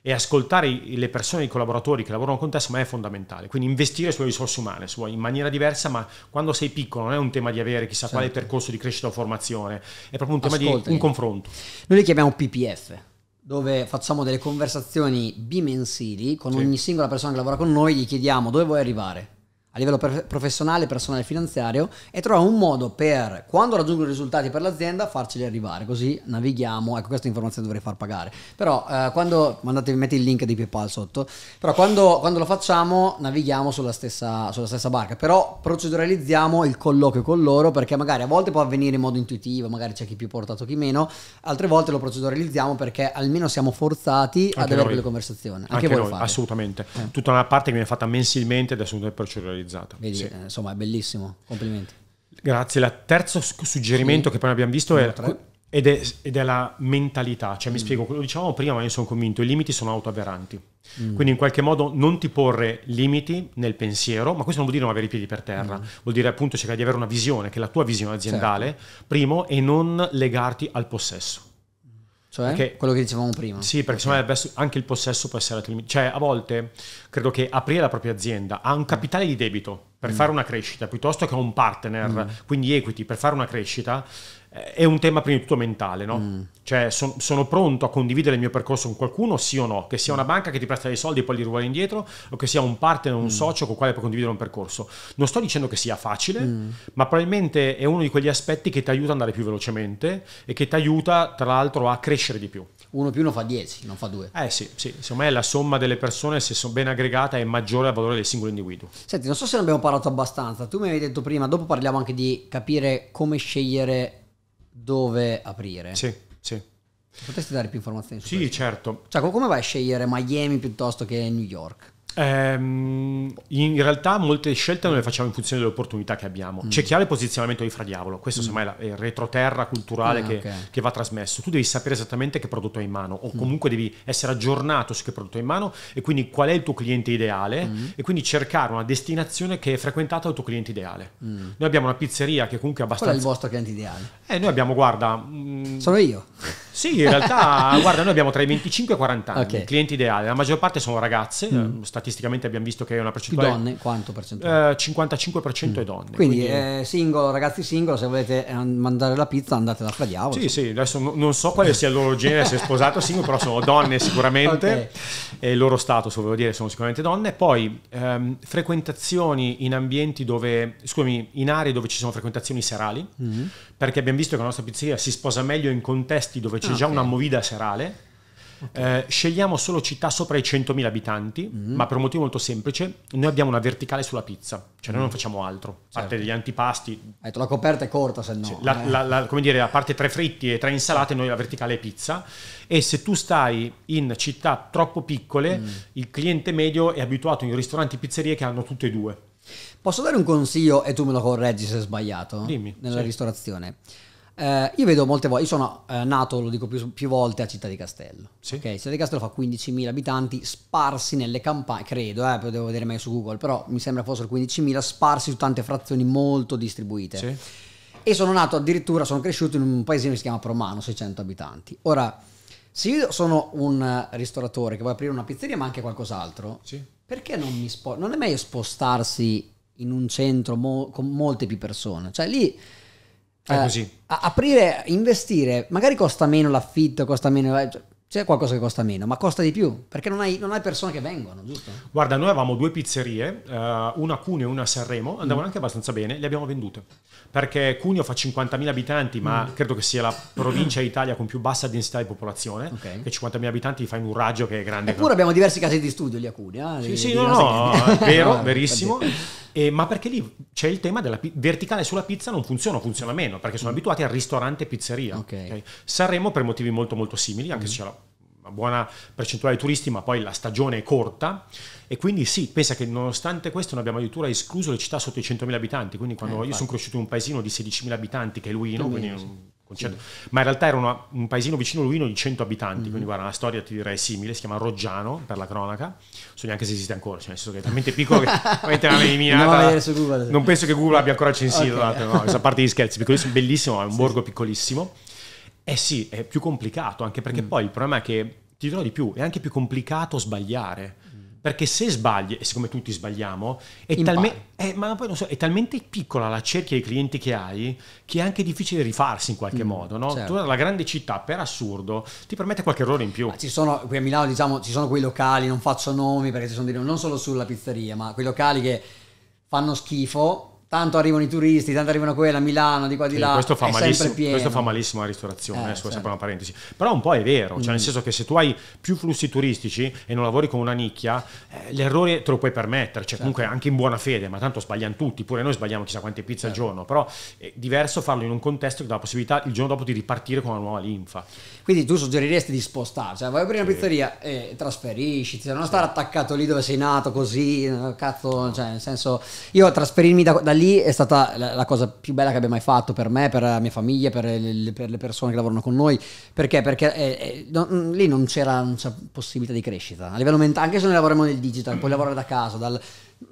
e ascoltare le persone, i collaboratori che lavorano con te, secondo me è fondamentale. Quindi investire sulle risorse umane, se vuoi, in maniera diversa, ma quando sei piccolo non è un tema di avere chissà certo. quale percorso di crescita o formazione, è proprio un tema Ascoltami. di un confronto. Noi li chiamiamo PPF dove facciamo delle conversazioni bimensili con sì. ogni singola persona che lavora con noi, gli chiediamo dove vuoi arrivare, a livello professionale, personale e finanziario e trovare un modo per, quando raggiungo i risultati per l'azienda, farceli arrivare, così navighiamo, ecco questa informazione dovrei far pagare, però eh, quando, mandatevi, metti il link di PayPal sotto, però quando, quando lo facciamo navighiamo sulla stessa, sulla stessa, barca, però proceduralizziamo il colloquio con loro perché magari a volte può avvenire in modo intuitivo, magari c'è chi più portato, chi meno, altre volte lo proceduralizziamo perché almeno siamo forzati anche ad avere noi. quelle conversazioni, anche, anche voi noi, assolutamente, eh. tutta una parte che viene fatta mensilmente adesso è proceduralizzata realizzata. Vedi, sì. eh, insomma, è bellissimo. Complimenti. Grazie. Il terzo suggerimento sì. che poi abbiamo visto è, ed, è, ed è, la mentalità. Cioè, mm. mi spiego, lo dicevamo prima, ma io sono convinto, i limiti sono autoavveranti. Mm. Quindi in qualche modo non ti porre limiti nel pensiero, ma questo non vuol dire non avere i piedi per terra, mm. vuol dire appunto cercare di avere una visione, che è la tua visione aziendale, certo. primo, e non legarti al possesso. Cioè, perché, quello che dicevamo prima. Sì, perché secondo me anche il possesso può essere Cioè, a volte credo che aprire la propria azienda a un capitale di debito per mm. fare una crescita, piuttosto che a un partner, mm. quindi equity, per fare una crescita, eh, è un tema prima di tutto mentale, no? Mm. Cioè, son, sono pronto a condividere il mio percorso con qualcuno, sì o no? Che sia una banca che ti presta dei soldi e poi li ruola indietro, o che sia un partner, un mm. socio con il quale puoi condividere un percorso. Non sto dicendo che sia facile, mm. ma probabilmente è uno di quegli aspetti che ti aiuta ad andare più velocemente e che ti aiuta, tra l'altro, a crescere di più. Uno più uno fa 10, non fa due. Eh sì, sì, secondo me la somma delle persone, se sono ben aggregata, è maggiore al valore del singolo individuo. Senti, non so se ne abbiamo parlato abbastanza. Tu mi avevi detto prima, dopo parliamo anche di capire come scegliere dove aprire. Sì, sì. Potresti dare più informazioni su Sì, questo? certo. Cioè, come vai a scegliere Miami piuttosto che New York? Ehm, in realtà molte scelte non le facciamo in funzione delle opportunità che abbiamo. Mm. C'è chiaro il posizionamento di Fradiavolo, questo mm. semmai è il eh, retroterra culturale ah, che, okay. che, va trasmesso. Tu devi sapere esattamente che prodotto hai in mano o mm. comunque mm. devi essere aggiornato su che prodotto hai in mano e quindi qual è il tuo cliente ideale mm. e quindi cercare una destinazione che è frequentata dal tuo cliente ideale. Mm. Noi abbiamo una pizzeria che comunque è abbastanza... Qual è il vostro cliente ideale? Eh, noi abbiamo, guarda... Sono io. Sì, in realtà, [laughs] guarda, noi abbiamo tra i 25 e i 40 anni, okay. clienti ideali. La maggior parte sono ragazze, mm. statisticamente abbiamo visto che è una percentuale... Più donne, quanto percentuale? Eh, 55% mm. è donne. Quindi, quindi... Eh, singolo, ragazzi singolo, se volete eh, mandare la pizza andatela fra diavolo. Sì, sì, adesso non so quale sia il loro genere, se è sposato o singolo, però sono donne sicuramente. [laughs] okay. E il loro status, volevo dire, sono sicuramente donne. Poi, ehm, frequentazioni in ambienti dove, scusami, in aree dove ci sono frequentazioni serali, mm perché abbiamo visto che la nostra pizzeria si sposa meglio in contesti dove c'è okay. già una movida serale. Okay. Eh, scegliamo solo città sopra i 100.000 abitanti, mm. ma per un motivo molto semplice, noi abbiamo una verticale sulla pizza, cioè noi non mm. facciamo altro, a certo. parte degli antipasti. Detto, la coperta è corta se no. Sì, la, eh. la, la, come dire, a parte tre fritti e tre insalate, noi la verticale è pizza e se tu stai in città troppo piccole, mm. il cliente medio è abituato in ristoranti e pizzerie che hanno tutte e due. Posso dare un consiglio e tu me lo correggi se è sbagliato? Dimmi. Nella sì. ristorazione. Eh, io vedo molte volte, io sono eh, nato, lo dico più, più, volte, a Città di Castello. Sì. Okay? Città di Castello fa 15.000 abitanti sparsi nelle campagne, credo, eh, devo vedere meglio su Google, però mi sembra fossero 15.000 sparsi su tante frazioni molto distribuite. Sì. E sono nato addirittura, sono cresciuto in un paesino che si chiama Promano, 600 abitanti. Ora, se io sono un ristoratore che vuole aprire una pizzeria ma anche qualcos'altro, sì perché non mi sposto? Non è meglio spostarsi in un centro mo con molte più persone? Cioè lì... È eh, così. aprire, investire, magari costa meno l'affitto, costa meno... Cioè, c'è qualcosa che costa meno, ma costa di più, perché non hai, non hai persone che vengono, giusto? Guarda, noi avevamo due pizzerie, eh, una a Cuneo e una a Sanremo, andavano mm. anche abbastanza bene, le abbiamo vendute, perché Cuneo fa 50.000 abitanti, ma mm. credo che sia la provincia d'Italia con più bassa densità di popolazione, okay. che 50.000 abitanti fa in un raggio che è grande. Eppure abbiamo diversi casi di studio lì a Cuneo. Eh, sì, di, sì, di no, no, che... vero, no, [laughs] ah, verissimo. Eh, ma perché lì c'è il tema della verticale sulla pizza non funziona, funziona meno, perché sono mm. abituati al ristorante e pizzeria. Okay. Okay? Sanremo per motivi molto molto simili, anche mm. se c'è la una buona percentuale di turisti, ma poi la stagione è corta e quindi sì, pensa che nonostante questo non abbiamo addirittura escluso le città sotto i 100.000 abitanti, quindi quando eh, io sono cresciuto in un paesino di 16.000 abitanti che è Luino, Luino sì. Concetto, sì. ma in realtà era una, un paesino vicino a Luino di 100 abitanti, mm-hmm. quindi guarda, la storia ti direi simile, si chiama Roggiano per la cronaca, so neanche se esiste ancora, cioè nel senso che è talmente piccolo che veramente l'hanno eliminata. no, non penso che Google abbia ancora censito, okay. no, a parte gli scherzi, piccolissimo, bellissimo, è un sì. borgo piccolissimo eh sì, è più complicato, anche perché mm. poi il problema è che, ti dirò di più, è anche più complicato sbagliare. Mm. Perché se sbagli, e siccome tutti sbagliamo, è, talme- è, eh, so, è, talmente piccola la cerchia di clienti che hai che è anche difficile rifarsi in qualche mm. modo. No? Certo. Tu, la grande città, per assurdo, ti permette qualche errore in più. Ma ci sono, qui a Milano diciamo, ci sono quei locali, non faccio nomi perché ci sono dei nomi, non solo sulla pizzeria, ma quei locali che fanno schifo, tanto arrivano i turisti, tanto arrivano quella, Milano, di qua di là. Sì, questo, fa questo fa, malissimo, la ristorazione, eh, eh, certo. una parentesi. Però un po' è vero, cioè mm. nel senso che se tu hai più flussi turistici e non lavori con una nicchia, eh, l'errore te lo puoi permettere, cioè certo. comunque anche in buona fede, ma tanto sbagliano tutti, pure noi sbagliamo chissà quante pizze certo. al giorno, però è diverso farlo in un contesto che dà la possibilità il giorno dopo di ripartire con una nuova linfa. Quindi tu suggeriresti di spostarsi, cioè vai a aprire una pizzeria e trasferisci, cioè non sì. stare attaccato lì dove sei nato così, eh, cazzo, cioè nel senso io trasferirmi da, da lì lì è stata la, la, cosa più bella che abbia mai fatto per me, per la mia famiglia, per le, per le persone che lavorano con noi. Perché? Perché eh, eh non, mm, lì non c'era, non c'era, possibilità di crescita. A livello mentale, anche se noi lavoriamo nel digital, puoi lavorare da casa, dal,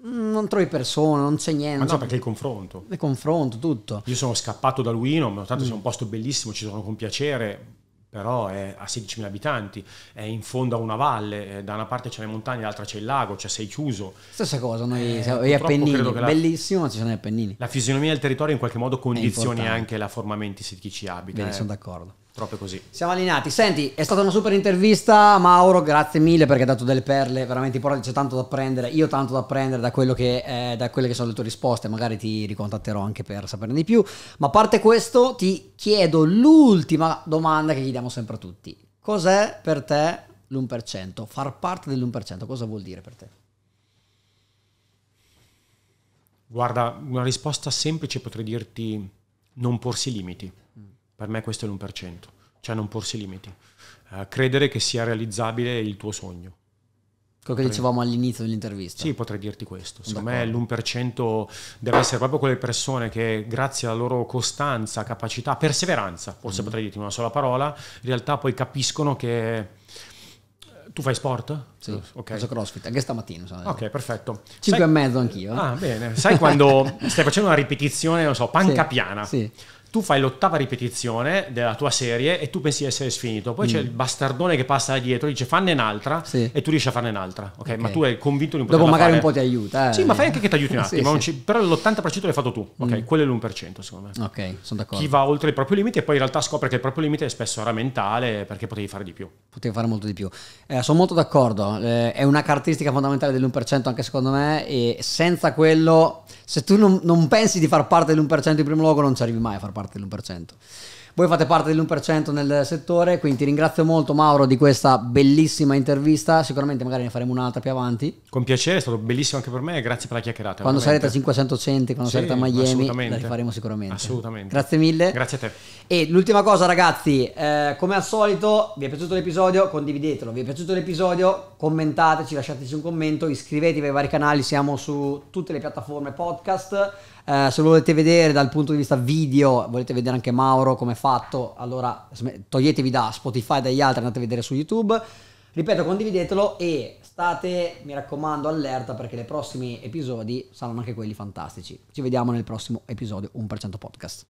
mm, non trovi persone, non c'è niente. Ma no, perché il confronto. Il confronto, tutto. Io sono scappato da Luino, ma tanto mm. c'è un posto bellissimo, ci sono con piacere però è a 16.000 abitanti, è in fondo a una valle, eh, da una parte c'è le montagne, dall'altra c'è il lago, cioè sei chiuso. Stessa cosa, noi eh, siamo gli Appennini, la, bellissimo, ci sono gli Appennini. La fisionomia del territorio in qualche modo condizioni anche la forma mentis di chi ci abita. Bene, eh. sono d'accordo. Proprio così. Siamo allineati. Senti, è stata una super intervista, Mauro, grazie mille perché hai dato delle perle veramente importanti, c'è tanto da prendere, io tanto da prendere da, che, eh, da, quelle che sono le tue risposte, magari ti ricontatterò anche per saperne di più, ma a parte questo ti chiedo l'ultima domanda che chiediamo sempre a tutti. Cos'è per te l'1%? Far parte dell'1% cosa vuol dire per te? Guarda, una risposta semplice potrei dirti non porsi limiti per me questo è l'1%, cioè non porsi limiti, eh, credere che sia realizzabile il tuo sogno. Quello che dicevamo all'inizio dell'intervista. Sì, potrei dirti questo. Secondo me l'1% deve essere proprio quelle persone che grazie alla loro costanza, capacità, perseveranza, forse mm potrei dirti una sola parola, in realtà poi capiscono che... Eh, tu fai sport? Sì, eh, okay. faccio crossfit, anche stamattina. So. Ok, perfetto. 5 Sai... e mezzo anch'io. Ah, bene. Sai quando [laughs] stai facendo una ripetizione, non so, panca sì, piana. Sì tu fai l'ottava ripetizione della tua serie e tu pensi di essere sfinito. Poi mm. c'è il bastardone che passa da dietro e dice fanne un'altra sì. e tu riesci a farne un'altra. Okay? ok, ma tu hai convinto di un po' Dopo magari fare. un po' ti aiuta. Eh. Sì, ma fai anche che ti aiuti un [laughs] attimo. sì, sì. però l'80% l'hai fatto tu. Ok, mm. quello è l'1% secondo me. Ok, sono d'accordo. Chi va oltre il proprio limite e poi in realtà scopre che il proprio limite è spesso era mentale perché potevi fare di più. Potevi fare molto di più. Eh, sono molto d'accordo. Eh, è una caratteristica fondamentale dell'1% anche secondo me e senza quello, se tu non, non pensi di far parte dell'1% in primo luogo non ci arrivi mai a far parte parte dell'1%. Voi fate parte dell'1% nel settore, quindi ti ringrazio molto Mauro di questa bellissima intervista, sicuramente magari ne faremo un'altra più avanti. Con piacere, è stato bellissimo anche per me, grazie per la chiacchierata. Quando veramente. sarete a 500 centi, quando sì, sarete a Miami, la rifaremo sicuramente. Assolutamente. Grazie mille. Grazie a te. E l'ultima cosa ragazzi, eh, come al solito, vi è piaciuto l'episodio, condividetelo, vi è piaciuto l'episodio, commentateci, lasciateci un commento, iscrivetevi ai vari canali, siamo su tutte le piattaforme podcast. Eh, se lo volete vedere dal punto di vista video, volete vedere anche Mauro come è fatto, allora toglietevi da Spotify e dagli altri, andate a vedere su YouTube. Ripeto, condividetelo e state, mi raccomando, allerta perché i prossimi episodi saranno anche quelli fantastici. Ci vediamo nel prossimo episodio 1% Podcast.